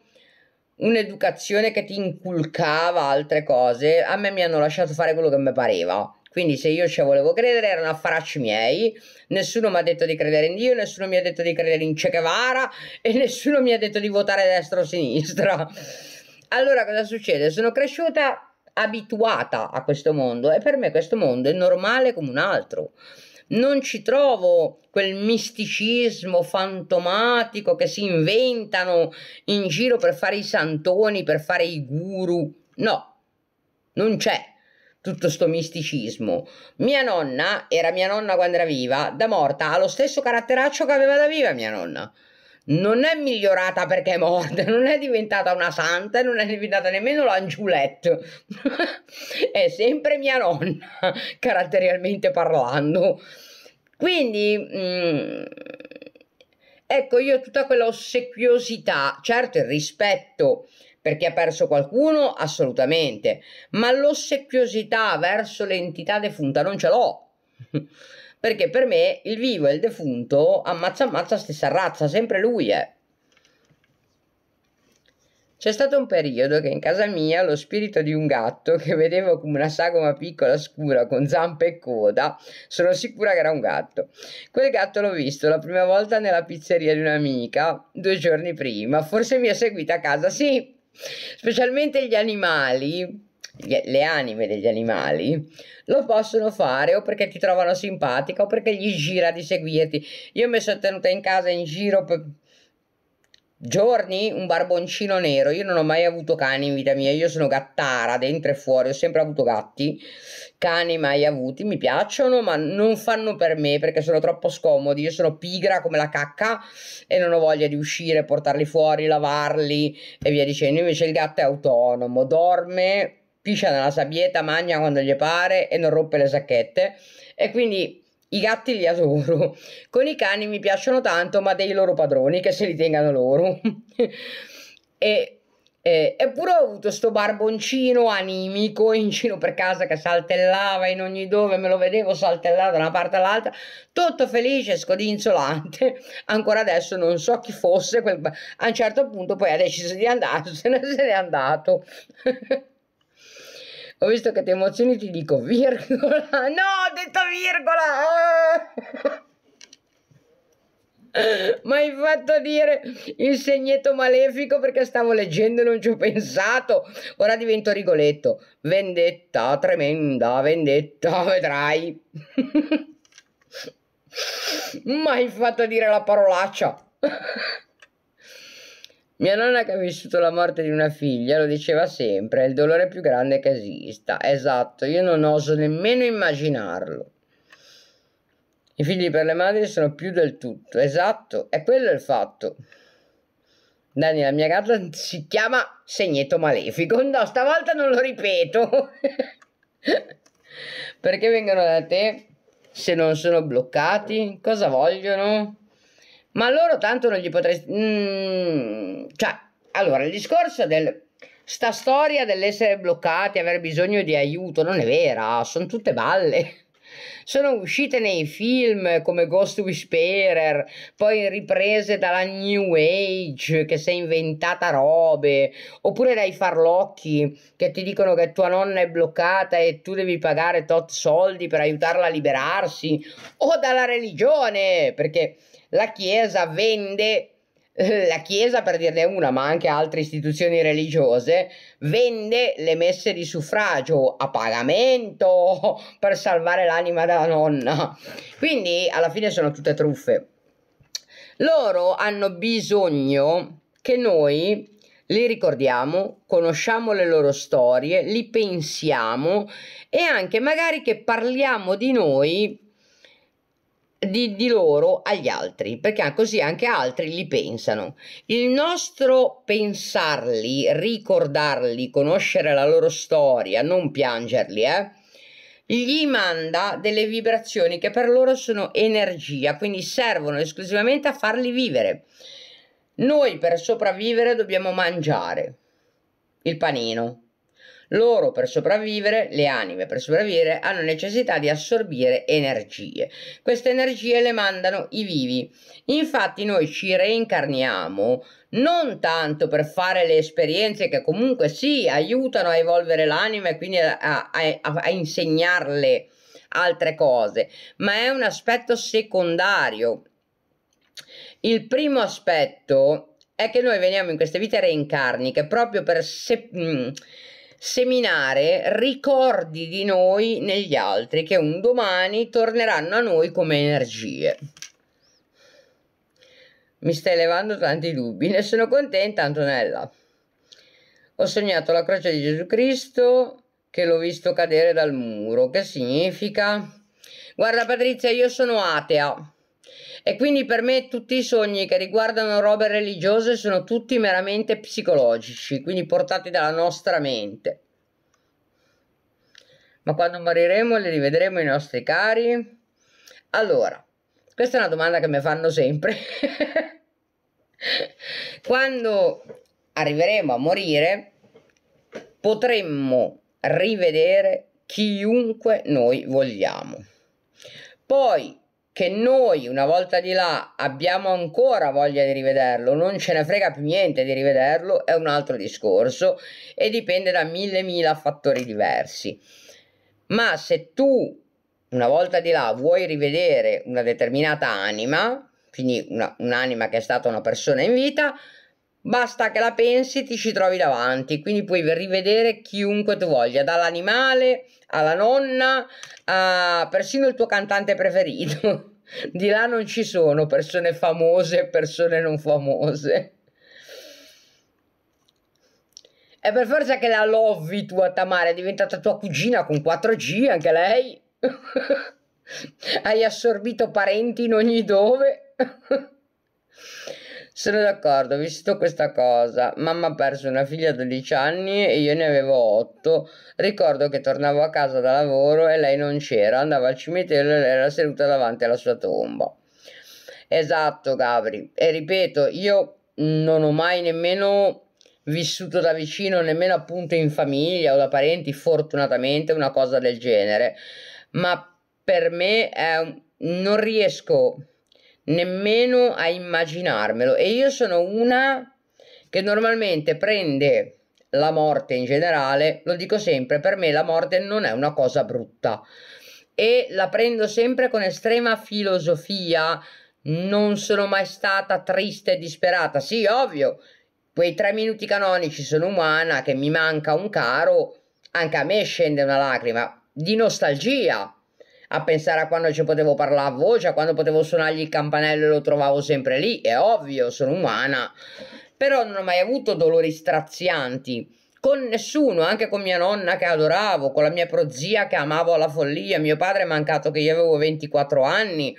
A: un'educazione che ti inculcava altre cose, a me mi hanno lasciato fare quello che mi pareva. Quindi se io ci volevo credere erano affaracci miei, nessuno mi ha detto di credere in Dio, nessuno mi ha detto di credere in Che Guevara e nessuno mi ha detto di votare destra o sinistra. Allora cosa succede? Sono cresciuta abituata a questo mondo e per me questo mondo è normale come un altro non ci trovo quel misticismo fantomatico che si inventano in giro per fare i santoni, per fare i guru. No, non c'è tutto sto misticismo. Mia nonna, era mia nonna quando era viva, da morta ha lo stesso caratteraccio che aveva da viva mia nonna non è migliorata perché è morta, non è diventata una santa, non è diventata nemmeno l'angiuletto, è sempre mia nonna, caratterialmente parlando. Quindi, mh, mm, ecco, io tutta quella ossequiosità, certo il rispetto per chi ha perso qualcuno, assolutamente, ma l'ossequiosità verso l'entità defunta non ce l'ho. Perché per me il vivo e il defunto ammazza ammazza stessa razza, sempre lui è. C'è stato un periodo che in casa mia lo spirito di un gatto che vedevo come una sagoma piccola scura con zampe e coda, sono sicura che era un gatto. Quel gatto l'ho visto la prima volta nella pizzeria di un'amica due giorni prima, forse mi ha seguita a casa, sì, specialmente gli animali le anime degli animali, lo possono fare o perché ti trovano simpatica o perché gli gira di seguirti. Io mi sono tenuta in casa in giro per giorni un barboncino nero. Io non ho mai avuto cani in vita mia, io sono gattara dentro e fuori, ho sempre avuto gatti. Cani mai avuti, mi piacciono, ma non fanno per me perché sono troppo scomodi. Io sono pigra come la cacca e non ho voglia di uscire, portarli fuori, lavarli e via dicendo. Invece il gatto è autonomo, dorme piscia nella sabbietta, mangia quando gli pare e non rompe le sacchette. E quindi i gatti li adoro. Con i cani mi piacciono tanto, ma dei loro padroni che se li tengano loro. e, e, eppure ho avuto sto barboncino animico in giro per casa che saltellava in ogni dove, me lo vedevo saltellare da una parte all'altra, tutto felice, scodinzolante. Ancora adesso non so chi fosse, quel... a un certo punto poi ha deciso di andarsene, se n'è andato ho visto che ti emozioni ti dico virgola no ho detto virgola ah! ma hai fatto dire il segnetto malefico perché stavo leggendo e non ci ho pensato ora divento rigoletto vendetta tremenda vendetta vedrai ma hai fatto dire la parolaccia mia nonna che ha vissuto la morte di una figlia lo diceva sempre, è il dolore più grande che esista. Esatto, io non oso nemmeno immaginarlo. I figli per le madri sono più del tutto, esatto, è quello il fatto. Dani, la mia gatta si chiama Segneto Malefico. No, stavolta non lo ripeto. Perché vengono da te se non sono bloccati? Cosa vogliono? ma loro tanto non gli potresti... Mm, cioè, allora, il discorso del... Sta storia dell'essere bloccati, aver bisogno di aiuto, non è vera, sono tutte balle sono uscite nei film come Ghost Whisperer, poi riprese dalla New Age che si è inventata robe, oppure dai farlocchi che ti dicono che tua nonna è bloccata e tu devi pagare tot soldi per aiutarla a liberarsi, o dalla religione, perché la Chiesa vende, eh, la Chiesa per dirne una, ma anche altre istituzioni religiose, vende le messe di suffragio a pagamento per salvare l'anima della nonna. Quindi alla fine sono tutte truffe. Loro hanno bisogno che noi li ricordiamo, conosciamo le loro storie, li pensiamo e anche magari che parliamo di noi di, di, loro agli altri, perché così anche altri li pensano. Il nostro pensarli, ricordarli, conoscere la loro storia, non piangerli, eh, gli manda delle vibrazioni che per loro sono energia, quindi servono esclusivamente a farli vivere. Noi per sopravvivere dobbiamo mangiare il panino, loro per sopravvivere, le anime per sopravvivere, hanno necessità di assorbire energie. Queste energie le mandano i vivi. Infatti noi ci reincarniamo non tanto per fare le esperienze che comunque sì aiutano a evolvere l'anima e quindi a, a, a, a insegnarle altre cose, ma è un aspetto secondario. Il primo aspetto è che noi veniamo in queste vite reincarniche proprio per se, mh, mm, seminare ricordi di noi negli altri che un domani torneranno a noi come energie. Mi stai levando tanti dubbi, ne sono contenta Antonella. Ho sognato la croce di Gesù Cristo che l'ho visto cadere dal muro. Che significa? Guarda Patrizia, io sono atea. E quindi per me tutti i sogni che riguardano robe religiose sono tutti meramente psicologici, quindi portati dalla nostra mente. Ma quando moriremo li rivedremo i nostri cari? Allora, questa è una domanda che mi fanno sempre. quando arriveremo a morire, potremmo rivedere chiunque noi vogliamo. Poi che noi una volta di là abbiamo ancora voglia di rivederlo, non ce ne frega più niente di rivederlo, è un altro discorso e dipende da mille mila fattori diversi. Ma se tu una volta di là vuoi rivedere una determinata anima, quindi una, un'anima che è stata una persona in vita, Basta che la pensi, ti ci trovi davanti, quindi puoi rivedere chiunque tu voglia, dall'animale alla nonna, a persino il tuo cantante preferito. Di là non ci sono persone famose e persone non famose. È per forza che la Lovvi tua Tamara è diventata tua cugina con 4G anche lei. Hai assorbito parenti in ogni dove. Sono d'accordo, ho visto questa cosa. Mamma ha perso una figlia a 12 anni e io ne avevo 8. Ricordo che tornavo a casa da lavoro e lei non c'era, andava al cimitero e lei era seduta davanti alla sua tomba. Esatto, Gabri. E ripeto, io non ho mai nemmeno vissuto da vicino, nemmeno appunto in famiglia o da parenti, fortunatamente, una cosa del genere. Ma per me è un... non riesco nemmeno a immaginarmelo e io sono una che normalmente prende la morte in generale, lo dico sempre, per me la morte non è una cosa brutta e la prendo sempre con estrema filosofia, non sono mai stata triste e disperata, sì ovvio, quei tre minuti canonici sono umana, che mi manca un caro, anche a me scende una lacrima di nostalgia, a pensare a quando ci potevo parlare a voce, cioè a quando potevo suonargli il campanello e lo trovavo sempre lì, è ovvio, sono umana, però non ho mai avuto dolori strazianti con nessuno, anche con mia nonna che adoravo, con la mia prozia che amavo alla follia, mio padre è mancato che io avevo 24 anni,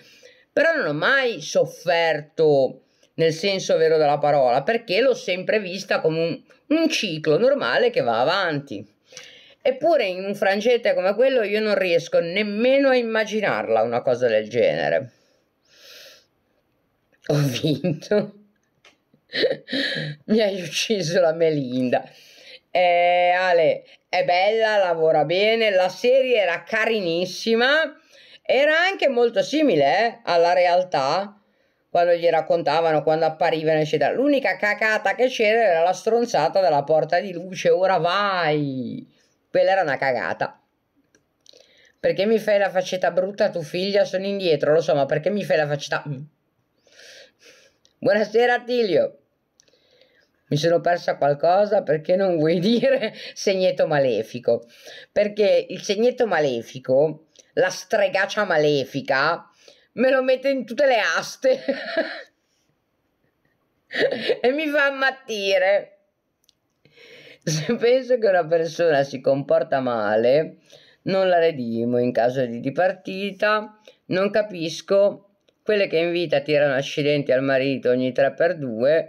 A: però non ho mai sofferto nel senso vero della parola, perché l'ho sempre vista come un, un ciclo normale che va avanti. Eppure in un frangente come quello io non riesco nemmeno a immaginarla una cosa del genere. Ho vinto. Mi hai ucciso la Melinda. Eh, Ale, è bella, lavora bene, la serie era carinissima, era anche molto simile eh, alla realtà, quando gli raccontavano, quando apparivano, eccetera. L'unica cacata che c'era era la stronzata della porta di luce, ora vai! Quella era una cagata. Perché mi fai la faccetta brutta tu figlia? Sono indietro, lo so, ma perché mi fai la faccetta... Mm. Buonasera Attilio. Mi sono persa qualcosa perché non vuoi dire segnetto malefico. Perché il segnetto malefico, la stregaccia malefica, me lo mette in tutte le aste e mi fa ammattire. Se penso che una persona si comporta male, non la redimo in caso di dipartita, non capisco quelle che in vita tirano accidenti al marito ogni 3x2,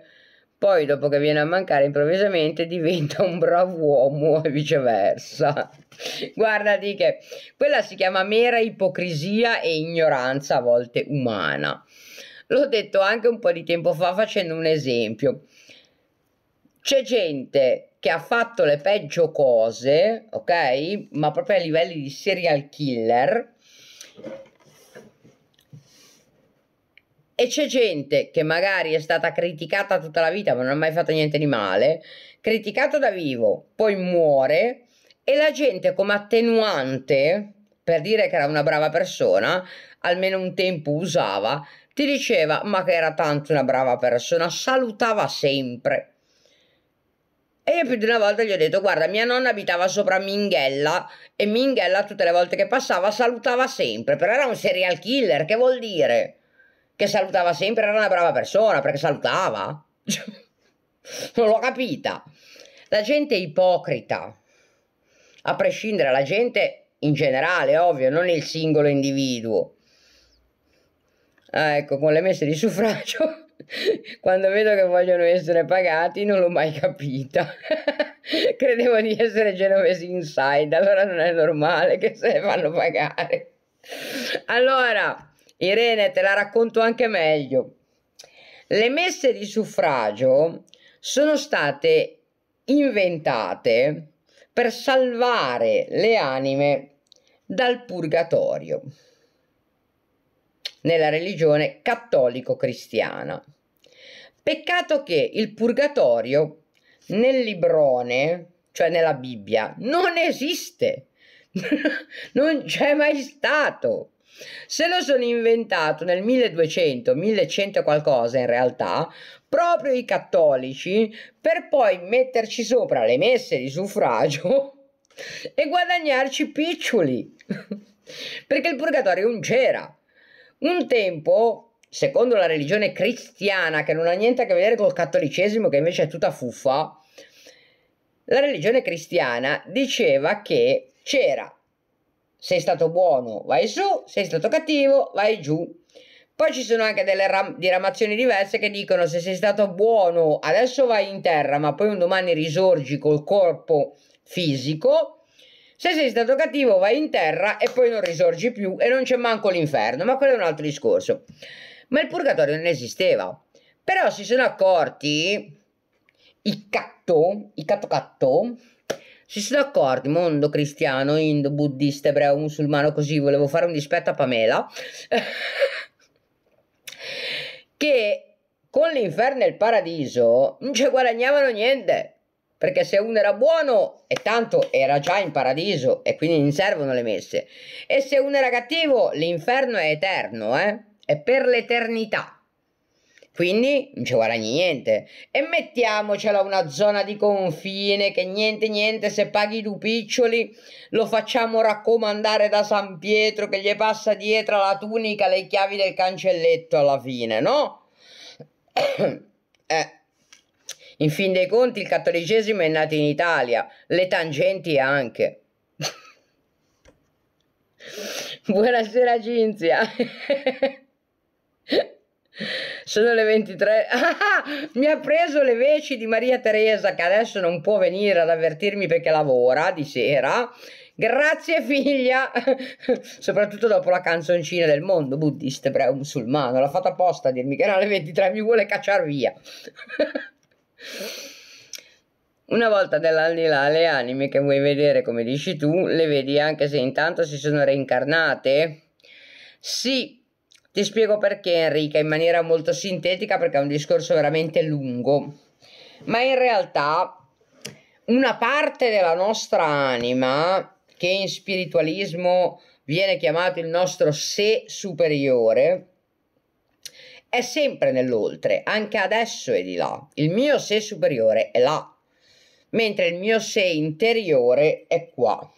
A: poi dopo che viene a mancare improvvisamente diventa un bravo uomo e viceversa. Guardati che quella si chiama mera ipocrisia e ignoranza a volte umana. L'ho detto anche un po' di tempo fa facendo un esempio. C'è gente che ha fatto le peggio cose, ok? Ma proprio a livelli di serial killer. E c'è gente che magari è stata criticata tutta la vita, ma non ha mai fatto niente di male, criticata da vivo, poi muore e la gente come attenuante, per dire che era una brava persona, almeno un tempo usava, ti diceva ma che era tanto una brava persona, salutava sempre. E io più di una volta gli ho detto, guarda, mia nonna abitava sopra Minghella e Minghella tutte le volte che passava salutava sempre, però era un serial killer, che vuol dire? Che salutava sempre, era una brava persona perché salutava. non l'ho capita. La gente è ipocrita, a prescindere dalla gente in generale, ovvio, non il singolo individuo. Ah, ecco, con le messe di suffragio quando vedo che vogliono essere pagati non l'ho mai capita. Credevo di essere genovesi inside, allora non è normale che se ne fanno pagare. Allora, Irene, te la racconto anche meglio. Le messe di suffragio sono state inventate per salvare le anime dal purgatorio nella religione cattolico-cristiana. Peccato che il purgatorio nel librone, cioè nella Bibbia, non esiste, non c'è mai stato. Se lo sono inventato nel 1200, 1100 qualcosa in realtà, proprio i cattolici, per poi metterci sopra le messe di suffragio e guadagnarci piccioli. Perché il purgatorio non c'era. Un tempo secondo la religione cristiana, che non ha niente a che vedere col cattolicesimo, che invece è tutta fuffa, la religione cristiana diceva che c'era sei stato buono vai su, sei stato cattivo vai giù. Poi ci sono anche delle ram- diramazioni diverse che dicono se sei stato buono adesso vai in terra ma poi un domani risorgi col corpo fisico, se sei stato cattivo vai in terra e poi non risorgi più e non c'è manco l'inferno, ma quello è un altro discorso ma il purgatorio non esisteva. Però si sono accorti i catto, i catto catto, si sono accorti, mondo cristiano, indo, buddista, ebreo, musulmano, così, volevo fare un dispetto a Pamela, che con l'inferno e il paradiso non ci guadagnavano niente, perché se uno era buono e tanto era già in paradiso e quindi non servono le messe, e se uno era cattivo l'inferno è eterno, eh? è per l'eternità. Quindi non ci guadagna niente. E mettiamocela una zona di confine che niente niente se paghi due piccioli lo facciamo raccomandare da San Pietro che gli passa dietro la tunica le chiavi del cancelletto alla fine, no? eh. In fin dei conti il cattolicesimo è nato in Italia, le tangenti anche. Buonasera Cinzia. Sono le 23. Ah, mi ha preso le veci di Maria Teresa che adesso non può venire ad avvertirmi perché lavora di sera. Grazie figlia, soprattutto dopo la canzoncina del mondo buddista ebreo musulmano. L'ha fatta apposta a dirmi che era le 23 mi vuole cacciar via. Una volta dell'aldilà le anime che vuoi vedere come dici tu, le vedi anche se intanto si sono reincarnate? Sì, ti spiego perché Enrica in maniera molto sintetica perché è un discorso veramente lungo, ma in realtà una parte della nostra anima che in spiritualismo viene chiamato il nostro sé superiore è sempre nell'oltre, anche adesso è di là. Il mio sé superiore è là, mentre il mio sé interiore è qua.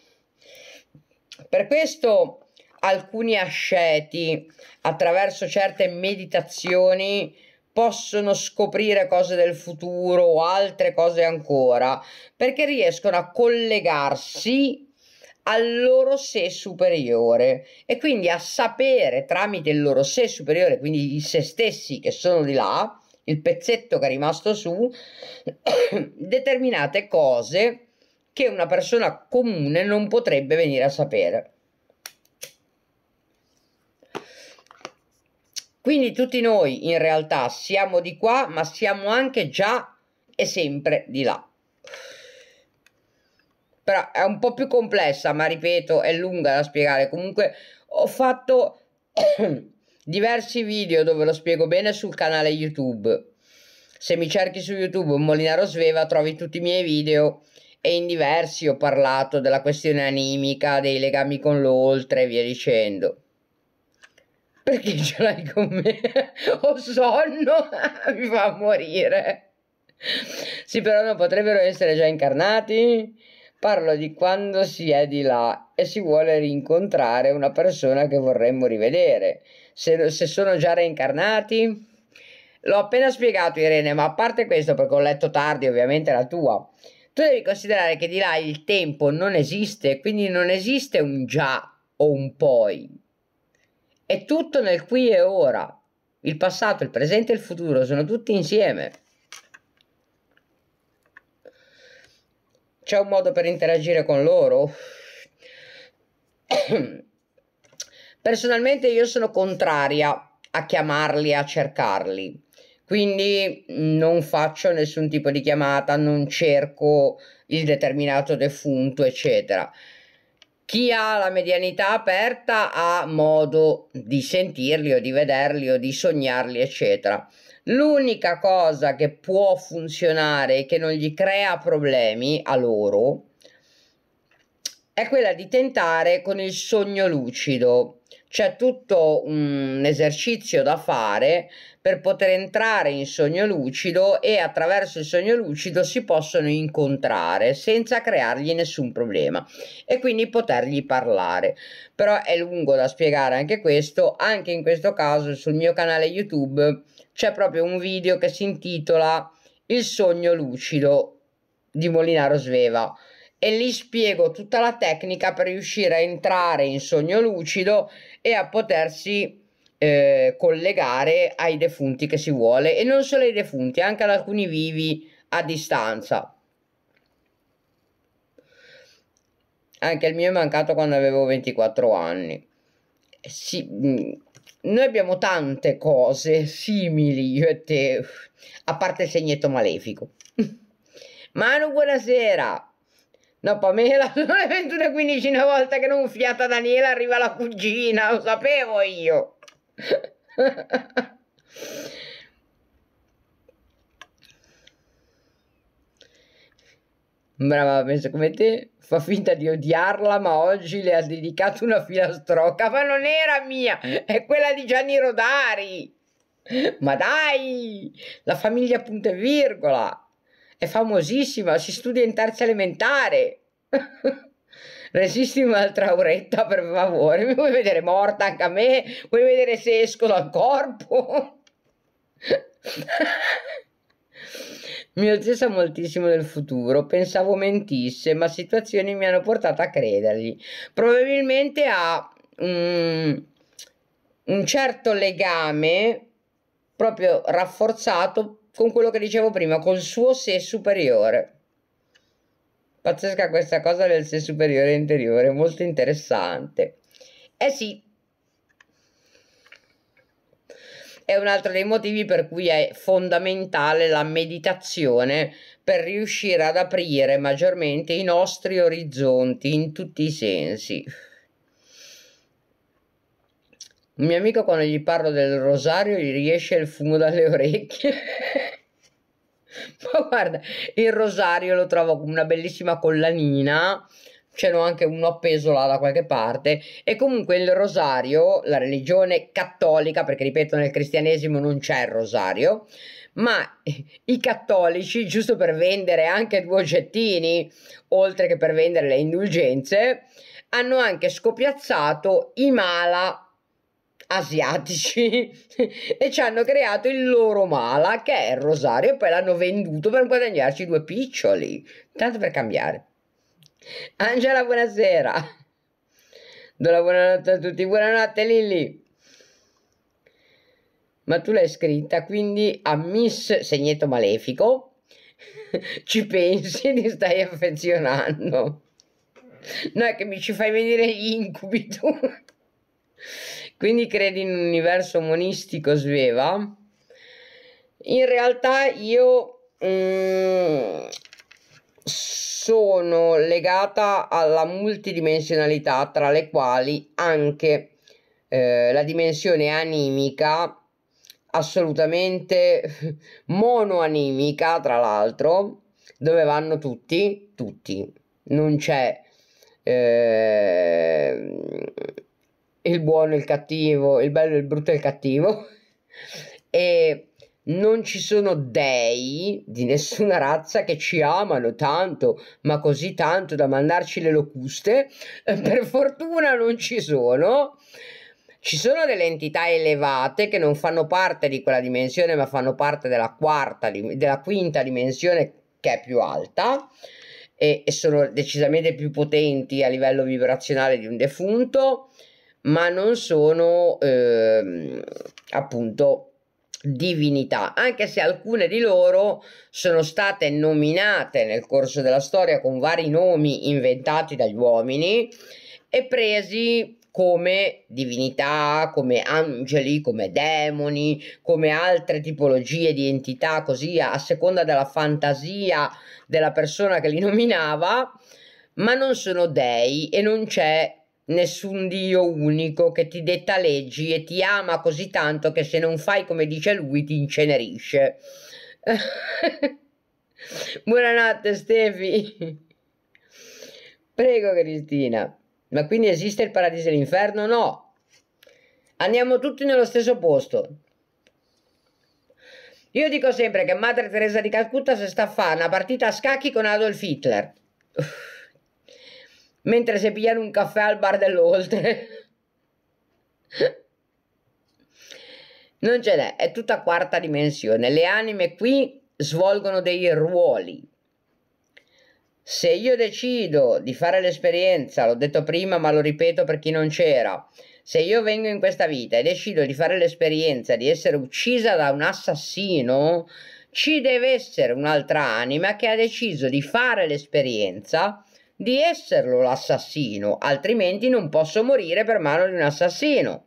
A: Per questo alcuni asceti attraverso certe meditazioni possono scoprire cose del futuro o altre cose ancora perché riescono a collegarsi al loro sé superiore e quindi a sapere tramite il loro sé superiore, quindi i se stessi che sono di là, il pezzetto che è rimasto su, determinate cose che una persona comune non potrebbe venire a sapere. Quindi tutti noi in realtà siamo di qua, ma siamo anche già e sempre di là. Però è un po' più complessa, ma ripeto, è lunga da spiegare. Comunque ho fatto diversi video dove lo spiego bene sul canale YouTube. Se mi cerchi su YouTube Molinaro Sveva trovi tutti i miei video e in diversi ho parlato della questione animica, dei legami con l'oltre e via dicendo perché ce l'hai con me? Ho sonno, mi fa morire. Sì, però non potrebbero essere già incarnati? Parlo di quando si è di là e si vuole rincontrare una persona che vorremmo rivedere. Se, se sono già reincarnati? L'ho appena spiegato Irene, ma a parte questo, perché ho letto tardi ovviamente la tua, tu devi considerare che di là il tempo non esiste, quindi non esiste un già o un poi è tutto nel qui e ora. Il passato, il presente e il futuro sono tutti insieme. C'è un modo per interagire con loro? Personalmente io sono contraria a chiamarli, a cercarli. Quindi non faccio nessun tipo di chiamata, non cerco il determinato defunto, eccetera chi ha la medianità aperta ha modo di sentirli o di vederli o di sognarli, eccetera. L'unica cosa che può funzionare e che non gli crea problemi a loro è quella di tentare con il sogno lucido. C'è tutto un esercizio da fare per poter entrare in sogno lucido e attraverso il sogno lucido si possono incontrare senza creargli nessun problema e quindi potergli parlare. Però è lungo da spiegare anche questo, anche in questo caso sul mio canale YouTube c'è proprio un video che si intitola Il sogno lucido di Molinaro Sveva e lì spiego tutta la tecnica per riuscire a entrare in sogno lucido e a potersi eh, collegare ai defunti che si vuole e non solo ai defunti, anche ad alcuni vivi a distanza. Anche il mio è mancato quando avevo 24 anni. Si, mm, noi abbiamo tante cose simili, io e te, a parte il segnetto malefico. Manu, buonasera. No, Pamela, sono le 21.15 una volta che non fiata Daniela arriva la cugina, lo sapevo io. Brava, penso come te, fa finta di odiarla, ma oggi le ha dedicato una filastrocca, ma non era mia, è quella di Gianni Rodari. Ma dai, la famiglia punto e virgola, è famosissima, si studia in terza elementare. resisti un'altra oretta per favore, mi vuoi vedere morta anche a me, vuoi vedere se esco dal corpo? mi alzessa moltissimo del futuro, pensavo mentisse, ma situazioni mi hanno portato a credergli, probabilmente ha um, un certo legame proprio rafforzato con quello che dicevo prima, col suo sé superiore. Pazzesca questa cosa del sé superiore e interiore, molto interessante. Eh sì, è un altro dei motivi per cui è fondamentale la meditazione per riuscire ad aprire maggiormente i nostri orizzonti in tutti i sensi. Un mio amico quando gli parlo del rosario gli riesce il fumo dalle orecchie. ma guarda, il rosario lo trovo come una bellissima collanina Ce c'era anche uno appeso là da qualche parte e comunque il rosario, la religione cattolica, perché ripeto nel cristianesimo non c'è il rosario, ma i cattolici, giusto per vendere anche due oggettini, oltre che per vendere le indulgenze, hanno anche scopiazzato i mala asiatici e ci hanno creato il loro mala che è il rosario e poi l'hanno venduto per guadagnarci due piccioli tanto per cambiare Angela buonasera do la buonanotte a tutti buonanotte Lilli ma tu l'hai scritta quindi a Miss Segneto Malefico ci pensi e ti stai affezionando no è che mi ci fai venire gli incubi tu quindi credi in un universo monistico sveva in realtà io mm, sono legata alla multidimensionalità tra le quali anche eh, la dimensione animica assolutamente monoanimica tra l'altro dove vanno tutti tutti non c'è eh, il buono e il cattivo, il bello, il brutto e il cattivo. E non ci sono dei di nessuna razza che ci amano tanto, ma così tanto da mandarci le locuste. Eh, per fortuna non ci sono. Ci sono delle entità elevate che non fanno parte di quella dimensione, ma fanno parte della, quarta, della quinta dimensione che è più alta e, e sono decisamente più potenti a livello vibrazionale di un defunto ma non sono eh, appunto divinità, anche se alcune di loro sono state nominate nel corso della storia con vari nomi inventati dagli uomini e presi come divinità, come angeli, come demoni, come altre tipologie di entità, così a seconda della fantasia della persona che li nominava, ma non sono dei e non c'è nessun Dio unico che ti detta leggi e ti ama così tanto che se non fai come dice lui ti incenerisce. Buonanotte Stefi. Prego Cristina. Ma quindi esiste il paradiso e l'inferno? No. Andiamo tutti nello stesso posto. Io dico sempre che Madre Teresa di Calcutta si sta a fare una partita a scacchi con Adolf Hitler mentre si pigliano un caffè al bar dell'oltre. non ce n'è, è tutta quarta dimensione. Le anime qui svolgono dei ruoli. Se io decido di fare l'esperienza, l'ho detto prima ma lo ripeto per chi non c'era, se io vengo in questa vita e decido di fare l'esperienza di essere uccisa da un assassino, ci deve essere un'altra anima che ha deciso di fare l'esperienza di esserlo l'assassino, altrimenti non posso morire per mano di un assassino.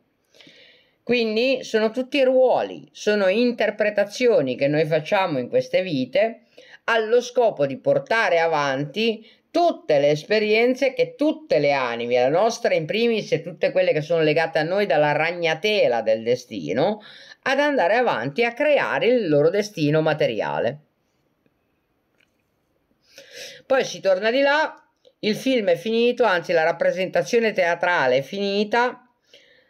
A: Quindi sono tutti ruoli, sono interpretazioni che noi facciamo in queste vite allo scopo di portare avanti tutte le esperienze che tutte le anime, la nostra in primis e tutte quelle che sono legate a noi dalla ragnatela del destino, ad andare avanti a creare il loro destino materiale. Poi si torna di là il film è finito, anzi la rappresentazione teatrale è finita.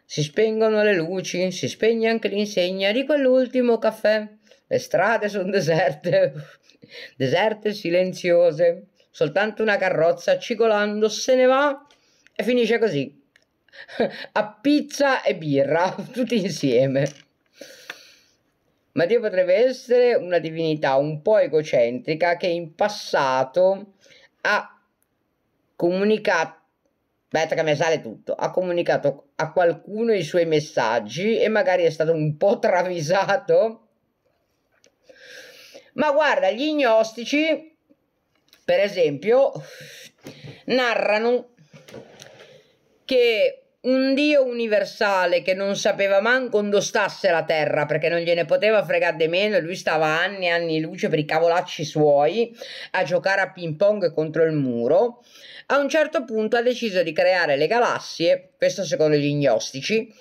A: Si spengono le luci, si spegne anche l'insegna di quell'ultimo caffè. Le strade sono deserte, deserte, silenziose. Soltanto una carrozza cigolando se ne va e finisce così. A pizza e birra, tutti insieme. Ma Dio potrebbe essere una divinità un po' egocentrica che in passato ha comunicato aspetta che mi sale tutto, ha comunicato a qualcuno i suoi messaggi e magari è stato un po' travisato. Ma guarda, gli gnostici, per esempio, narrano che un Dio universale che non sapeva manco dove stasse la terra perché non gliene poteva fregare di meno e lui stava anni e anni luce per i cavolacci suoi a giocare a ping pong contro il muro a un certo punto ha deciso di creare le galassie, questo secondo gli gnostici,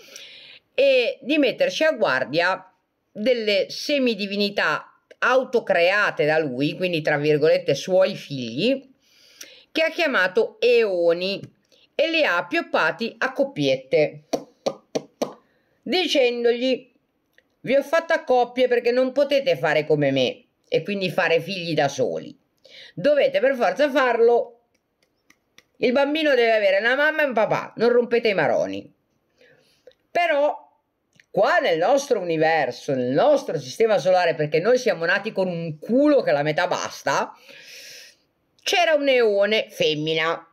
A: e di metterci a guardia delle semidivinità autocreate da lui, quindi tra virgolette suoi figli, che ha chiamato eoni e li ha appioppati a coppiette, dicendogli vi ho fatto a coppie perché non potete fare come me e quindi fare figli da soli. Dovete per forza farlo il bambino deve avere una mamma e un papà, non rompete i maroni. Però qua nel nostro universo, nel nostro sistema solare, perché noi siamo nati con un culo che la metà basta, c'era un eone femmina.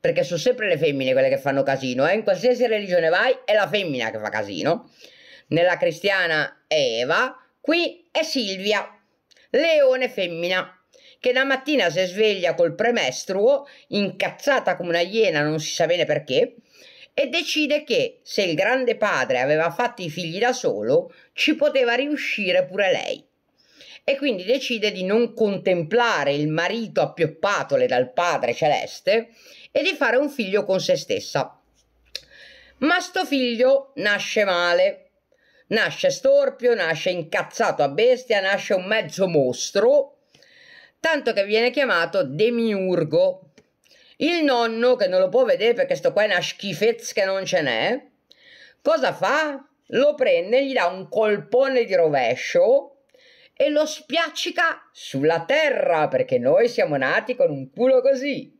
A: Perché sono sempre le femmine quelle che fanno casino, eh? in qualsiasi religione vai è la femmina che fa casino. Nella cristiana è Eva, qui è Silvia, leone femmina che la mattina si sveglia col premestruo, incazzata come una iena, non si sa bene perché, e decide che se il grande padre aveva fatto i figli da solo, ci poteva riuscire pure lei. E quindi decide di non contemplare il marito appioppatole dal padre celeste e di fare un figlio con se stessa. Ma sto figlio nasce male, nasce storpio, nasce incazzato a bestia, nasce un mezzo mostro tanto che viene chiamato demiurgo. Il nonno, che non lo può vedere perché sto qua è una schifezza che non ce n'è, cosa fa? Lo prende, gli dà un colpone di rovescio e lo spiaccica sulla terra perché noi siamo nati con un culo così.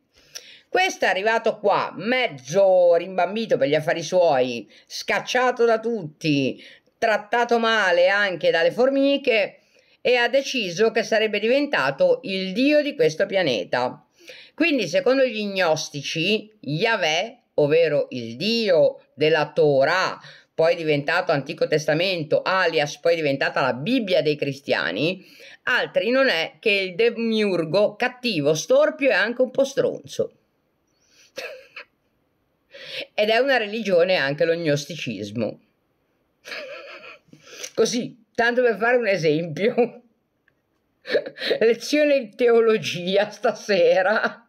A: Questo è arrivato qua, mezzo rimbambito per gli affari suoi, scacciato da tutti, trattato male anche dalle formiche, e ha deciso che sarebbe diventato il dio di questo pianeta. Quindi, secondo gli gnostici, Yahweh, ovvero il dio della Torah, poi diventato Antico Testamento, alias poi diventata la Bibbia dei cristiani, altri non è che il demiurgo cattivo, storpio e anche un po' stronzo. Ed è una religione anche lo gnosticismo. Così, tanto per fare un esempio. lezione di teologia stasera.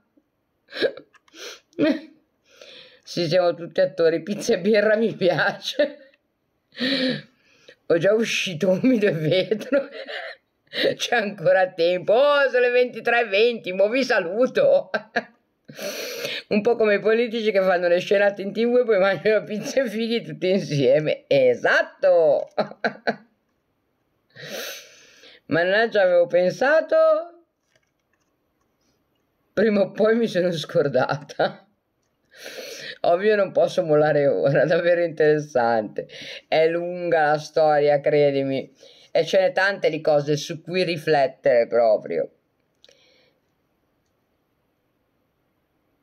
A: Sì, siamo tutti attori, pizza e birra mi piace. Ho già uscito umido e vetro. C'è ancora tempo. Oh, sono le 23.20, ma vi saluto. Un po' come i politici che fanno le scenate in tv e poi mangiano pizza e fighi tutti insieme. Esatto. Mannaggia, avevo pensato. Prima o poi mi sono scordata. Ovvio non posso mollare ora, davvero interessante. È lunga la storia, credimi. E ce n'è tante di cose su cui riflettere proprio.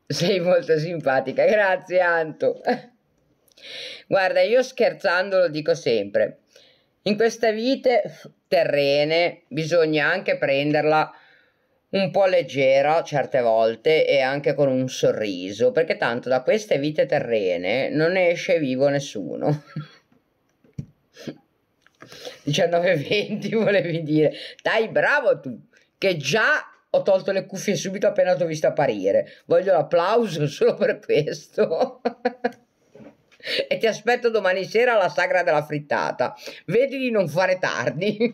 A: Sei molto simpatica, grazie Anto. Guarda, io scherzando lo dico sempre. In questa vita terrene bisogna anche prenderla un po' leggera certe volte e anche con un sorriso, perché tanto da queste vite terrene non ne esce vivo nessuno. 19-20 volevi dire, dai bravo tu, che già ho tolto le cuffie subito appena ti ho visto apparire, voglio l'applauso solo per questo. e ti aspetto domani sera alla sagra della frittata. Vedi di non fare tardi.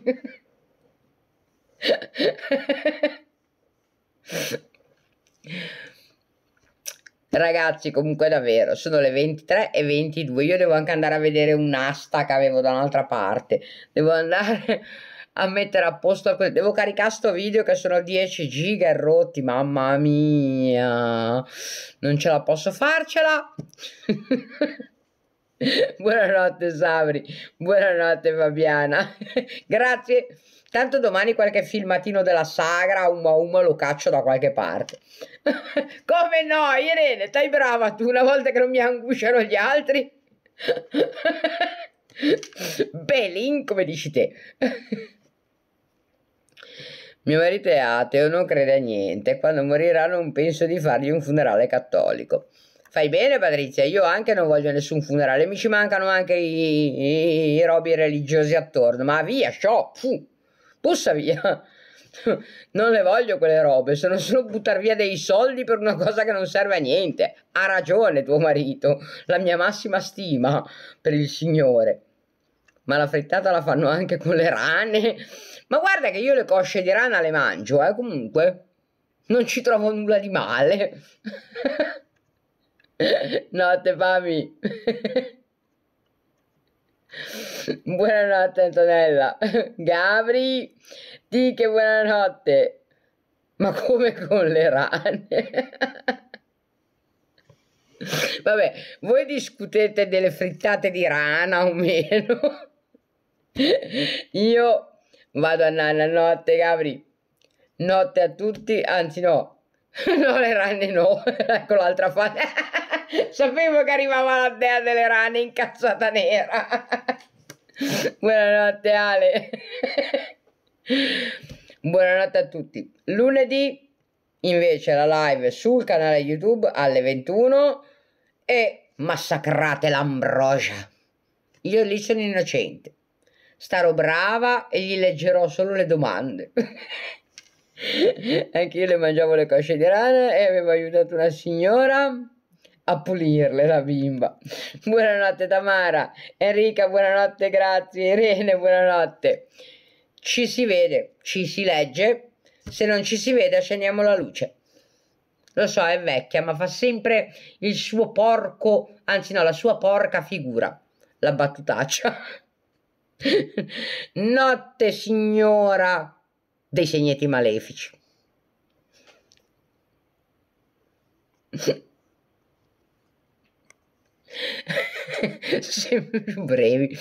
A: Ragazzi, comunque davvero, sono le 23 e 22. Io devo anche andare a vedere un'asta che avevo da un'altra parte. Devo andare a mettere a posto devo caricare sto video che sono 10 giga e rotti mamma mia non ce la posso farcela Buonanotte Sabri, buonanotte Fabiana. Grazie. Tanto domani qualche filmatino della sagra, umma umma, lo caccio da qualche parte. Come no, Irene, stai brava tu, una volta che non mi angusciano gli altri. Belin, come dici te. Mio marito è ateo, non crede a niente. Quando morirà non penso di fargli un funerale cattolico. Fai bene Patrizia, io anche non voglio nessun funerale, mi ci mancano anche i, i, i robi religiosi attorno, ma via, sciò, fu, pussa via. non le voglio quelle robe, se non sono buttare via dei soldi per una cosa che non serve a niente. Ha ragione tuo marito, la mia massima stima per il Signore. Ma la frittata la fanno anche con le rane. Ma guarda che io le cosce di rana le mangio, eh, comunque. Non ci trovo nulla di male. Notte Fami. buonanotte Antonella. Gabri, di che buonanotte. Ma come con le rane? Vabbè, voi discutete delle frittate di rana o meno. Io vado a nanna, notte Gabri. Notte a tutti, anzi no, No, le rane no, ecco l'altra fase. Sapevo che arrivava la dea delle rane incazzata nera. Buonanotte Ale. Buonanotte a tutti. Lunedì invece la live sul canale YouTube alle 21 e massacrate l'ambrosia. Io lì sono innocente. Starò brava e gli leggerò solo le domande. Anche io le mangiavo le cosce di rana e avevo aiutato una signora a pulirle la bimba. Buonanotte Tamara, Enrica buonanotte, grazie, Irene buonanotte. Ci si vede, ci si legge, se non ci si vede accendiamo la luce. Lo so, è vecchia, ma fa sempre il suo porco, anzi no, la sua porca figura, la battutaccia. Notte signora dei segneti malefici. Sempre più brevi.